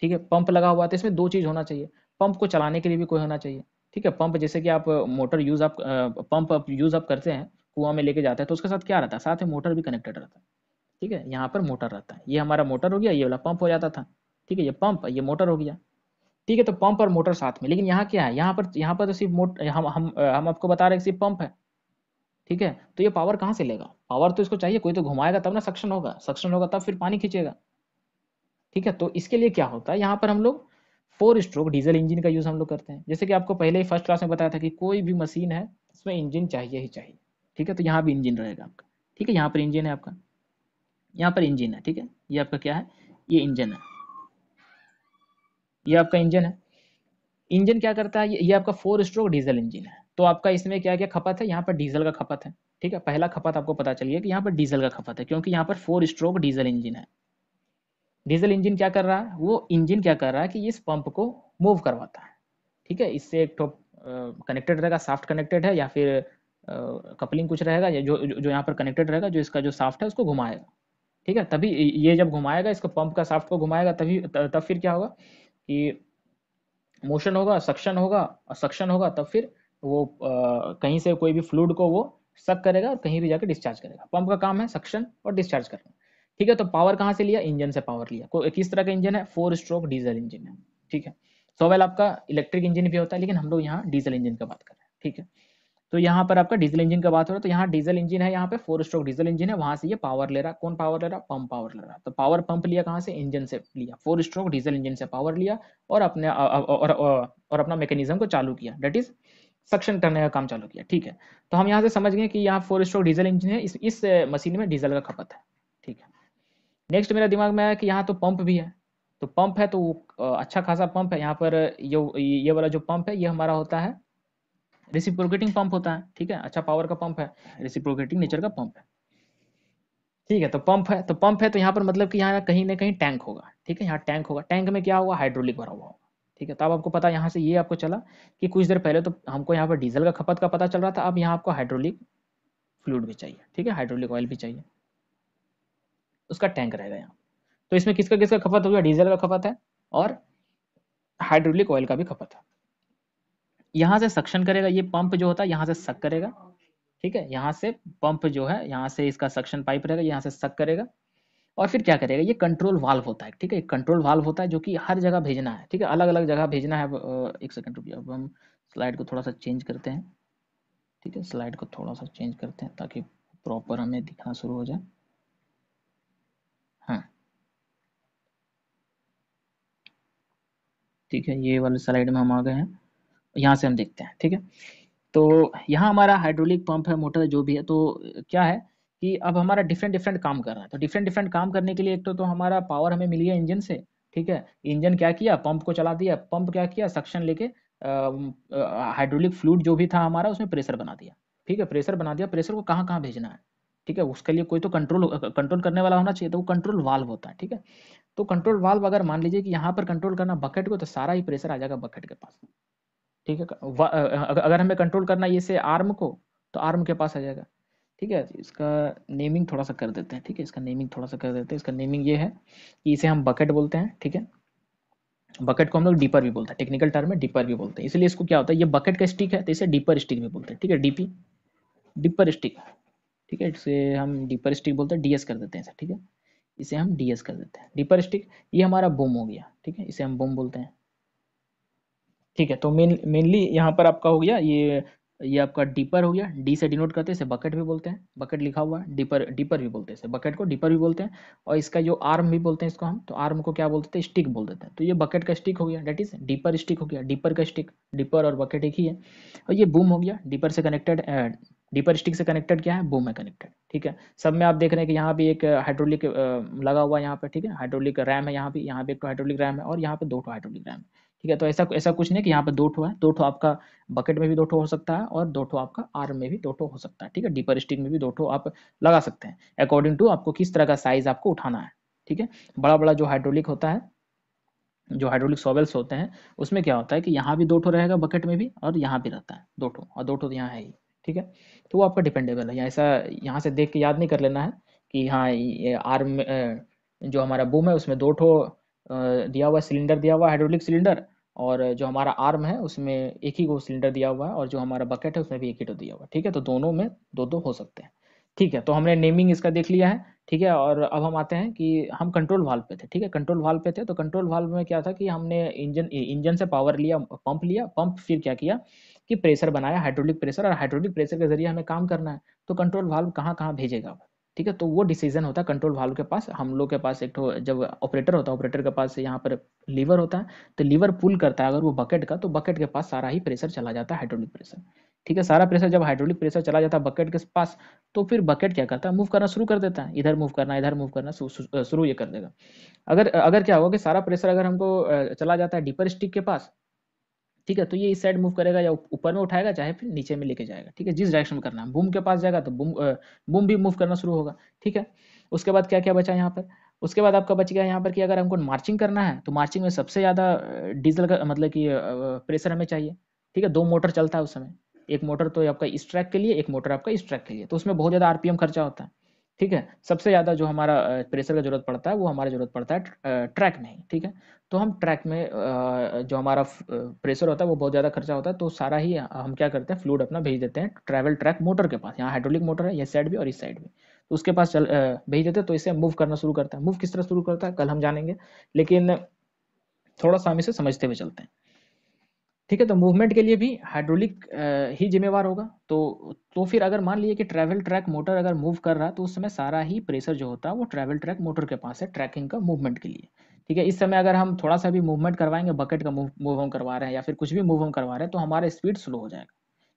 ठीक है पंप लगा हुआ है तो इसमें दो चीज़ होना चाहिए पंप को चलाने के लिए भी कोई होना चाहिए ठीक है पंप जैसे कि आप मोटर यूज आप पंप यूज आप करते हैं कुआं में लेके जाते हैं तो उसके साथ क्या रहता है साथ में मोटर भी कनेक्टेड रहता है ठीक है यहाँ पर मोटर रहता है ये हमारा मोटर हो गया ये वाला पंप हो जाता था ठीक है ये पंप ये मोटर हो गया ठीक है तो पंप और मोटर साथ में लेकिन यहाँ क्या है यहाँ पर यहाँ पर तो सिर्फ मोट हम हम हम आपको बता रहे हैं सिर्फ पंप है ठीक है तो ये पावर कहाँ से लेगा पावर तो इसको चाहिए कोई तो घुमाएगा तब ना सक्शन होगा सक्शन होगा तब फिर पानी खींचेगा ठीक है तो इसके लिए क्या होता है यहाँ पर हम लोग फोर स्ट्रोक डीजल इंजन का यूज हम लोग करते हैं जैसे कि आपको पहले ही फर्स्ट क्लास में बताया था कि कोई भी मशीन है उसमें इंजन चाहिए ही चाहिए ठीक है तो यहाँ भी इंजन रहेगा आपका ठीक है यहाँ पर इंजन है आपका यहाँ पर इंजन है ठीक है ये आपका क्या है ये इंजन है ये आपका इंजन है इंजन क्या करता है ये आपका फोर स्ट्रोक डीजल इंजन है तो आपका इसमें क्या क्या खपत है यहाँ पर डीजल का खपत है ठीक है पहला खपत आपको पता चलिए कि यहाँ पर डीजल का खपत है क्योंकि यहाँ पर फोर स्ट्रोक डीजल इंजन है डीजल इंजन क्या कर रहा है वो इंजन क्या कर रहा है कि इस पंप को मूव करवाता है ठीक है इससे एक टॉप कनेक्टेड रहेगा साफ्ट कनेक्टेड है या फिर कपलिंग कुछ रहेगा या जो जो यहाँ पर कनेक्टेड रहेगा जो इसका जो साफ्ट है उसको घुमाएगा ठीक है तभी ये जब घुमाएगा इसको पंप का साफ्ट को घुमाएगा तभी तब फिर क्या होगा कि मोशन होगा सक्शन होगा और सक्शन होगा तब फिर वो कहीं से कोई भी फ्लूड को वो सक करेगा और कहीं भी जाकर डिस्चार्ज करेगा पंप का काम है सक्शन और डिस्चार्ज करना ठीक है तो पावर कहाँ से लिया इंजन से पावर लिया तो किस तरह का इंजन है फोर स्ट्रोक डीजल इंजन है ठीक है सोवेल आपका इलेक्ट्रिक इंजन भी होता है लेकिन हम लोग यहाँ डीजल इंजन का बात कर रहे हैं ठीक है तो यहाँ पर आपका डीजल इंजन का बात हो रहा है तो यहाँ डीजल इंजन है यहाँ पे फोर स्ट्रोक डीजल इंजन है वहां से ये पावर ले रहा कौन पावर ले रहा पंप पावर ले रहा तो पावर पंप लिया कहाँ से इंजन से लिया फोर स्ट्रोक डीजल इंजन से पावर लिया और अपने और, और, अपना मैकेनिज्म को चालू किया डेट इज सक्शन करने का काम चालू किया ठीक है तो हम यहाँ से समझ गए कि यहाँ फोर स्ट्रोक डीजल इंजन है इस मशीन में डीजल का खपत है नेक्स्ट मेरा दिमाग में आया कि यहाँ तो पंप भी है तो पंप है तो अच्छा खासा पंप है यहाँ पर ये ये वाला जो पंप है ये हमारा होता है रिसिप्रोकेटिंग पंप होता है ठीक है अच्छा पावर का पंप है रिसिप्रोकेटिंग नेचर का पंप है ठीक है तो पंप है तो पंप है तो यहाँ पर मतलब कि यहाँ कहीं ना कहीं टैंक होगा ठीक है यहाँ टैंक होगा टैंक में क्या होगा हाइड्रोलिक भरा हुआ होगा ठीक है तो अब आपको पता यहाँ से ये आपको चला कि कुछ देर पहले तो हमको यहाँ पर डीजल का खपत का पता चल रहा था अब यहाँ आपको हाइड्रोलिक फ्लूड भी चाहिए ठीक है हाइड्रोलिक ऑयल भी चाहिए उसका टैंक रहेगा यहाँ तो इसमें किसका किसका खपत हो गया डीजल का खपत है और हाइड्रोलिक ऑयल का भी खपत है यहाँ से सक्शन करेगा ये पंप जो होता है यहाँ से सक करेगा ठीक है यहाँ से पंप जो है यहाँ से इसका सक्शन पाइप रहेगा यहाँ से सक करेगा और फिर क्या करेगा ये कंट्रोल वाल्व होता है ठीक है कंट्रोल वाल्व होता है जो कि हर जगह भेजना है ठीक है अलग अलग जगह भेजना है एक सेकंड रुपये अब हम स्लाइड को थोड़ा सा चेंज करते हैं ठीक है स्लाइड को थोड़ा सा चेंज करते हैं ताकि प्रॉपर हमें दिखना शुरू हो जाए हाँ। ठीक है ये वाले स्लाइड में हम आ गए हैं यहाँ से हम देखते हैं ठीक है तो यहाँ हमारा हाइड्रोलिक पंप है मोटर जो भी है तो क्या है कि अब हमारा डिफरेंट डिफरेंट काम कर रहा है तो डिफरेंट डिफरेंट काम करने के लिए एक तो, तो हमारा पावर हमें मिली है इंजन से ठीक है इंजन क्या किया पंप को चला दिया पंप क्या किया सक्शन लेके हाइड्रोलिक फ्लूड जो भी था हमारा उसमें प्रेशर बना दिया ठीक है प्रेशर बना दिया प्रेशर को कहाँ कहाँ भेजना है ठीक है उसके लिए कोई तो कंट्रोल कंट्रोल करने वाला होना चाहिए तो वो कंट्रोल वाल्व होता है ठीक है तो कंट्रोल वाल्व अगर मान लीजिए कि यहाँ पर कंट्रोल करना बकेट को तो सारा ही प्रेशर आ जाएगा बकेट के पास ठीक है अगर हमें कंट्रोल करना ये से आर्म को तो आर्म के पास आ जाएगा ठीक है इसका नेमिंग थोड़ा सा कर देते हैं ठीक है इसका नेमिंग थोड़ा सा कर देते हैं इसका नेमिंग ये है कि इसे हम बकेट बोलते हैं ठीक है बकेट को हम लोग डीपर भी बोलते हैं टेक्निकल टर्म में डीपर भी बोलते हैं इसलिए इसको क्या होता है ये बकेट का स्टिक है तो इसे डीपर स्टिक भी बोलते हैं ठीक है डीपी डीपर स्टिक ठीक है इसे हम डीपर स्टिक बोलते हैं डीएस कर देते हैं ठीक है इसे हम डीएस कर देते हैं डीपर स्टिक ये हमारा बोम हो गया ठीक है इसे हम बोम बोलते हैं ठीक है तो मेन मेनली यहाँ पर आपका हो गया ये ये आपका डीपर हो गया डी से डिनोट करते हैं इसे बकेट भी बोलते हैं बकेट लिखा हुआ है डीपर डीपर भी बोलते हैं इसे बकेट को डीपर भी बोलते हैं और इसका जो आर्म भी बोलते हैं इसको हम तो आर्म को क्या बोलते हैं स्टिक बोल देते हैं तो ये बकेट का स्टिक हो गया डेट इज डीपर स्टिक हो गया डीपर का स्टिक डीपर और बकेट एक ही है और ये बूम हो गया डीपर से कनेक्टेड डीपर स्टिक से कनेक्टेड क्या है बूम है कनेक्टेड ठीक है सब में आप देख रहे हैं कि यहाँ भी एक हाइड्रोलिक लगा हुआ है यहाँ पे ठीक है हाइड्रोलिक रैम है यहाँ भी यहाँ पे एक हाइड्रोलिक रैम है और यहाँ पे दो हाइड्रोलिक रैम है ठीक है तो ऐसा ऐसा कुछ नहीं कि यहाँ पे दो ठो है दो ठो आपका बकेट में भी दो ठो हो सकता है और दो ठो आपका आर्म में भी दो ठो हो सकता है ठीक है डीपर स्टिक में भी दो ठो आप लगा सकते हैं अकॉर्डिंग टू आपको किस तरह का साइज आपको उठाना है ठीक है बड़ा बड़ा जो हाइड्रोलिक होता है जो हाइड्रोलिक सॉवेल्स होते हैं उसमें क्या होता है कि यहाँ भी दो ठो रहेगा बकेट में भी और यहाँ भी रहता है दो ठो और दो ठो यहाँ है ही ठीक है तो वो आपका डिपेंडेबल है या ऐसा यहाँ से देख के याद नहीं कर लेना है कि हाँ ये आर्म जो हमारा बूम है उसमें दो ठो दिया हुआ सिलेंडर दिया हुआ हाइड्रोलिक सिलेंडर और जो हमारा आर्म है उसमें एक ही को सिलेंडर दिया हुआ है और जो हमारा बकेट है उसमें भी एक ही टो दिया हुआ है ठीक है तो दोनों में दो दो हो सकते हैं ठीक है तो हमने नेमिंग इसका देख लिया है ठीक है और अब हम आते हैं कि हम कंट्रोल वाल्व पे थे ठीक है कंट्रोल वाल्व पे थे तो कंट्रोल वाल्व में क्या था कि हमने इंजन इंजन से पावर लिया पंप लिया पंप फिर क्या किया कि प्रेशर बनाया हाइड्रोलिक प्रेशर और हाइड्रोलिक प्रेशर के जरिए हमें काम करना है तो कंट्रोल वाल्व कहाँ कहाँ भेजेगा ठीक है तो वो डिसीजन होता है कंट्रोल वाल्व के पास हम लोग के पास एक तो जब ऑपरेटर होता है ऑपरेटर के पास यहाँ पर लीवर होता है तो लीवर पुल करता है अगर वो बकेट का तो बकेट के पास सारा ही प्रेशर चला जाता है हाइड्रोलिक प्रेशर ठीक है सारा प्रेशर जब हाइड्रोलिक प्रेशर चला जाता है बकेट के पास तो फिर बकेट क्या करता है मूव करना शुरू कर देता है इधर मूव करना इधर मूव करना शुरू ये कर देगा अगर अगर क्या होगा कि सारा प्रेशर अगर हमको चला जाता है डीपर स्टिक के पास ठीक है तो ये इस साइड मूव करेगा या ऊपर में उठाएगा चाहे फिर नीचे में लेके जाएगा ठीक है जिस डायरेक्शन में करना है बूम के पास जाएगा तो बूम बूम भी मूव करना शुरू होगा ठीक है उसके बाद क्या क्या बचा यहाँ पर उसके बाद आपका बच गया यहाँ पर कि अगर हमको मार्चिंग करना है तो मार्चिंग में सबसे ज़्यादा डीजल का मतलब कि प्रेशर हमें चाहिए ठीक है दो मोटर चलता है उस समय एक मोटर तो आपका इस ट्रैक के लिए एक मोटर आपका इस ट्रैक के लिए तो उसमें बहुत ज़्यादा आरपीएम खर्चा होता है ठीक है सबसे ज़्यादा जो हमारा प्रेशर का जरूरत पड़ता है वो हमारा जरूरत पड़ता है ट्रैक में ही ठीक है तो हम ट्रैक में जो हमारा प्रेशर होता है वो बहुत ज़्यादा खर्चा होता है तो सारा ही हम क्या करते हैं फ्लूड अपना भेज देते हैं ट्रैवल ट्रैक मोटर के पास यहाँ हाइड्रोलिक मोटर है इस साइड भी और इस साइड भी तो उसके पास चल भेज देते हैं तो इसे मूव करना शुरू करता है मूव किस तरह शुरू करता है कल हम जानेंगे लेकिन थोड़ा सा हम इसे समझते हुए चलते हैं ठीक है तो मूवमेंट के लिए भी हाइड्रोलिक ही जिम्मेवार होगा तो तो फिर अगर मान लीजिए कि ट्रैवल ट्रैक मोटर अगर मूव कर रहा तो उस समय सारा ही प्रेशर जो होता है वो ट्रैवल ट्रैक मोटर के पास है ट्रैकिंग का मूवमेंट के लिए ठीक है इस समय अगर हम थोड़ा सा भी मूवमेंट करवाएंगे बकेट का मूव मूव हम करवा रहे हैं या फिर कुछ भी मूव हम करवा रहे हैं तो हमारा स्पीड स्लो हो जाएगा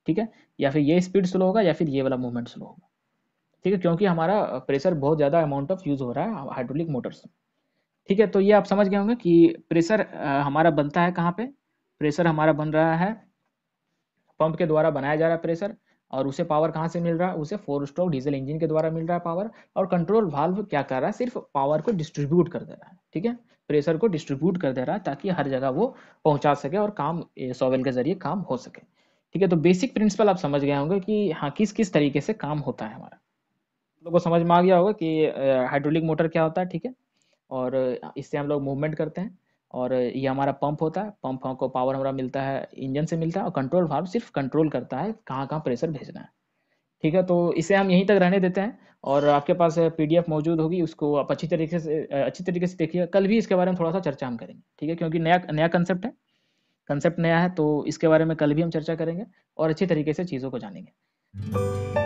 ठीक है या फिर ये स्पीड स्लो होगा या फिर ये वाला मूवमेंट स्लो होगा ठीक है क्योंकि हमारा प्रेशर बहुत ज़्यादा अमाउंट ऑफ यूज़ हो रहा है हाइड्रोलिक मोटर्स ठीक है तो ये आप समझ गए होंगे कि प्रेशर हमारा बनता है कहाँ पे प्रेशर हमारा बन रहा है पंप के द्वारा बनाया जा रहा है प्रेशर और उसे पावर कहाँ से मिल रहा है उसे फोर स्ट्रोक डीजल इंजन के द्वारा मिल रहा है पावर और कंट्रोल वाल्व क्या कर रहा है सिर्फ पावर को डिस्ट्रीब्यूट कर दे रहा है ठीक है प्रेशर को डिस्ट्रीब्यूट कर दे रहा है ताकि हर जगह वो पहुंचा सके और काम सॉवेल के जरिए काम हो सके ठीक है तो बेसिक प्रिंसिपल आप समझ गए होंगे कि हाँ किस किस तरीके से काम होता है हमारा हम लोग को समझ में आ गया होगा कि हाइड्रोलिक मोटर क्या होता है ठीक है और इससे हम लोग मूवमेंट करते हैं और ये हमारा पंप होता है पंप को पावर हमारा मिलता है इंजन से मिलता है और कंट्रोल वाल्व सिर्फ कंट्रोल करता है कहाँ कहाँ प्रेशर भेजना है ठीक है तो इसे हम यहीं तक रहने देते हैं और आपके पास पीडीएफ मौजूद होगी उसको आप अच्छी तरीके से अच्छी तरीके से देखिए कल भी इसके बारे में थोड़ा सा चर्चा हम करेंगे ठीक है क्योंकि नया नया कंसेप्ट है कंसेप्ट नया है तो इसके बारे में कल भी हम चर्चा करेंगे और अच्छी तरीके से चीज़ों को जानेंगे